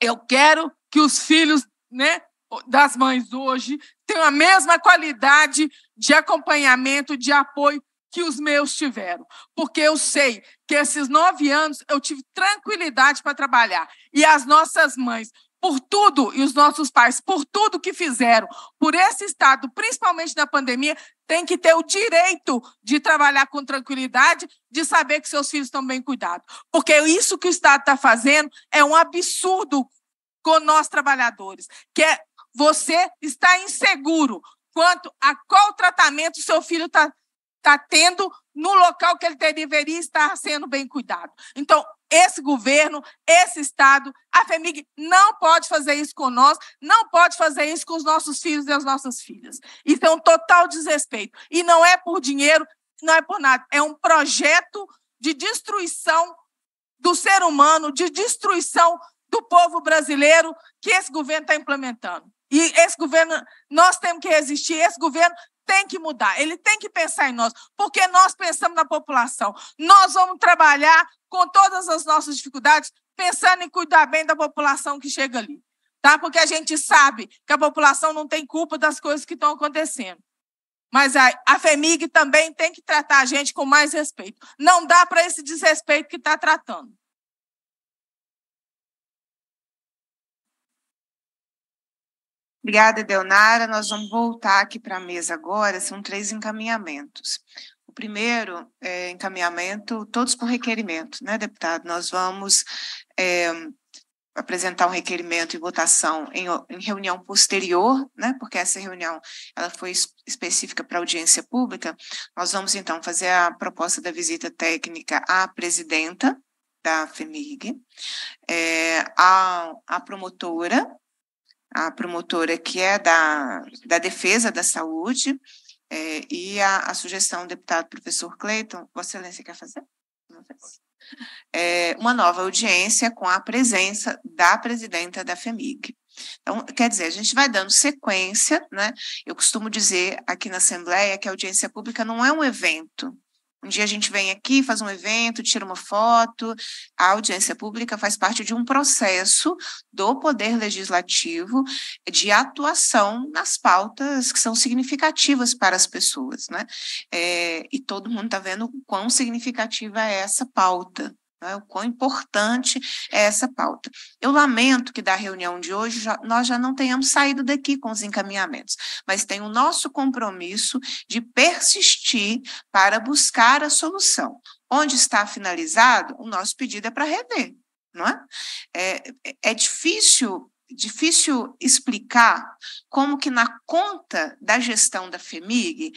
M: Eu quero que os filhos né, das mães hoje tenham a mesma qualidade de acompanhamento, de apoio que os meus tiveram, porque eu sei que esses nove anos eu tive tranquilidade para trabalhar. E as nossas mães, por tudo, e os nossos pais, por tudo que fizeram, por esse estado, principalmente na pandemia, tem que ter o direito de trabalhar com tranquilidade, de saber que seus filhos estão bem cuidados. Porque isso que o Estado está fazendo é um absurdo com nós trabalhadores, que é você está inseguro quanto a qual tratamento seu filho está está tendo no local que ele deveria estar sendo bem cuidado. Então, esse governo, esse Estado, a FEMIG não pode fazer isso com nós, não pode fazer isso com os nossos filhos e as nossas filhas. Isso é um total desrespeito. E não é por dinheiro, não é por nada. É um projeto de destruição do ser humano, de destruição do povo brasileiro que esse governo está implementando. E esse governo, nós temos que resistir. Esse governo tem que mudar, ele tem que pensar em nós, porque nós pensamos na população. Nós vamos trabalhar com todas as nossas dificuldades, pensando em cuidar bem da população que chega ali, tá? Porque a gente sabe que a população não tem culpa das coisas que estão acontecendo. Mas a, a FEMIG também tem que tratar a gente com mais respeito. Não dá para esse desrespeito que está tratando.
A: Obrigada, Delnara. Nós vamos voltar aqui para a mesa agora. São três encaminhamentos. O primeiro é, encaminhamento, todos com requerimento, né, deputado? Nós vamos é, apresentar um requerimento e votação em, em, reunião posterior, né, porque essa reunião ela foi específica para audiência pública, nós vamos então fazer a proposta da visita técnica à presidenta da FEMIG, é, à, à promotora a promotora que é da, da Defesa da Saúde, é, e a, a, sugestão do deputado professor Cleiton, Vossa Excelência quer fazer? É, uma nova audiência com a presença da presidenta da FEMIG. Então, quer dizer, a gente vai dando sequência, né? Eu costumo dizer aqui na Assembleia que a audiência pública não é um evento, um dia a gente vem aqui, faz um evento, tira uma foto. A audiência pública faz parte de um processo do Poder Legislativo de atuação nas pautas que são significativas para as pessoas, né? É, e todo mundo está vendo o quão significativa é essa pauta. Né? O quão importante é essa pauta. Eu lamento que da reunião de hoje já, nós já não tenhamos saído daqui com os encaminhamentos, mas tem o nosso compromisso de persistir para buscar a solução. Onde está finalizado, o nosso pedido é para rever. Não é? É, é difícil difícil explicar como que na conta da gestão da FEMIG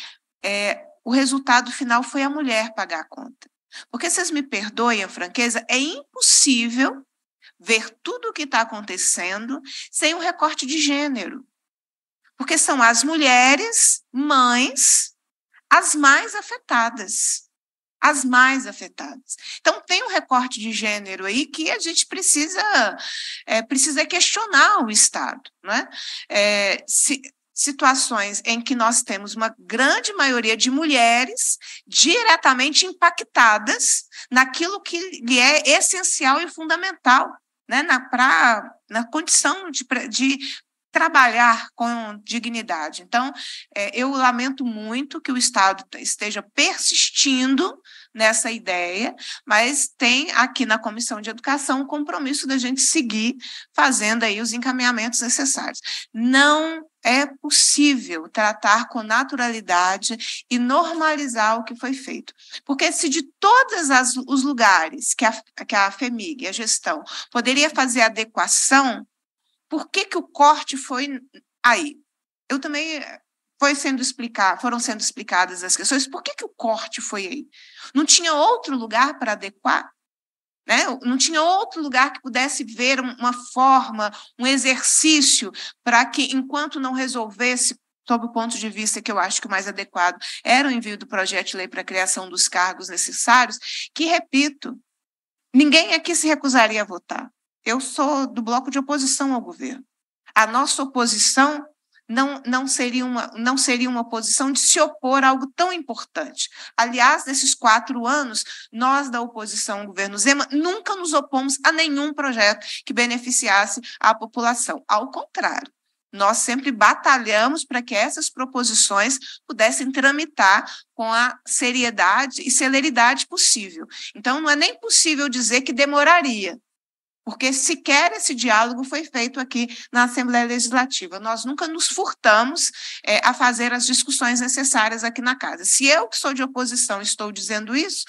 A: é, o resultado final foi a mulher pagar a conta. Porque vocês me perdoem a franqueza, é impossível ver tudo o que está acontecendo sem um recorte de gênero. Porque são as mulheres, mães, as mais afetadas. As mais afetadas. Então, tem um recorte de gênero aí que a gente precisa, é, precisa questionar o Estado. Né? É, se, situações em que nós temos uma grande maioria de mulheres diretamente impactadas naquilo que lhe é essencial e fundamental, né, na, pra, na condição de, de trabalhar com dignidade. Então, é, eu lamento muito que o Estado esteja persistindo nessa ideia, mas tem aqui na Comissão de Educação o compromisso da gente seguir fazendo aí os encaminhamentos necessários. Não é possível tratar com naturalidade e normalizar o que foi feito. Porque se de todos os lugares que a, que a FEMIG, a gestão, poderia fazer adequação, por que, que o corte foi aí? Eu também foi sendo explicar, foram sendo explicadas as questões, por que, que o corte foi aí? Não tinha outro lugar para adequar? Né? Não tinha outro lugar que pudesse ver uma forma, um exercício, para que, enquanto não resolvesse, sob o ponto de vista que eu acho que o mais adequado era o envio do projeto de lei para a criação dos cargos necessários, que, repito, ninguém aqui se recusaria a votar. Eu sou do bloco de oposição ao governo. A nossa oposição não, não, seria uma, não seria uma posição de se opor a algo tão importante. Aliás, nesses quatro anos, nós da oposição ao governo Zema nunca nos opomos a nenhum projeto que beneficiasse a população. Ao contrário, nós sempre batalhamos para que essas proposições pudessem tramitar com a seriedade e celeridade possível. Então, não é nem possível dizer que demoraria porque sequer esse diálogo foi feito aqui na Assembleia Legislativa. Nós nunca nos furtamos é, a fazer as discussões necessárias aqui na casa. Se eu, que sou de oposição, estou dizendo isso,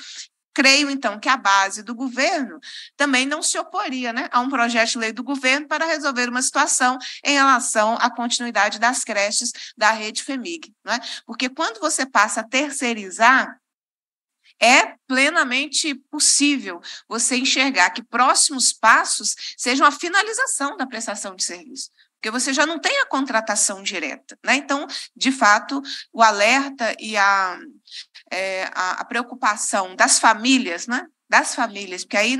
A: Creio, então, que a base do governo também não se oporia né, a um projeto de lei do governo para resolver uma situação em relação à continuidade das creches da rede FEMIG. Né? Porque quando você passa a terceirizar é plenamente possível você enxergar que próximos passos sejam a finalização da prestação de serviço porque você já não tem a contratação direta. Né? Então, de fato, o alerta e a, é, a, preocupação das famílias, né? das famílias, porque aí,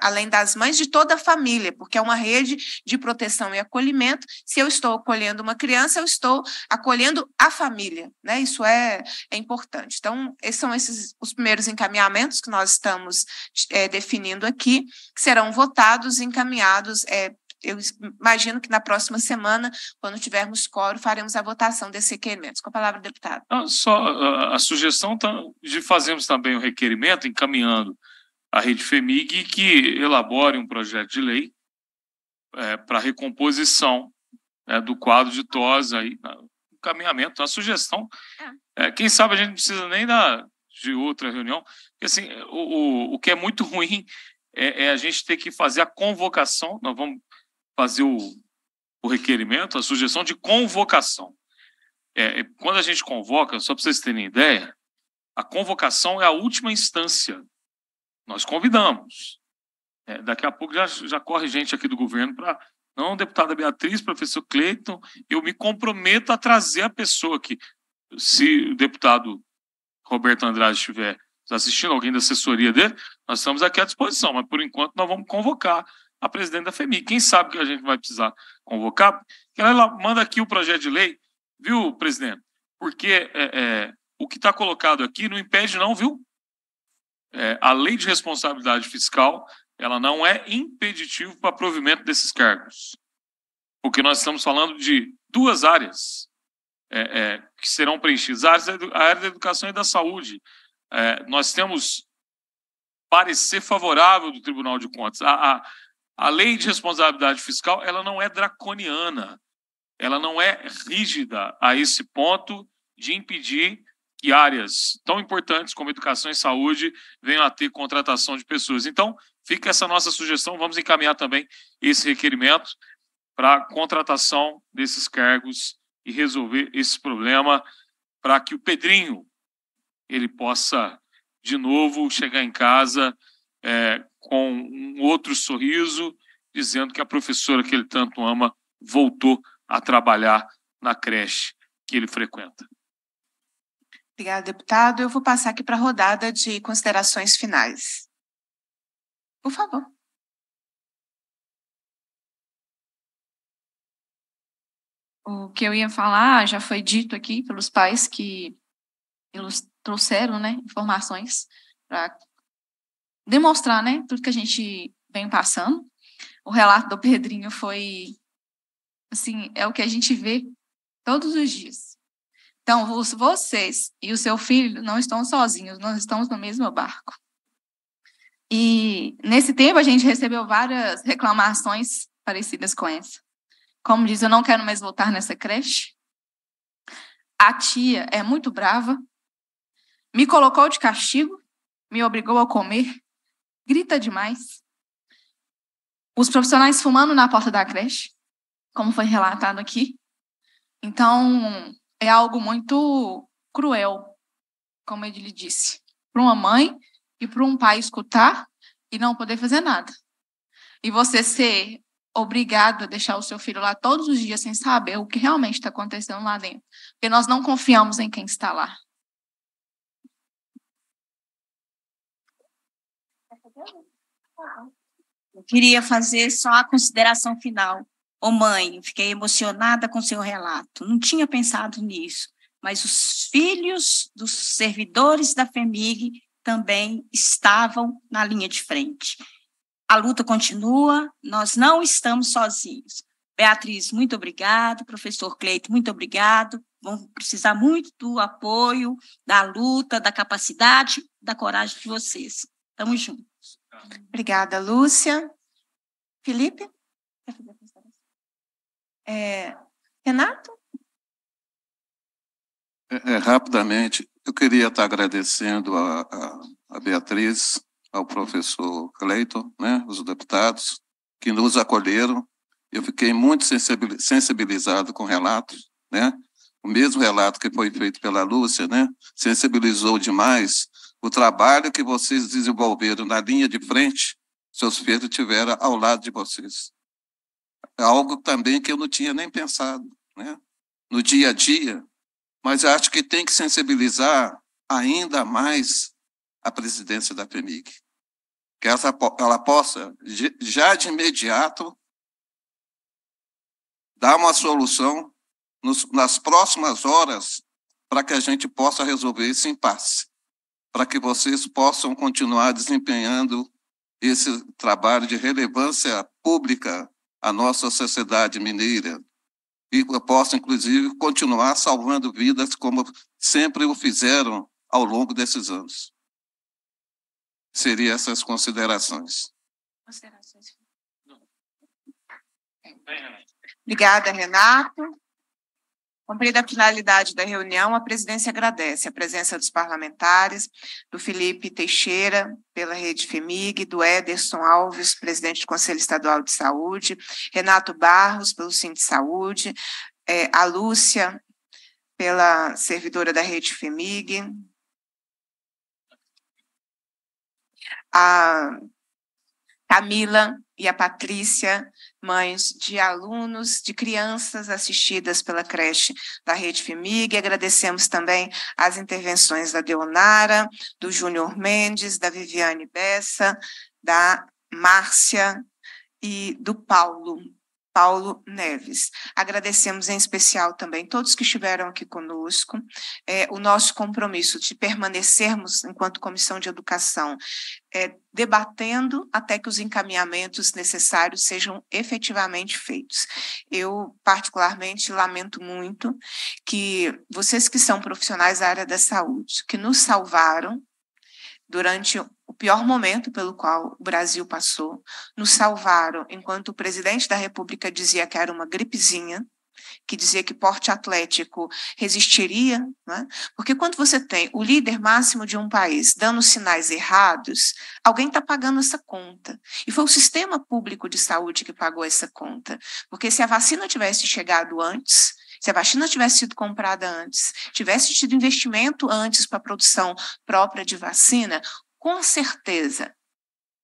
A: além das mães, de toda a família, porque é uma rede de proteção e acolhimento. Se eu estou acolhendo uma criança, eu estou acolhendo a família, né? Isso é, é importante. Então, esses são esses os primeiros encaminhamentos que nós estamos é, definindo aqui, que serão votados e encaminhados é, eu imagino que na próxima semana, quando tivermos coro, faremos a votação desse requerimento. Com a palavra, deputado. Ah,
B: só a, ah, a sugestão tá de fazermos também o requerimento, encaminhando a Rede FEMIG que elabore um projeto de lei é, para recomposição é, do quadro de TOS, aí, um caminhamento, uma sugestão. É. é, quem sabe a gente não precisa nem da, de outra reunião, porque assim, o, o, o que é muito ruim é, é a gente ter que fazer a convocação, nós vamos fazer o, o requerimento, a sugestão de convocação. É, quando a gente convoca, só para vocês terem ideia, a convocação é a última instância nós convidamos. É, daqui a pouco já, já corre gente aqui do governo para. Não, deputada Beatriz, professor Cleiton, eu me comprometo a trazer a pessoa aqui. Se o deputado Roberto Andrade estiver assistindo, alguém da assessoria dele, nós estamos aqui à disposição, mas por enquanto nós vamos convocar a presidente da FEMI. Quem sabe que a gente vai precisar convocar? Ela manda aqui o projeto de lei, viu, presidente? Porque é, é, o que está colocado aqui não impede, não, viu? É, a lei de responsabilidade fiscal ela não é impeditivo para provimento desses cargos, porque nós estamos falando de duas áreas é, é, que serão preenchidas: a área da educação e da saúde. É, nós temos parecer favorável do Tribunal de Contas. A, a, a lei de responsabilidade fiscal ela não é draconiana, ela não é rígida a esse ponto de impedir que áreas tão importantes como educação e saúde venham a ter contratação de pessoas. Então, fica essa nossa sugestão, vamos encaminhar também esse requerimento para contratação desses cargos e resolver esse problema para que o Pedrinho ele possa de novo chegar em casa é, com um outro sorriso, dizendo que a professora que ele tanto ama voltou a trabalhar na creche que ele frequenta.
A: Obrigada, deputado. Eu vou passar aqui para a rodada de considerações finais. Por favor. O que eu ia falar já foi
C: dito aqui pelos pais que trouxeram né, informações para demonstrar né, tudo que a gente vem passando. O relato do Pedrinho foi, assim, é o que a gente vê todos os dias então, vocês e o seu filho não estão sozinhos, nós estamos no mesmo barco. E nesse tempo a gente recebeu várias reclamações parecidas com essa. Como diz, eu não quero mais voltar nessa creche. A tia é muito brava, me colocou de castigo, me obrigou a comer, grita demais. Os profissionais fumando na porta da creche, como foi relatado aqui. Então, é algo muito cruel, como ele disse, para uma mãe e para um pai escutar e não poder fazer nada. E você ser obrigado a deixar o seu filho lá todos os dias sem saber o que realmente está acontecendo lá dentro, porque nós não confiamos em quem está lá.
E: Eu queria fazer só a consideração final. Ô oh, mãe, fiquei emocionada com seu relato, não tinha pensado nisso, mas os filhos dos servidores da FEMIG também estavam na linha de frente. A luta continua, nós não estamos sozinhos. Beatriz, muito obrigado. Professor Cleito, muito obrigado. Vão precisar muito do apoio, da luta, da capacidade, da coragem de
A: vocês. Estamos juntos. Obrigada, Lúcia. Felipe? É, Renato?
F: É, é, rapidamente, eu queria estar agradecendo a, a, a Beatriz, ao professor Cleiton, né, os deputados, que nos acolheram. Eu fiquei muito sensibilizado com o relato, né? O mesmo relato que foi feito pela Lúcia, né? Sensibilizou demais o trabalho que vocês desenvolveram na linha de frente, seus filhos tiveram ao lado de vocês. É algo também que eu não tinha nem pensado né? no dia a dia, mas eu acho que tem que sensibilizar ainda mais a presidência da PEMIG, que ela possa, já de imediato, dar uma solução nos, nas próximas horas para que a gente possa resolver esse impasse, para que vocês possam continuar desempenhando esse trabalho de relevância pública a nossa sociedade mineira e possa inclusive, continuar salvando vidas como sempre o fizeram ao longo desses anos. Seriam essas considerações. Considerações.
A: Obrigada, Renato. Cumprida a finalidade da reunião, a presidência agradece a presença dos parlamentares, do Felipe Teixeira, pela Rede FEMIG, do Ederson Alves, presidente do Conselho Estadual de Saúde, Renato Barros, pelo Sim de Saúde, é, a Lúcia, pela servidora da Rede FEMIG, a Camila e a Patrícia, mães de alunos, de crianças assistidas pela creche da Rede FEMIG. Agradecemos também as intervenções da Deonara, do Júnior Mendes, da Viviane Bessa, da Márcia e do Paulo. Paulo Neves. Agradecemos em especial também todos que estiveram aqui conosco. É, o nosso compromisso de permanecermos, enquanto Comissão de Educação, é, debatendo até que os encaminhamentos necessários sejam efetivamente feitos. Eu, particularmente, lamento muito que vocês que são profissionais da área da saúde, que nos salvaram durante pior momento pelo qual o Brasil passou, nos salvaram enquanto o presidente da República dizia que era uma gripezinha, que dizia que porte atlético resistiria, né? porque quando você tem o líder máximo de um país dando sinais errados, alguém está pagando essa conta. E foi o sistema público de saúde que pagou essa conta. Porque se a vacina tivesse chegado antes, se a vacina tivesse sido comprada antes, tivesse tido investimento antes para a produção própria de vacina, com certeza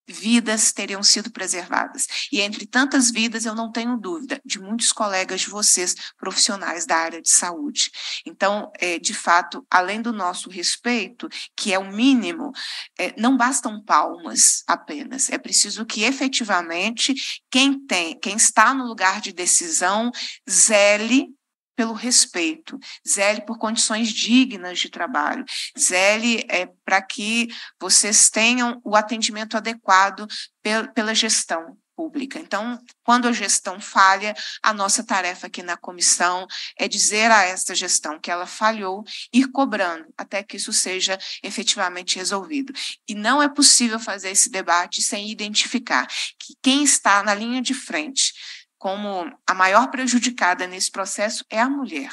A: vidas teriam sido preservadas. E entre tantas vidas, eu não tenho dúvida, de muitos colegas de vocês, profissionais da área de saúde. Então, é, de fato, além do nosso respeito, que é o mínimo, é, não bastam palmas apenas. É preciso que efetivamente quem tem, quem está no lugar de decisão, zele pelo respeito, zele por condições dignas de trabalho, zele é, para que vocês tenham o atendimento adequado pel, pela gestão pública. Então, quando a gestão falha, a nossa tarefa aqui na comissão é dizer a esta gestão que ela falhou, ir cobrando até que isso seja efetivamente resolvido. E não é possível fazer esse debate sem identificar que quem está na linha de frente como a maior prejudicada nesse processo é a mulher.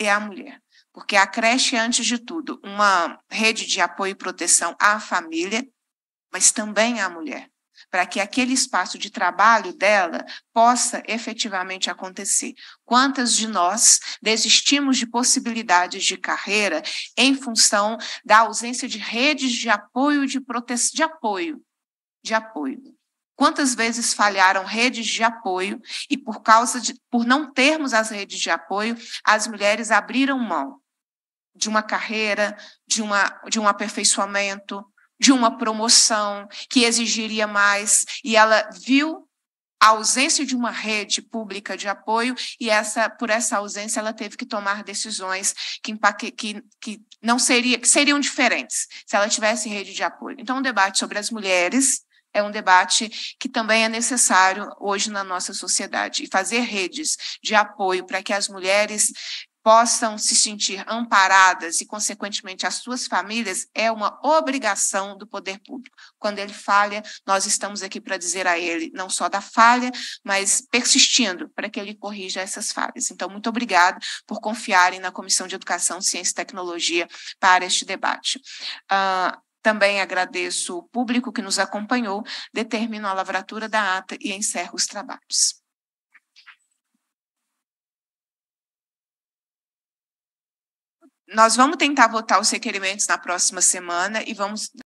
A: É a mulher. Porque a creche antes de tudo, uma rede de apoio e proteção à família, mas também à mulher, para que aquele espaço de trabalho dela possa efetivamente acontecer. Quantas de nós desistimos de possibilidades de carreira em função da ausência de redes de apoio, de proteção, de apoio, de apoio. Quantas vezes falharam redes de apoio e por causa de por não termos as redes de apoio, as mulheres abriram mão de uma carreira, de uma de um aperfeiçoamento, de uma promoção que exigiria mais e ela viu a ausência de uma rede pública de apoio e essa por essa ausência ela teve que tomar decisões que, que, que não seria que seriam diferentes se ela tivesse rede de apoio. Então, o um debate sobre as mulheres é um debate que também é necessário hoje na nossa sociedade. E fazer redes de apoio para que as mulheres possam se sentir amparadas e, consequentemente, as suas famílias, é uma obrigação do poder público. Quando ele falha, nós estamos aqui para dizer a ele não só da falha, mas persistindo para que ele corrija essas falhas. Então, muito obrigada por confiarem na Comissão de Educação, Ciência e Tecnologia para este debate. Uh, também agradeço o público que nos acompanhou, determino a lavratura da ata e encerro os trabalhos. Nós vamos tentar votar os requerimentos na próxima semana e vamos.